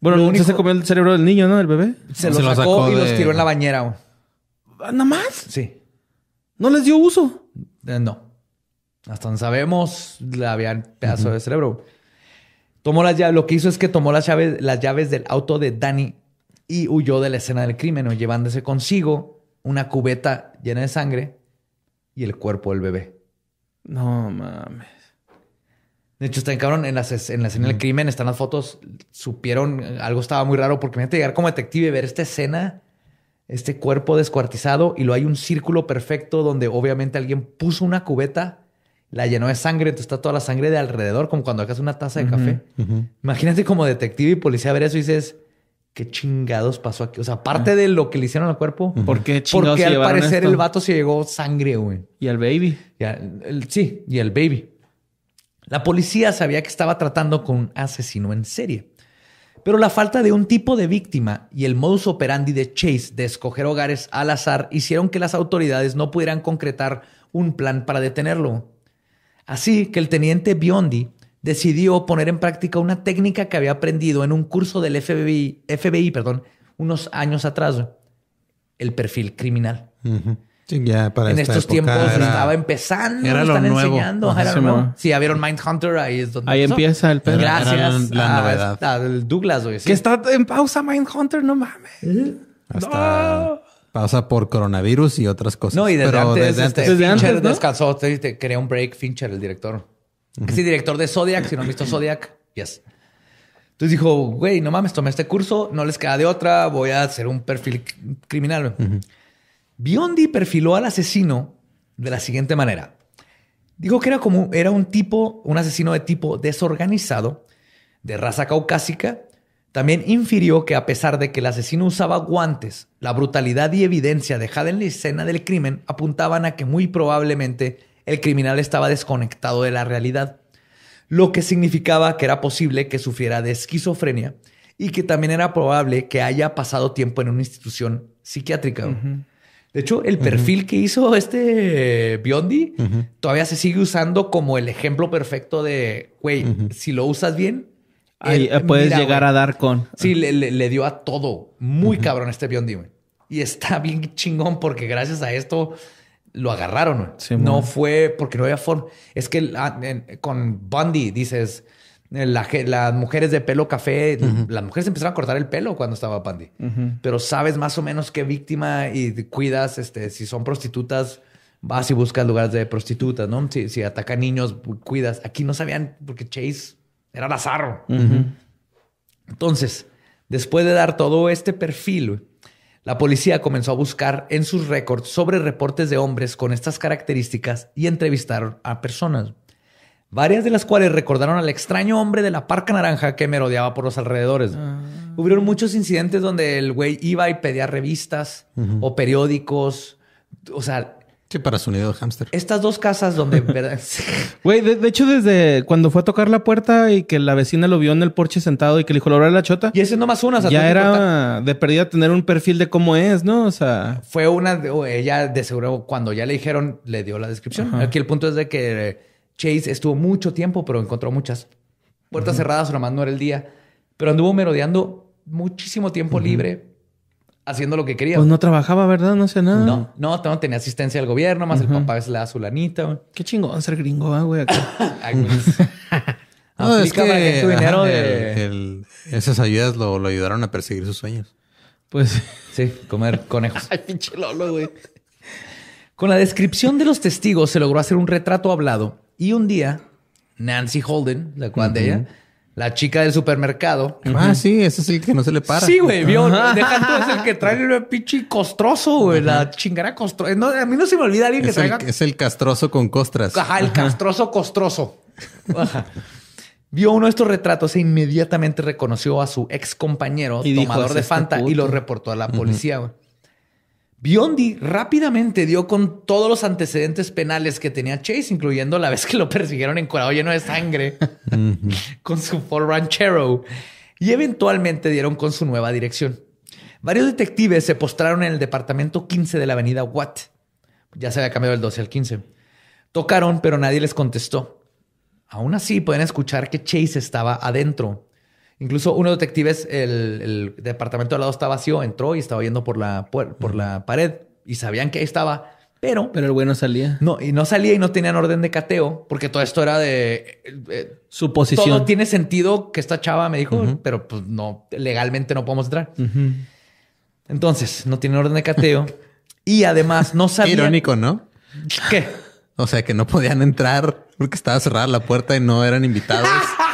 Speaker 4: Bueno, entonces se comió el cerebro del niño, ¿no? El bebé. Se, lo, sacó, y los tiró en la bañera. Ah, ¿Nada más? Sí. ¿No les dio uso?
Speaker 2: Eh, no. Hasta donde sabemos, le habían pedazo de cerebro. Tomó las llaves. Lo que hizo es que tomó las llaves, las llaves del auto de Dani y huyó de la escena del crimen, llevándose consigo una cubeta llena de sangre y el cuerpo del bebé. No mames. De hecho, está en cabrón. En la, escena del crimen están las fotos. Supieron algo estaba muy raro porque me llegar como detective y ver esta escena, este cuerpo descuartizado y lo hay un círculo perfecto donde obviamente alguien puso una cubeta, la llenó de sangre, entonces está toda la sangre de alrededor, como cuando haces una taza de café. Imagínate como detective y policía ver eso y dices, ¿qué chingados pasó aquí? O sea, aparte de lo que le hicieron al cuerpo, ¿por qué chingados Porque al parecer el vato se llegó sangre, güey. Y al baby. sí, y al baby. La policía sabía que estaba tratando con un asesino en serie. Pero la falta de un tipo de víctima y el modus operandi de Chase de escoger hogares al azar hicieron que las autoridades no pudieran concretar un plan para detenerlo. Así que el teniente Biondi decidió poner en práctica una técnica que había aprendido en un curso del FBI, FBI perdón, unos años atrás, el perfil criminal
Speaker 1: ya para en estos tiempos estaba
Speaker 2: empezando, era lo están enseñando. sí, Si ya vieron Mindhunter, ahí es donde. Ahí empieza el pedo. Gracias. La, a, novedad. Douglas, Que
Speaker 4: está en pausa Mindhunter, no mames. ¿Eh?
Speaker 1: Hasta por coronavirus y otras cosas. No, y desde Pero antes, desde
Speaker 2: este, antes, ¿no? descansó, te, un break, Fincher, el director. sí, director de Zodiac, si no han visto Zodiac, yes. Entonces dijo, güey, no mames, tomé este curso, no les queda de otra, voy a hacer un perfil criminal. Biondi perfiló al asesino de la siguiente manera. Dijo que era como era un tipo, un asesino de tipo desorganizado, de raza caucásica. También infirió que a pesar de que el asesino usaba guantes, la brutalidad y evidencia dejada en la escena del crimen apuntaban a que muy probablemente el criminal estaba desconectado de la realidad, lo que significaba que era posible que sufriera de esquizofrenia y que también era probable que haya pasado tiempo en una institución psiquiátrica. De hecho, el perfil que hizo este eh, Biondi todavía se sigue usando como el ejemplo perfecto de, güey, si lo usas bien,
Speaker 4: Ahí, puedes llegar a dar con.
Speaker 2: Sí, le, dio a todo. Muy cabrón este Biondi, güey. Y está bien chingón porque gracias a esto lo agarraron. no fue porque no había forma. Es que ah, con Bundy dices, las mujeres de pelo café, las mujeres empezaron a cortar el pelo cuando estaba Pandy. Pero sabes más o menos qué víctima y cuidas, este, si son prostitutas, vas y buscas lugares de prostitutas, ¿no? Si, ataca atacan niños, cuidas. Aquí no sabían porque Chase era la Entonces, después de dar todo este perfil, la policía comenzó a buscar en sus récords sobre reportes de hombres con estas características y entrevistaron a personas varias de las cuales recordaron al extraño hombre de la parca naranja que merodeaba por los alrededores. Ah. Hubieron muchos incidentes donde el güey iba y pedía revistas o periódicos. O sea... que para su nido de hámster. Estas dos casas donde...
Speaker 4: Güey, de, hecho, desde cuando fue a tocar la puerta y que la vecina lo vio en el porche sentado y que le dijo, la la chota. Y ese nomás una. ya era de perdida tener un perfil de cómo es, ¿no? O sea...
Speaker 2: Fue una... Ella, de seguro, cuando ya le dijeron, le dio la descripción. Aquí el punto es de que Chase estuvo mucho tiempo, pero encontró muchas puertas cerradas. cerradas, nomás no era el día. Pero anduvo merodeando muchísimo tiempo libre, haciendo lo que quería. Pues no
Speaker 4: trabajaba, ¿verdad? No hacía nada. No,
Speaker 2: no, tenía asistencia del gobierno, más el papá es la zulanita.
Speaker 4: Qué chingón ser gringo, ¿eh, güey. es que,
Speaker 1: esas ayudas lo, lo ayudaron a perseguir sus sueños. Pues sí,
Speaker 2: comer conejos.
Speaker 4: Ay, pinche lolo, güey.
Speaker 2: Con la descripción de los testigos se logró hacer un retrato hablado y un día, Nancy Holden, la cual de ella? La chica
Speaker 1: del supermercado. Ah, sí, ese es el que no se le para. Sí, güey, vio. Deja
Speaker 2: es el que trae el pinche costroso, güey. La chingara costrosa. a mí no se me olvida alguien que
Speaker 1: Es el castroso con costras. Ajá, el
Speaker 2: castroso costroso. Vio uno de estos retratos e inmediatamente reconoció a su ex compañero, tomador de este Fanta, y lo reportó a la policía, güey. Biondi rápidamente dio con todos los antecedentes penales que tenía Chase, incluyendo la vez que lo persiguieron en lleno de sangre con su Ford Ranchero y eventualmente dieron con su nueva dirección. Varios detectives se postraron en el departamento 15 de la avenida Watt. Ya se había cambiado el 12 al 15. Tocaron, pero nadie les contestó. Aún así, pueden escuchar que Chase estaba adentro Incluso uno de los detectives, el, departamento de al lado estaba vacío, entró y estaba yendo por la, por la pared y sabían que ahí estaba, pero... Pero el güey no salía. No, y no salía y no tenían orden de cateo porque todo esto era de... su eh, eh, Suposición. Todo tiene sentido que esta chava me dijo, pero pues no, legalmente no podemos entrar. Entonces,
Speaker 1: no tienen orden de cateo y además no sabían... Irónico, ¿no? ¿Qué? O sea, que no podían entrar porque estaba cerrada la puerta y no eran invitados.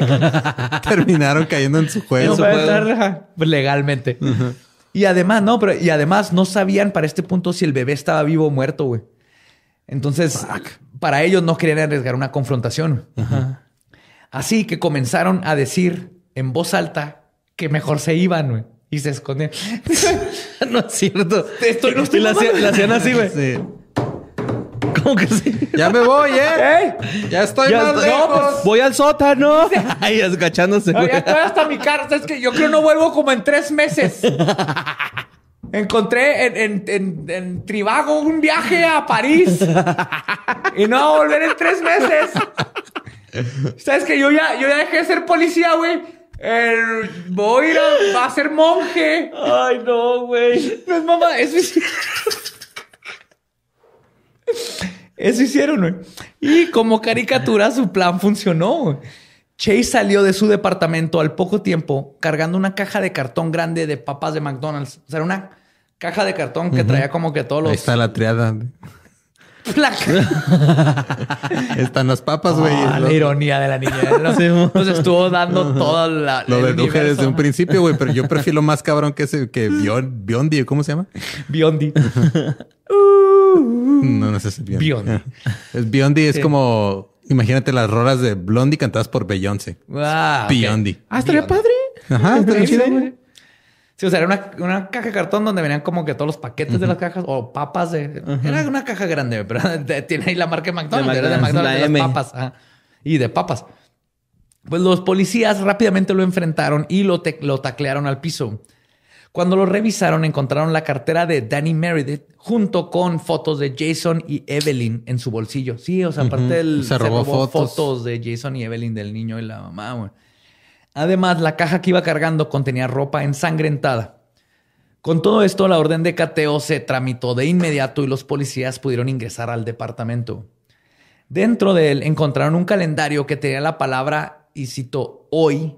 Speaker 1: Terminaron cayendo en su juego. legalmente.
Speaker 2: Y además, no, pero y además no sabían para este punto si el bebé estaba vivo o muerto, güey. Entonces, para ellos no querían arriesgar una confrontación. Así que comenzaron a decir en voz alta que mejor se iban, güey. Y se escondían.
Speaker 4: no es cierto. Estoy, no hacían así, güey. ¿Cómo que sí? Ya me voy, ¿eh? Ya estoy más lejos. Pues, voy al sótano. Ay, escachándose. ya estoy hasta
Speaker 2: mi casa. Es que yo creo no vuelvo como en tres meses. Encontré en, en, Tribago un viaje a París y no volver en tres meses. Sabes que yo ya, yo dejé de ser policía, güey. voy a a, ser monje. Ay, no, güey. No es mamá, es eso hicieron, güey. Y como caricatura, su plan funcionó. Chase salió de su departamento al poco tiempo cargando una caja de cartón grande de papas de McDonald's. O sea, era una caja de cartón que traía como que todos los. Ahí está la triada.
Speaker 1: Están las papas, güey. Ah, la ironía de la niña. Nos, estuvo dando
Speaker 2: toda la. Lo deduje desde
Speaker 1: un principio, güey, pero yo prefiero más cabrón que ese que Biondi, ¿cómo se llama? Biondi. no, no es si Biondi. Biondi. Es, como. Imagínate las rolas de Blondie cantadas por Beyoncé. Ah, Biondi. Ah, estaría padre. Ajá, estaría
Speaker 2: Sí, o sea, era una, caja de cartón donde venían como que todos los paquetes de las cajas o papas de. Era una caja grande, pero tiene ahí la marca McDonald's, era de McDonald's, de papas. Y de papas. Pues los policías rápidamente lo enfrentaron y lo, lo taclearon al piso. Cuando lo revisaron, encontraron la cartera de Danny Meredith junto con fotos de Jason y Evelyn en su bolsillo. Sí, o sea, aparte se, robó fotos. de Jason y Evelyn del niño y la mamá. güey. Además, la caja que iba cargando contenía ropa ensangrentada. Con todo esto, la orden de cateo se tramitó de inmediato y los policías pudieron ingresar al departamento. Dentro de él encontraron un calendario que tenía la palabra, y cito, hoy,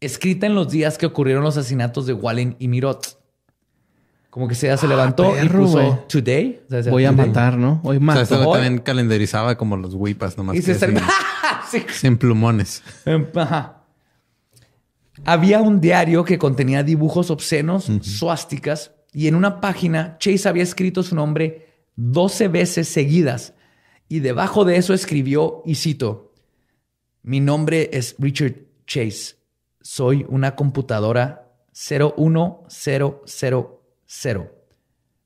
Speaker 2: escrita en los días que ocurrieron los asesinatos de Wallen y Mirot.
Speaker 1: Como que se, ah, levantó y puso today. Voy a matar, ¿no? Hoy mato. O sea, también calendarizaba como los huipas nomás. Y se sin, sin plumones.
Speaker 2: Em, había un diario que contenía dibujos obscenos, suásticas, y en una página Chase había escrito su nombre 12 veces seguidas. Y debajo de eso escribió, y cito, mi nombre es Richard Chase. Soy una computadora 01000.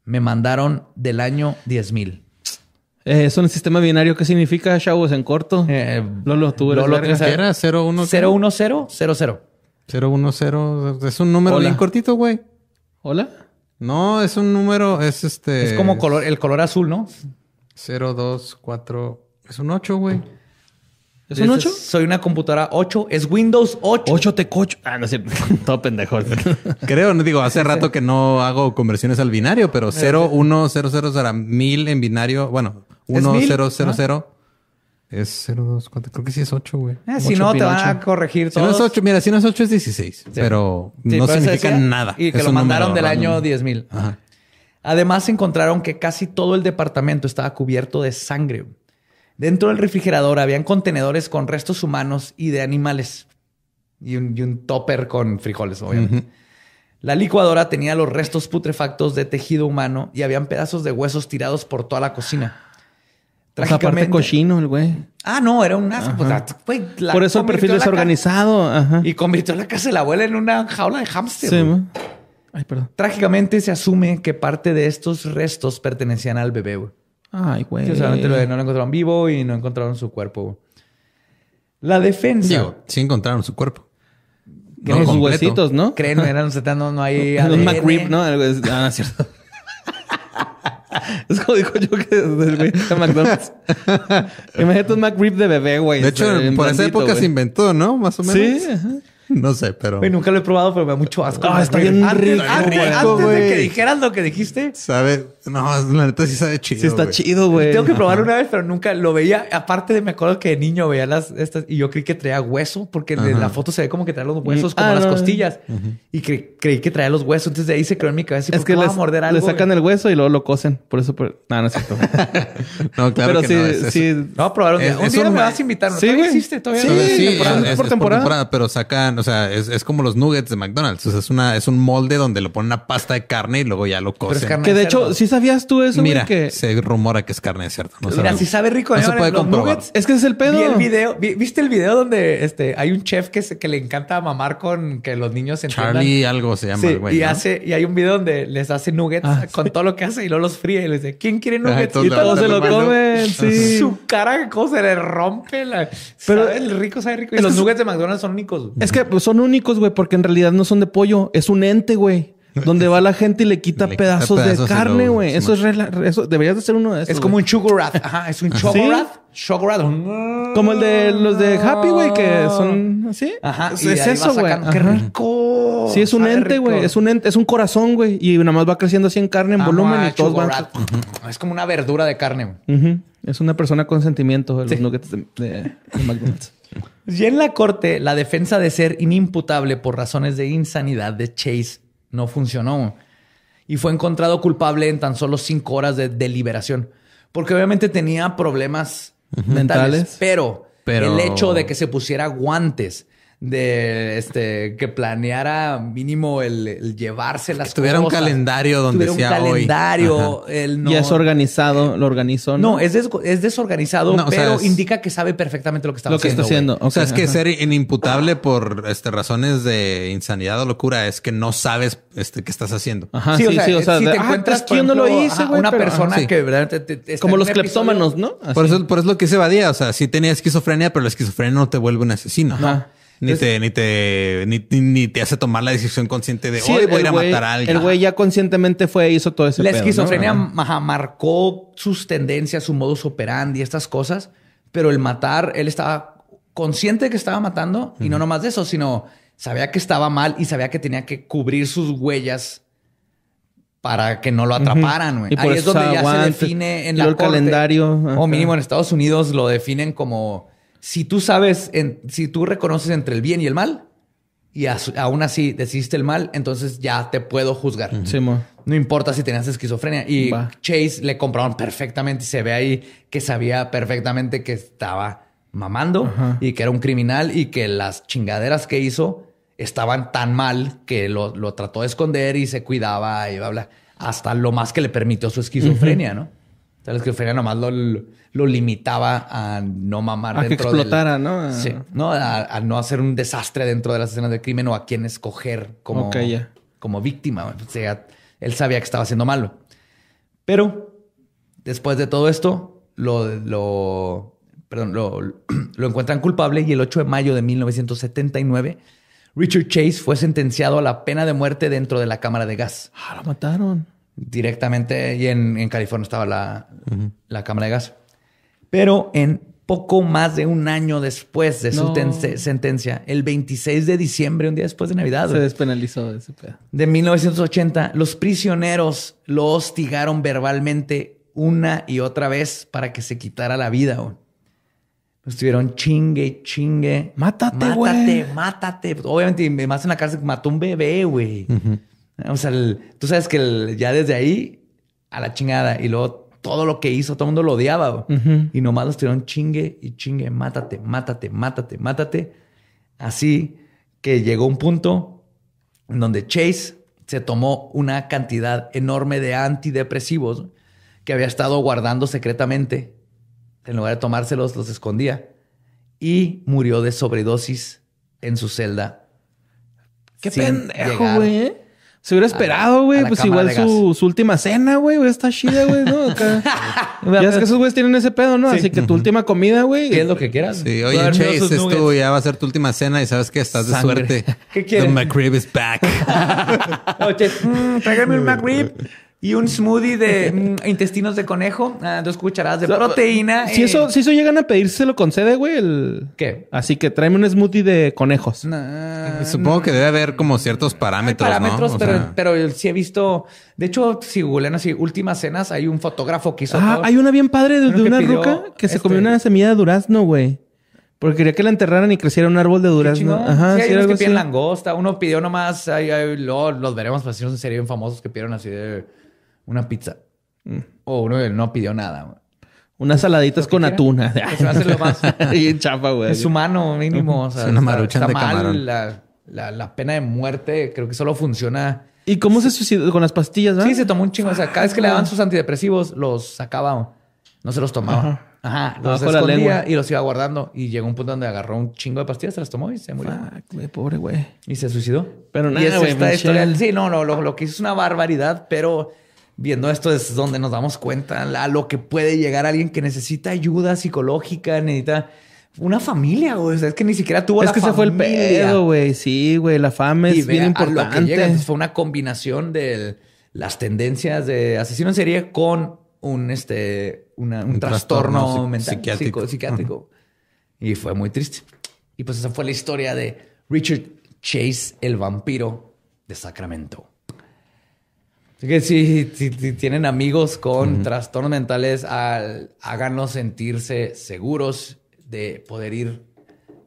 Speaker 4: Me mandaron del año 10.000. Eh, es un sistema binario. ¿Qué significa, chavos, en corto? Eh, era? 010 es un número bien cortito, güey. ¿Hola?
Speaker 1: No, es un número, es este. Es como color, el color azul, ¿no? 024.
Speaker 2: Es un 8, güey. ¿Es un 8? Soy una computadora 8. Es Windows 8.
Speaker 1: 8 te cocho. Ah, no sé. Todo pendejo. Creo, no digo, hace rato que no hago conversiones al binario, pero 0100 será 1000 en binario. Bueno, 1000 es 02, 4. Creo que sí es 8, güey.
Speaker 2: Eh, si no, te van a corregir todos. Si no es
Speaker 1: mira, si no es 8 es 16, pero no significa nada. Y que lo mandaron del año 10.000. mil.
Speaker 2: Además, encontraron que casi todo el departamento estaba cubierto de sangre. Dentro del refrigerador habían contenedores con restos humanos y de animales. Y un, topper con frijoles, obviamente. La licuadora tenía los restos putrefactos de tejido humano y habían pedazos de huesos tirados por toda la cocina. O sea, aparte cochino
Speaker 4: el güey. Ah, no, era un asco. Pues, Por eso el perfil desorganizado. Y convirtió la
Speaker 2: casa de la abuela en una jaula de
Speaker 4: hámster. Sí, Ay, perdón.
Speaker 2: Trágicamente se asume que parte de estos restos pertenecían al bebé, güey.
Speaker 4: Ay, güey. no
Speaker 2: lo encontraron vivo y no encontraron su cuerpo.
Speaker 1: La defensa. sí encontraron su cuerpo.
Speaker 2: No, sus huesitos, ¿no? Creen, eran, no, no hay. Un McRib, ¿no?
Speaker 4: Ah, cierto. es como dijo yo que McDonald's. Imagínate un McRib de bebé, güey. De hecho, este, por esa época se inventó, ¿no? Más o menos. Sí, ajá. No sé, pero.
Speaker 2: nunca lo he probado, pero me da mucho ah, asco. está bien rico,
Speaker 1: antes,
Speaker 4: de que
Speaker 2: dijeras
Speaker 1: lo que dijiste. Sabe, no, la neta sí sabe chido. Sí está chido, güey. Tengo que probarlo
Speaker 2: una vez, pero nunca lo veía. Aparte de, me acuerdo que de niño veía las estas y yo creí que traía hueso, porque en la foto se ve como que traía los huesos, como ah, las costillas. Y creí que traía los huesos. Entonces de ahí se creó en mi cabeza. Y es que ah, les, a morder algo, le sacan
Speaker 4: el hueso y luego lo cosen. Por eso, no, no es cierto. no, claro. Pero que sí, no, es sí. No, probaron. un día eh, me vas a
Speaker 2: invitar. Sí, hiciste Todavía sí, por temporada.
Speaker 4: Pero sacan
Speaker 1: o sea, es, como los nuggets de McDonald's. O sea, es, una, es un molde donde lo ponen una pasta de carne y luego ya lo cocen. que de hecho, si sabías tú eso, mira, que... se rumora que es carne, es cierto. No mira, si sabe rico, no
Speaker 2: ¿eh? puede
Speaker 4: es que es el pedo. Vi el
Speaker 2: video, ¿viste el video donde este, hay un chef que, que le encanta mamar con que los niños entiendan? Charlie algo se llama Y, hace, y hay un video donde les hace nuggets ah, con todo lo que hace y luego los fríe y les dice, ¿quién quiere nuggets? y todos se lo comen. Su cara, cómo se le rompe. La... Pero el rico sabe rico. Y los nuggets de McDonald's son únicos.
Speaker 4: Es que pues, son únicos, güey, porque en realidad no son de pollo, es un ente, güey. Donde va la gente y le quita, pedazos, de carne, güey. Eso es eso deberías de ser uno de esos. Es como un rat. Ajá, es un chugurath ¿Ah, ¿Sí? Como el de los de Happy, güey, que son así. Ajá, es, y eso, güey. Qué rico. Sí, es un ente, güey. Es un ente, es un corazón, güey. Y nada más va creciendo así en carne, en volumen y todos van.
Speaker 2: Es como una verdura de carne,
Speaker 4: Es una persona con sentimiento, los nuggets
Speaker 2: de McDonald's. Pues y en la corte, la defensa de ser inimputable por razones de insanidad de Chase no funcionó y fue encontrado culpable en tan solo cinco horas de deliberación, porque obviamente tenía problemas mentales, pero el hecho de que se pusiera guantes de este que planeara mínimo el, llevarse las tuviera un calendario donde tuviera sea un calendario y es
Speaker 4: organizado lo organizó no, es, es, desorganizado pero
Speaker 2: indica que sabe perfectamente lo que está lo que está haciendo
Speaker 4: o sea es que ser inimputable por este,
Speaker 1: razones de insanidad o locura es que no sabes este qué estás haciendo Ajá, sí, sí, o sea, si te ah, encuentras
Speaker 4: pues, no lo hizo? una persona que verdad como los cleptómanos no por eso
Speaker 1: por eso lo que se evadía o sea si tenía esquizofrenia pero la esquizofrenia no te vuelve un asesino Ajá. Ni, te, ni, te, hace tomar la decisión consciente de hoy voy a ir a matar a alguien. El güey
Speaker 4: ya conscientemente fue e hizo todo ese La esquizofrenia
Speaker 2: marcó sus tendencias, su modus operandi, estas cosas, pero el matar, él estaba consciente de que estaba matando y no nomás de eso, sino sabía que estaba mal y sabía que tenía que cubrir sus huellas para que no lo atraparan, güey. Ahí es donde ya se define en la el calendario. O mínimo en Estados Unidos lo definen como si tú sabes, si tú reconoces entre el bien y el mal, y aún así decidiste el mal, entonces ya te puedo juzgar. no importa si tenías esquizofrenia. Y Chase le compraron perfectamente y se ve ahí que sabía perfectamente que estaba mamando y que era un criminal y que las chingaderas que hizo estaban tan mal que lo, trató de esconder y se cuidaba y bla, bla, hasta lo más que le permitió su esquizofrenia, ¿no? O sea, la esquizofrenia nomás lo, lo limitaba a no mamar a que explotara, ¿no? Ah. Sí, ¿no? A, no hacer un desastre dentro de las escenas de crimen o a quién escoger como, como víctima. O sea, él sabía que estaba haciendo malo. Pero después de todo esto, lo, lo, lo, encuentran culpable y el 8 de mayo de 1979 Richard Chase fue sentenciado a la pena de muerte dentro de la cámara de gas.
Speaker 4: Ah, lo mataron.
Speaker 2: Directamente, y en, California estaba
Speaker 3: la
Speaker 2: cámara de gas. Pero en poco más de un año después de su sentencia, el 26 de diciembre, un día después de Navidad. Se despenalizó ese De 1980, los prisioneros lo hostigaron verbalmente una y otra vez para que se quitara la vida. Güey. Estuvieron chingue, chingue. Mátate, mátate, mátate. Obviamente, más en la cárcel, mató un bebé, güey. O sea, tú sabes que ya desde ahí, a la chingada. Y luego todo lo que hizo, todo el mundo lo odiaba. Y nomás los tiraron chingue y chingue, mátate, mátate, mátate, mátate. Así que llegó un punto en donde Chase se tomó una cantidad enorme de antidepresivos que había estado guardando secretamente. En lugar de tomárselos, los escondía. Y murió de sobredosis en su celda. ¡Qué pendejo, güey! Se hubiera esperado,
Speaker 4: güey. Pues igual su, última cena, güey. Está chida, güey, ¿no? ya es que esos güeyes tienen ese pedo, ¿no? Así que tu última comida, güey. ¿Qué es lo que quieras. Sí, oye, Chase, es
Speaker 1: Ya va a ser tu última cena y sabes que estás de suerte. ¿Qué quieres? The McRib is back.
Speaker 4: oye, Chase, mm, McRib
Speaker 2: y un smoothie de mm, intestinos de conejo, ah, dos cucharadas de proteína. Si, eso,
Speaker 4: eh. si eso llegan a pedir, se lo concede, güey. ¿Qué? Así que tráeme un smoothie de conejos. Eh,
Speaker 1: supongo que debe haber como ciertos parámetros. parámetros, pero,
Speaker 2: pero, sí he visto. De hecho, si googlean así, últimas cenas, hay un fotógrafo que hizo. Ah, hay una
Speaker 4: bien padre de, una ruca que se comió este, una semilla de durazno, güey. Porque quería que la enterraran y creciera un árbol de durazno. Ajá, sí, hay que piden
Speaker 2: langosta. Uno pidió nomás... ahí los veremos, pues, si no bien famosos que pidieron así de una pizza. O uno no pidió nada.
Speaker 4: Unas saladitas con atuna.
Speaker 2: se a lo más. Es humano, mínimo. O sea, una mal. La, pena de muerte creo que solo funciona. ¿Y cómo se suicidó? Con las pastillas, Sí, se tomó
Speaker 3: un chingo. cada vez que le ah. daban sus
Speaker 2: antidepresivos, los sacaba. No se los tomaba. Ajá. los escondía y los iba guardando. Y llegó un punto donde agarró un chingo de pastillas, se las tomó y se murió. Ah, pobre güey. Y se suicidó. Pero nada, y es Sí, no, no. Lo, lo que hizo es una barbaridad, pero viendo esto es donde nos damos cuenta a lo que puede llegar alguien que necesita ayuda psicológica, necesita una familia, güey. O es que ni siquiera tuvo es que se fue el pedo,
Speaker 4: güey. Sí, güey. La fama es bien importante. fue
Speaker 2: una combinación de las tendencias de asesino en serie con un, este, un, trastorno, mental, psiquiátrico. Y fue muy triste. Y pues esa fue la historia de Richard Chase, el vampiro de Sacramento. Así que si, tienen amigos con trastornos mentales, al, háganos sentirse
Speaker 1: seguros
Speaker 2: de poder
Speaker 1: ir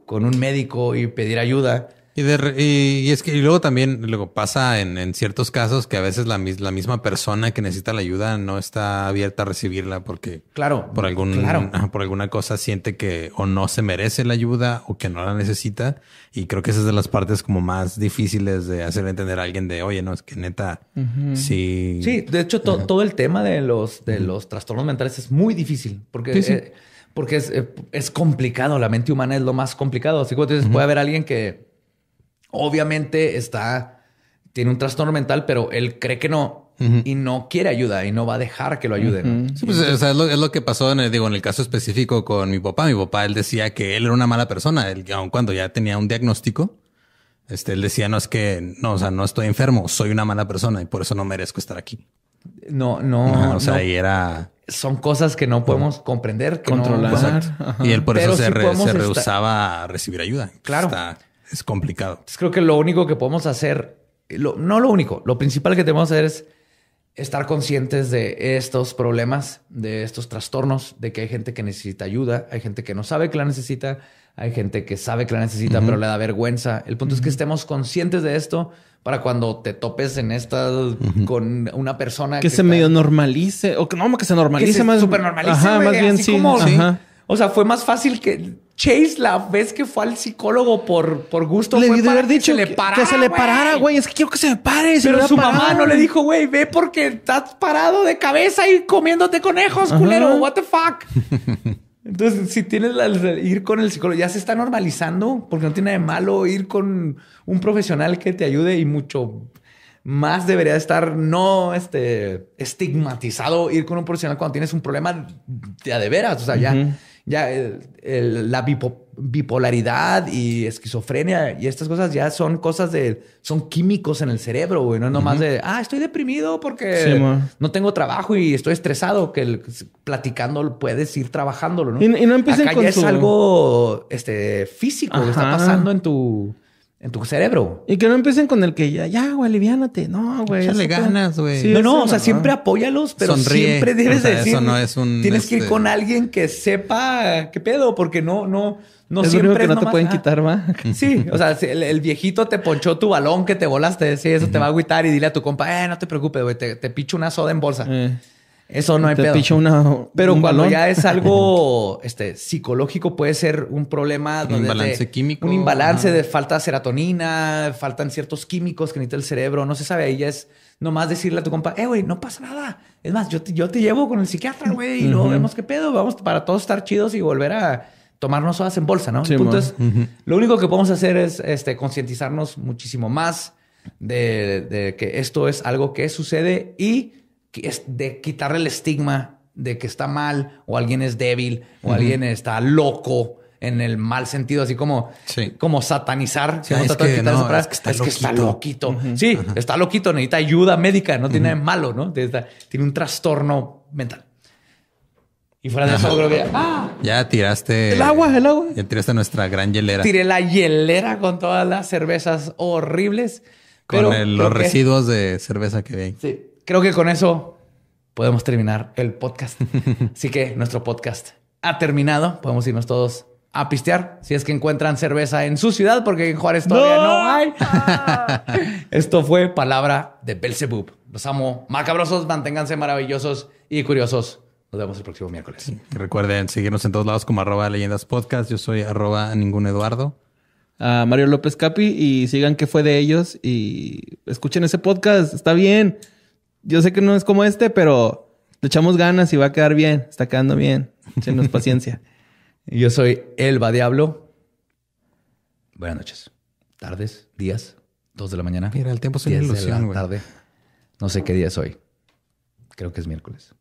Speaker 1: con un médico y pedir ayuda y, es que luego también luego pasa en, ciertos casos que a veces la, misma persona que necesita la ayuda no está abierta a recibirla porque claro, por, algún, por alguna cosa siente que o no se merece la ayuda o que no la necesita. Y creo que esa es de las partes como más difíciles de hacer entender a alguien de, oye, no, es que neta, sí. Sí, de hecho, todo el tema de los, de los trastornos mentales es muy difícil porque... Eh, porque
Speaker 2: eh, es, complicado, la mente humana es lo más complicado. Así que puede haber alguien que obviamente está, tiene un trastorno mental, pero él cree que no. Y no quiere ayuda y no va a dejar que lo ayuden.
Speaker 1: Pues, es, lo, que pasó en el, digo, en el caso específico con mi papá. Mi papá, él decía que él era una mala persona, él, aun cuando ya tenía un diagnóstico. Este, él decía, no es que, no, o sea, no estoy enfermo, soy una mala persona y por eso no merezco estar aquí.
Speaker 2: No, no. o sea, era. Son cosas que no podemos comprender, controlar. y él por eso se, rehusaba
Speaker 1: a recibir ayuda. Claro es complicado.
Speaker 2: creo que lo único que podemos hacer, no lo único, lo principal que tenemos que hacer es estar conscientes de estos problemas, de estos trastornos, de que hay gente que necesita ayuda, hay gente que no sabe que la necesita, hay gente que sabe que la necesita, pero le da vergüenza. El punto es que estemos conscientes de esto para cuando te topes en esta con una persona que, se medio
Speaker 4: normalice o que no, que se normalice más. Super normalice. Ajá, más bien sí. O
Speaker 2: sea, fue más fácil que Chase la vez que fue al psicólogo por, por gusto le fue haber dicho le que se le parara, güey. Es que quiero que se me pare. Pero su mamá no le dijo, güey, ve porque estás parado de cabeza y comiéndote conejos, culero. What the fuck. Entonces, si tienes la, ir con el psicólogo, ya se está normalizando porque no tiene de malo ir con un profesional que te ayude y mucho más debería estar no este, estigmatizado ir con un profesional cuando tienes un problema de, de veras. O sea, ya ya la bipolaridad y esquizofrenia y estas cosas ya son cosas de, son químicos en el cerebro, güey, no es nomás de, ah, estoy deprimido porque no tengo trabajo y estoy estresado, que el, platicando puedes ir trabajándolo, ¿no? Y, no empiecen Acá ya es algo este, físico, que está pasando en tu en tu
Speaker 4: cerebro. Y que no empiecen con el que ya, ya, güey, aliviánate. No, güey. Échale ganas, güey. no, no, o sea, siempre apóyalos, pero siempre debes decir. Eso no es un. Tienes que ir este, con alguien que sepa
Speaker 2: qué pedo, porque no, no, no siempre. que no te pueden ah.
Speaker 4: quitar, va. Sí,
Speaker 2: o sea, el, viejito te ponchó tu balón que te volaste, sí, eso te va a agüitar y dile a tu compa, eh, no te preocupes, güey, te, te picho una soda en bolsa. Eh. Eso no hay pedo.
Speaker 4: una, Pero cuando ya es
Speaker 2: algo este, psicológico, puede ser un problema. Un imbalance químico. Un imbalance de falta de serotonina, faltan ciertos químicos que necesita el cerebro. No se sabe. Ahí ya es nomás decirle a tu compa, eh, güey, no pasa nada. Es más, yo te, yo te llevo con el psiquiatra, güey, y no vemos qué pedo. Vamos para todos estar chidos y volver a tomarnos sodas en bolsa, ¿no? Sí, el lo único que podemos hacer es este, concientizarnos muchísimo más de que esto es algo que sucede y de quitarle el estigma de que está mal o alguien es débil o alguien está loco en el mal sentido, así como, como satanizar. es, que, está loquito. Sí, está loquito, necesita ayuda médica, no tiene nada malo, ¿no? Tiene un trastorno mental. Y fuera de eso, creo que
Speaker 1: ah. ya tiraste el agua, el agua. tiraste nuestra gran hielera. Tiré
Speaker 2: la hielera con todas las cervezas horribles. Con los residuos
Speaker 1: de cerveza que hay. Sí
Speaker 2: creo que con eso
Speaker 1: podemos terminar el podcast.
Speaker 2: Así que nuestro podcast ha terminado. Podemos irnos todos a pistear. Si es que encuentran cerveza en su ciudad, porque en Juárez todavía no,
Speaker 1: hay.
Speaker 2: Esto fue Palabra de Belzebub. Los amo. Macabrosos, manténganse maravillosos y curiosos. Nos vemos el próximo miércoles.
Speaker 1: Recuerden seguirnos en todos lados como
Speaker 4: arroba leyendas podcast. Yo soy arroba ningún Eduardo. A Mario López Capi y sigan qué fue de ellos y escuchen ese podcast. Está bien yo sé que no es como este, pero le echamos ganas y va a quedar bien. Está quedando bien. Tenemos paciencia. yo soy Elba Diablo.
Speaker 2: Buenas noches. Tardes, días, dos de la mañana. Mira, el tiempo se una ilusión, No sé qué día es hoy. Creo que es miércoles.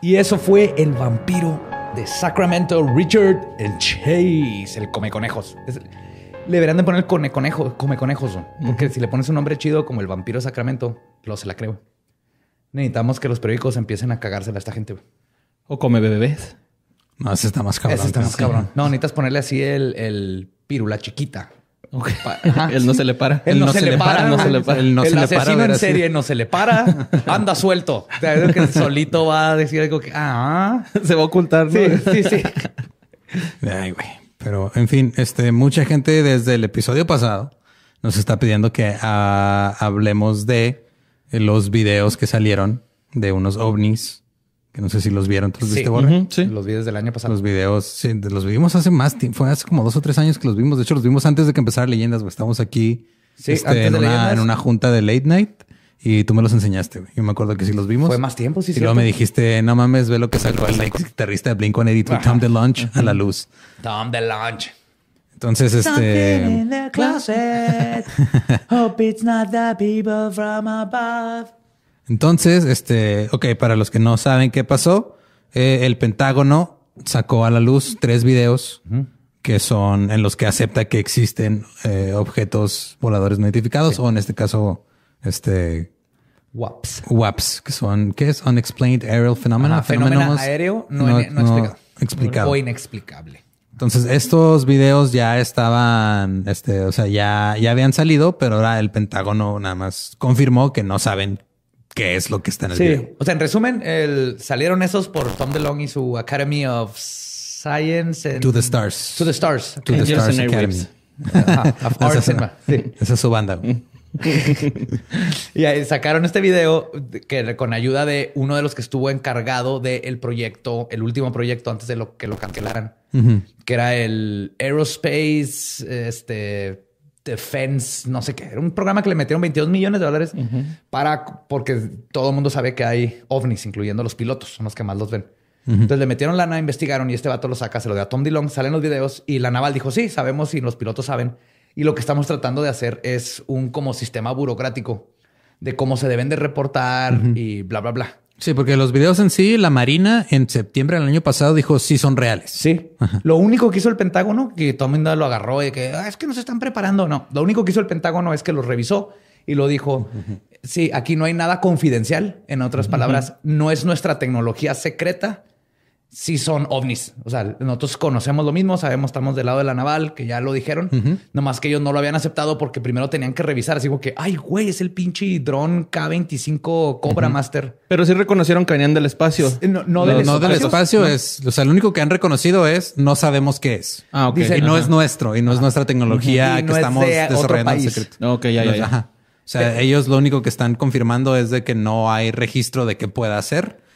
Speaker 2: Y eso fue el vampiro de Sacramento, Richard el Chase, el come conejos. le deberían de poner el conejos, come conejos, porque si le pones un nombre chido como el vampiro Sacramento, lo se la creo. Necesitamos que los periódicos empiecen a cagársela a esta gente. O come bebés. No, ese está más cabrón. está No, necesitas ponerle así el, el pirula chiquita. Él no se le para. Él, no, se, le para, no se le para. el asesino en serie no se le para. Anda suelto.
Speaker 4: solito va a decir algo que ah, ah". se va a ocultar. Sí, sí, sí.
Speaker 1: Pero en fin, este, mucha gente desde el episodio pasado nos está pidiendo que ah, hablemos de los videos que salieron de unos ovnis que no sé si los vieron. Entonces, los ¿viste, Borre? sí. Los videos del año pasado. Los videos, sí, los vimos hace más tiempo. Fue hace como dos o tres años que los vimos. De hecho, los vimos antes de que empezara Leyendas. Güey. Estamos aquí este, en, una, junta de late night y tú me los enseñaste. Yo me acuerdo que sí los vimos. Fue más tiempo, sí. Y luego me dijiste, no mames, ve lo que sacó el guitarrista de Blink One Edit, Tom the Lunch, a la luz. Tom este, the Lunch. Entonces, este. Entonces, este, ok, para los que no saben qué pasó, eh, el Pentágono sacó a la luz tres videos que son en los que acepta que existen eh, objetos voladores no identificados o en este caso, este, WAPs. WAPs, que son, ¿qué es? Unexplained Aerial Phenomena. Ah, fenómeno aéreo no, no, explicado. O
Speaker 2: inexplicable.
Speaker 1: Entonces, estos videos ya estaban, este, o sea, ya, ya habían salido, pero ahora el Pentágono nada más confirmó que no saben qué es lo que está en el video.
Speaker 2: O sea, en resumen, salieron esos por Tom DeLong y su Academy of Science. to the Stars. To the Stars. To the Stars Academy.
Speaker 1: esa, es, su banda.
Speaker 2: y ahí sacaron este video que con ayuda de uno de los que estuvo encargado del proyecto, el último proyecto antes de lo que lo cancelaran, que era el Aerospace, este Defense, este, no sé qué. Era un programa que le metieron 22 millones de dólares para, porque todo el mundo sabe que hay ovnis, incluyendo los pilotos, son los que más los ven. Entonces le metieron lana, investigaron y este vato lo saca, se lo de a Tom DeLong, salen los videos y la naval dijo, sí, sabemos y los pilotos saben. Y lo que estamos tratando de hacer es un como sistema burocrático de cómo se deben de reportar y bla, bla, bla.
Speaker 1: Sí, porque los videos en sí, la Marina en septiembre del año pasado dijo sí son reales. Sí.
Speaker 2: Lo único que hizo el Pentágono, que todo el mundo lo agarró y que ah, es que nos están preparando. No, lo único que hizo el Pentágono es que lo revisó y lo dijo. Sí, aquí no hay nada confidencial. En otras palabras, no es nuestra tecnología secreta sí son ovnis. O sea, nosotros conocemos lo mismo, sabemos, estamos del lado de la naval, que ya lo dijeron, nomás que ellos no lo habían aceptado porque primero tenían que revisar. Así como que, ay, güey, es el pinche dron K-25 Cobra Master.
Speaker 1: Pero sí reconocieron que venían del espacio. No, del, espacio. es, o sea, lo único que han reconocido es no sabemos qué es. Ah, ok. y no es nuestro, y no es nuestra tecnología que estamos desarrollando secreto. Ok, ya, ya, O sea, ellos lo único que están confirmando es de que no hay registro de qué pueda ser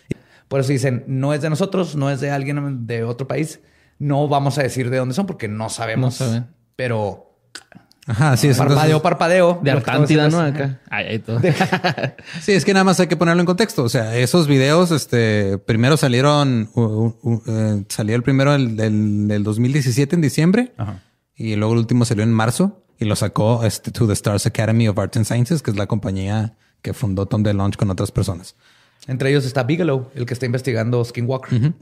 Speaker 2: por eso dicen, no es de nosotros, no es de alguien de otro país. No
Speaker 1: vamos a decir de dónde son porque no sabemos. Pero...
Speaker 2: sí. Es, parpadeo,
Speaker 1: parpadeo. De Atlántida, ¿no? Acá. todo. sí, es que nada más hay que ponerlo en contexto. O sea, esos videos, este, primero salieron, eh, salió el primero del, del, 2017 en diciembre. Y luego el último salió en marzo y lo sacó este, to the Stars Academy of Arts and Sciences, que es la compañía que fundó Tom DeLonge con otras personas.
Speaker 2: Entre ellos está Bigelow, el que está investigando Skinwalker.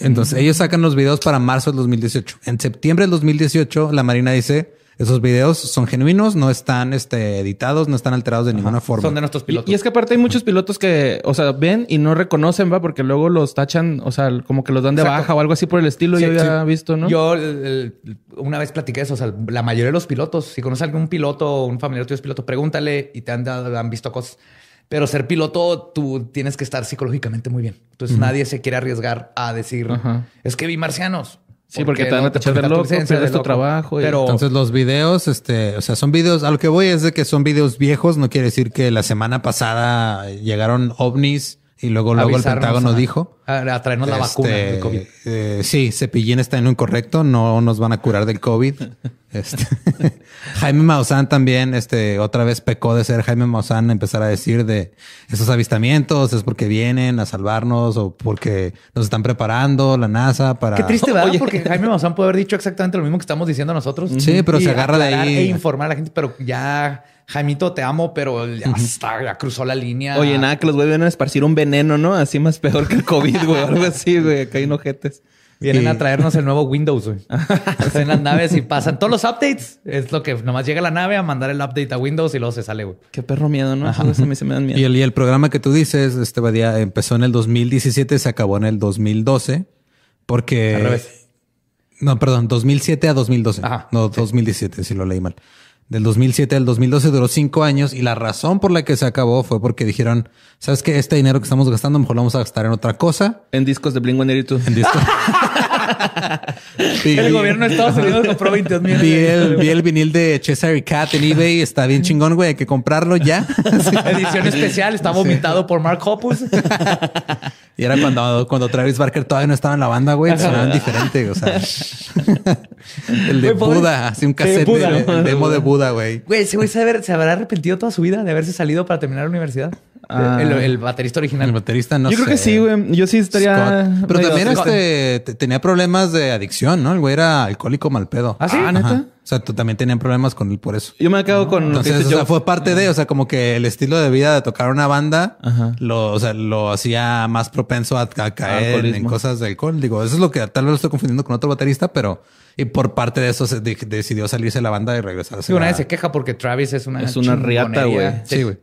Speaker 1: Entonces, ellos sacan los videos para marzo del 2018. En septiembre del 2018, la Marina dice, esos videos son genuinos, no están este, editados, no están alterados de ninguna forma. Son de
Speaker 4: nuestros pilotos. Y, es que aparte hay muchos pilotos que, o sea, ven y no reconocen, va, porque luego los tachan, o sea, como que los dan de baja o algo así por el estilo. yo había visto, ¿no? Yo
Speaker 2: una vez platicé eso, o sea, la mayoría de los pilotos, si conoces a algún piloto, un familiar tuyo es piloto, pregúntale y te han, han visto cosas. Pero ser piloto, tú tienes que estar psicológicamente muy bien. Entonces nadie se quiere arriesgar a decir, es que vi marcianos. Sí, porque,
Speaker 4: te van a de loco, tu trabajo. Entonces
Speaker 1: los videos, este, o sea, son videos, a lo que voy es de que son videos viejos, no quiere decir que la semana pasada llegaron ovnis y luego, luego el Pentágono dijo a ah, traernos la este, vacuna del COVID. Eh, sí, Cepillín está en lo incorrecto, no nos van a curar del COVID. Este. Jaime Maussan también, este, otra vez pecó de ser Jaime Maussan, empezar a decir de esos avistamientos es porque vienen a salvarnos o porque nos están preparando la NASA para. Qué triste, ¿verdad? Porque
Speaker 2: Jaime Maussan puede haber dicho exactamente lo mismo que estamos diciendo nosotros. Sí, pero se agarra de ahí. E informar a la gente, pero ya. Jaimito, te amo, pero
Speaker 4: ya cruzó la línea. Oye, nada, que los güeyes a esparcir un veneno, ¿no? Así más peor que el COVID algo güey, hay Vienen a traernos el nuevo Windows, güey. en las naves y
Speaker 2: pasan todos los updates. Es lo que nomás llega la nave a mandar el update a
Speaker 4: Windows y luego se sale, güey. Qué perro miedo, ¿no? a mí se me dan miedo.
Speaker 1: Y el, programa que tú dices, este día, empezó en el 2017, se acabó en el 2012, porque... Al revés. No, perdón, 2007 a 2012. No, 2017, si lo leí mal del 2007 al 2012 duró cinco años y la razón por la que se acabó fue porque dijeron, ¿sabes qué? Este dinero que estamos gastando mejor lo vamos a gastar en otra cosa. En discos de Blink-182. En discos. el gobierno de Estados Unidos compró 22 mil Vi el, vinil de Cesare Cat en eBay. Está bien chingón, güey. Hay que comprarlo ya. Edición especial. Está vomitado
Speaker 2: por Mark Hoppus.
Speaker 1: Y era cuando, cuando Travis Barker todavía no estaba en la banda, güey. Sonaban pues, diferente, o sea. el de Buda, así un cassette de, de, demo de Buda, güey.
Speaker 2: Güey, ese güey se, habrá arrepentido toda su vida de haberse salido para terminar la universidad. Ah. el,
Speaker 1: baterista original. El baterista no Yo creo que sí,
Speaker 4: güey. Yo sí estaría. Pero también este,
Speaker 1: tenía problemas de adicción, ¿no? El güey era alcohólico mal pedo. Ah, sí. O sea, tú también tenían problemas con él por eso. Yo me acabo con. Entonces, o sea, fue parte de, o sea, como que el estilo de vida de tocar una banda lo, o sea, lo hacía más propenso a, caer en cosas de alcohol. Digo, eso es lo que tal vez lo estoy confundiendo con otro baterista, pero y por parte de eso decidió salirse de la banda y regresar. Sí, una vez se
Speaker 2: queja porque Travis es una, es una riata, güey. Sí, güey.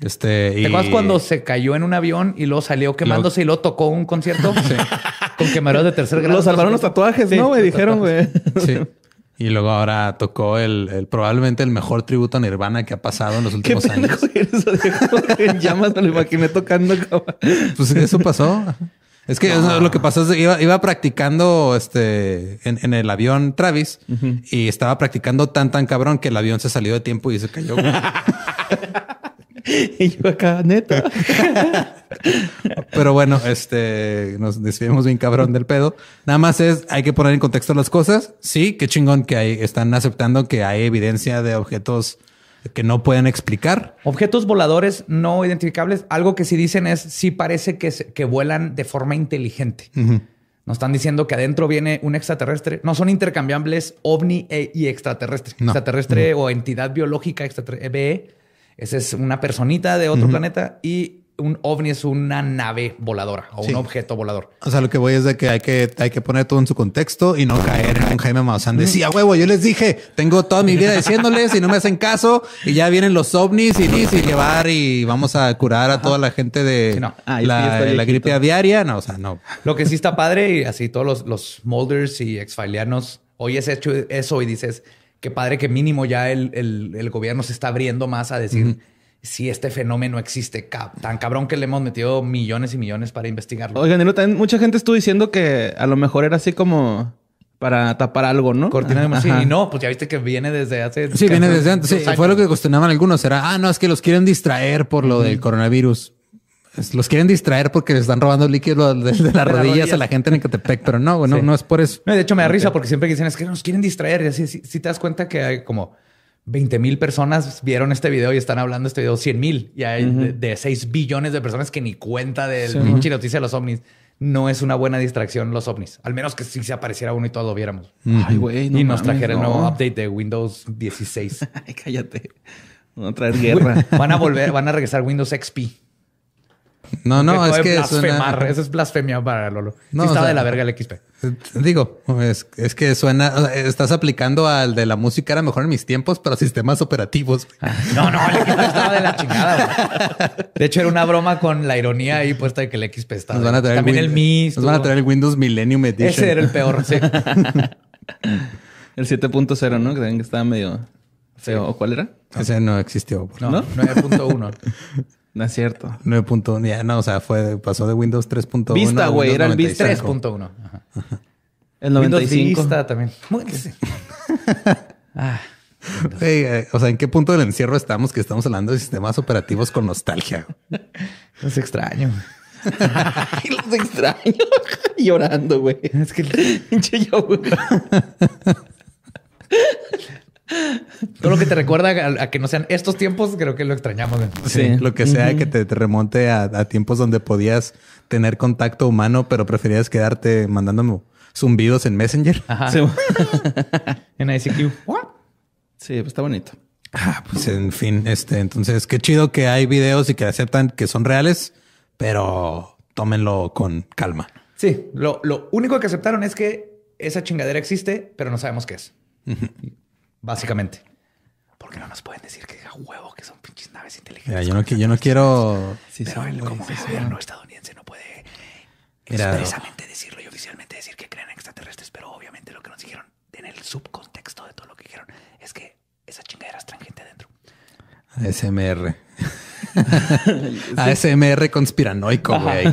Speaker 1: Este, y... ¿Te acuerdas cuando
Speaker 2: se cayó en un avión y luego salió quemándose y luego tocó un concierto? Sí. Con quemaderos de tercer grado. Lo salvaron los
Speaker 4: tatuajes, ¿no? Me dijeron, güey. Sí.
Speaker 1: Y luego ahora tocó el, probablemente el mejor tributo a Nirvana que ha pasado en los últimos años.
Speaker 4: en llamas me lo imaginé tocando.
Speaker 1: pues eso pasó. Es que lo que pasó es que iba, practicando este en, el avión Travis y estaba practicando tan tan cabrón que el avión se salió de tiempo y se cayó.
Speaker 4: y yo acá, neta.
Speaker 1: Pero bueno, este, nos decidimos bien cabrón del pedo. Nada más es, hay que poner en contexto las cosas. Sí, qué chingón que hay, están aceptando que hay evidencia de objetos que no pueden explicar. Objetos voladores no identificables. Algo que sí dicen es, sí parece
Speaker 2: que, que vuelan de forma inteligente.
Speaker 1: Nos
Speaker 2: están diciendo que adentro viene un extraterrestre. No son intercambiables ovni eh, y extraterrestre. Extraterrestre o entidad biológica extraterrestre. Eh, EBE esa es una personita de otro planeta y un ovni es una nave voladora o un objeto volador.
Speaker 1: O sea, lo que voy es de que hay que, hay que poner todo en su contexto y no caer en Jaime Maussan. Decía, huevo, yo les dije, tengo toda mi vida diciéndoles y no me hacen caso y ya vienen los ovnis y dice, y llevar y vamos a curar a toda la gente de ah, la, gripe aviaria. No, o sea, no. Lo que sí está padre y así todos los, los molders y
Speaker 2: exfilianos hoy es hecho eso y dices, qué padre que mínimo ya el, el, gobierno se está abriendo más a decir si este fenómeno existe. Tan cabrón que le hemos metido millones y millones para investigarlo.
Speaker 4: Oigan, y también mucha gente estuvo diciendo que a lo mejor era así como para tapar algo, ¿no? Cortina de sí, y
Speaker 2: no, pues ya viste que viene desde hace. Sí, viene desde antes. Sí, fue lo que
Speaker 1: cuestionaban algunos. Era, ah, no, es que los quieren distraer por lo del coronavirus los quieren distraer porque les están robando líquido de, las rodillas, a la gente en el pero no, bueno, no es por eso. de hecho, me da risa porque
Speaker 2: siempre dicen es que nos quieren distraer. Y así, si, te das cuenta que hay como 20 mil personas vieron este video y están hablando de este video 100 mil y hay de, 6 billones de personas que ni cuenta del noticia de los ovnis. No es una buena distracción los ovnis, al menos que si se apareciera uno y todos lo viéramos. y nos trajera el nuevo update de Windows 16. Ay, cállate. No traer guerra. Van a volver, van a regresar Windows XP. No, no, es que Eso es blasfemia para Lolo. No, estaba de la verga el XP. Eh,
Speaker 1: digo, es, que suena, estás aplicando al de la música, era mejor en mis tiempos pero sistemas operativos. Ah, no, no, el XP estaba de la chingada. De hecho, era una broma con la ironía ahí puesta de
Speaker 2: que
Speaker 4: el XP estaba. También el, mis. Nos van a traer el Windows Millennium Edition. Ese era el peor, sí. el 7.0, ¿no? Creen que estaba medio feo. ¿O cuál era? Ese no existió. no, no. 9.1. No es cierto. 9.1. Ya no, o sea, fue,
Speaker 1: pasó de Windows 3.1. Vista, güey, era el Vista 3.1.
Speaker 2: El 95. está Vista también. ah.
Speaker 1: Eh, o sea, ¿en qué punto del encierro estamos que estamos hablando de sistemas operativos con nostalgia?
Speaker 2: es extraño.
Speaker 3: Ay, los
Speaker 1: extraño llorando, güey. Es que el pinche yo,
Speaker 2: todo lo que te recuerda a, que no sean estos tiempos, creo que lo extrañamos. Sí, lo que sea que
Speaker 1: te, remonte a, tiempos donde podías tener contacto humano, pero preferías quedarte mandándome zumbidos en Messenger. Ajá.
Speaker 4: en ICQ. Sí, pues está bonito. Ah, pues en
Speaker 1: fin, este, entonces qué chido que hay videos y que aceptan que son reales, pero tómenlo con calma.
Speaker 2: Sí, lo, único que aceptaron es que esa chingadera existe, pero no sabemos qué es.
Speaker 1: Básicamente. Porque no nos pueden decir que a huevo que son pinches naves inteligentes. yo no, quiero. pero como gobierno estadounidense no puede expresamente decirlo y oficialmente decir que
Speaker 2: creen en extraterrestres, pero obviamente lo que nos dijeron en el subcontexto de todo lo que dijeron es que esa chingadera es transgente adentro.
Speaker 1: ASMR. ASMR conspiranoico, güey.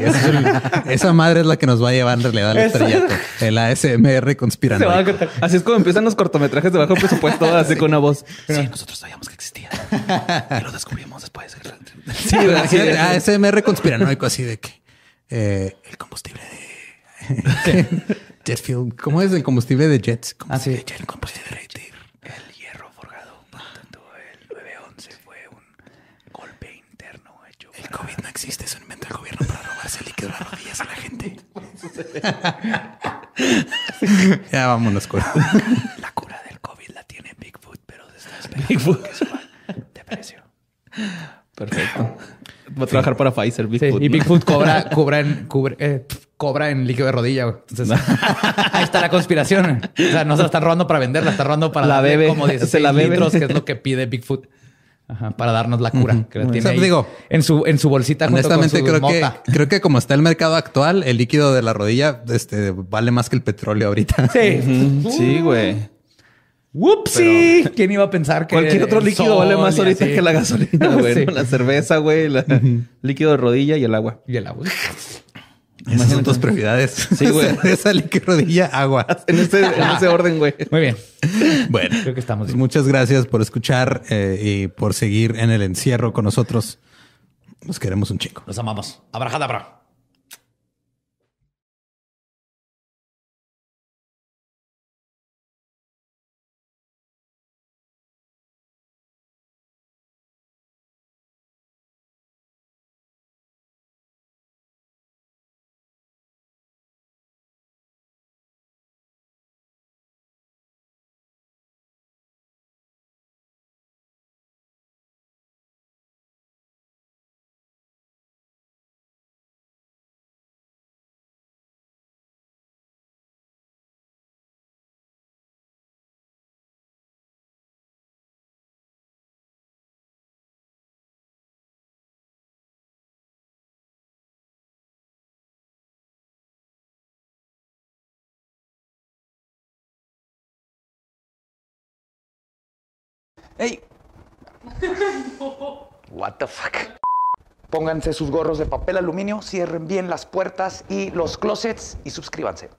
Speaker 1: esa madre es la que nos va a llevar en realidad al estrellato. El ASMR conspiranoico.
Speaker 4: así es como empiezan los cortometrajes de bajo presupuesto, así con una voz. Sí, nosotros sabíamos que existía. y lo descubrimos después. Sí, ASMR conspiranoico, así de que
Speaker 1: eh, el combustible de... Jet fuel ¿cómo es el combustible de jets? Así ah, de jet, combustible de COVID no existe, es un invento del gobierno para robarse el líquido de rodillas a la gente. ya vámonos,
Speaker 4: con La cura del COVID la tiene Bigfoot, pero se está esperando Bigfoot. que de precio. Perfecto. Va a trabajar para Pfizer, Bigfoot. y Bigfoot cobra,
Speaker 2: cobra en, eh, cobra en líquido de rodilla. ahí está la conspiración. O sea, no se la están robando para venderla, la están robando para la bebé, como 16 se la que es lo que pide Bigfoot.
Speaker 1: Ajá, para darnos la cura. digo,
Speaker 2: en su, en su bolsita. Honestamente, con creo, que, creo
Speaker 1: que como está el mercado actual, el líquido de la rodilla este, vale más que el petróleo ahorita. Sí, sí, güey. ¡Whoopsie! ¿Quién iba a
Speaker 2: pensar que cualquier otro líquido vale más ahorita que la gasolina, güey?
Speaker 4: La cerveza, güey, líquido de rodilla y el agua. Y el agua. Esas son tus prioridades. Sí, güey. Sale que rodilla, agua. En ese, este orden, güey. Muy bien.
Speaker 1: Bueno, creo que estamos. Pues muchas gracias por escuchar eh, y por seguir en el encierro con nosotros. Nos queremos un chico. Los amamos.
Speaker 3: Abrajadabra. ¡Ey!
Speaker 2: What the fuck? Pónganse sus gorros de papel aluminio, cierren bien las puertas y los closets y suscríbanse.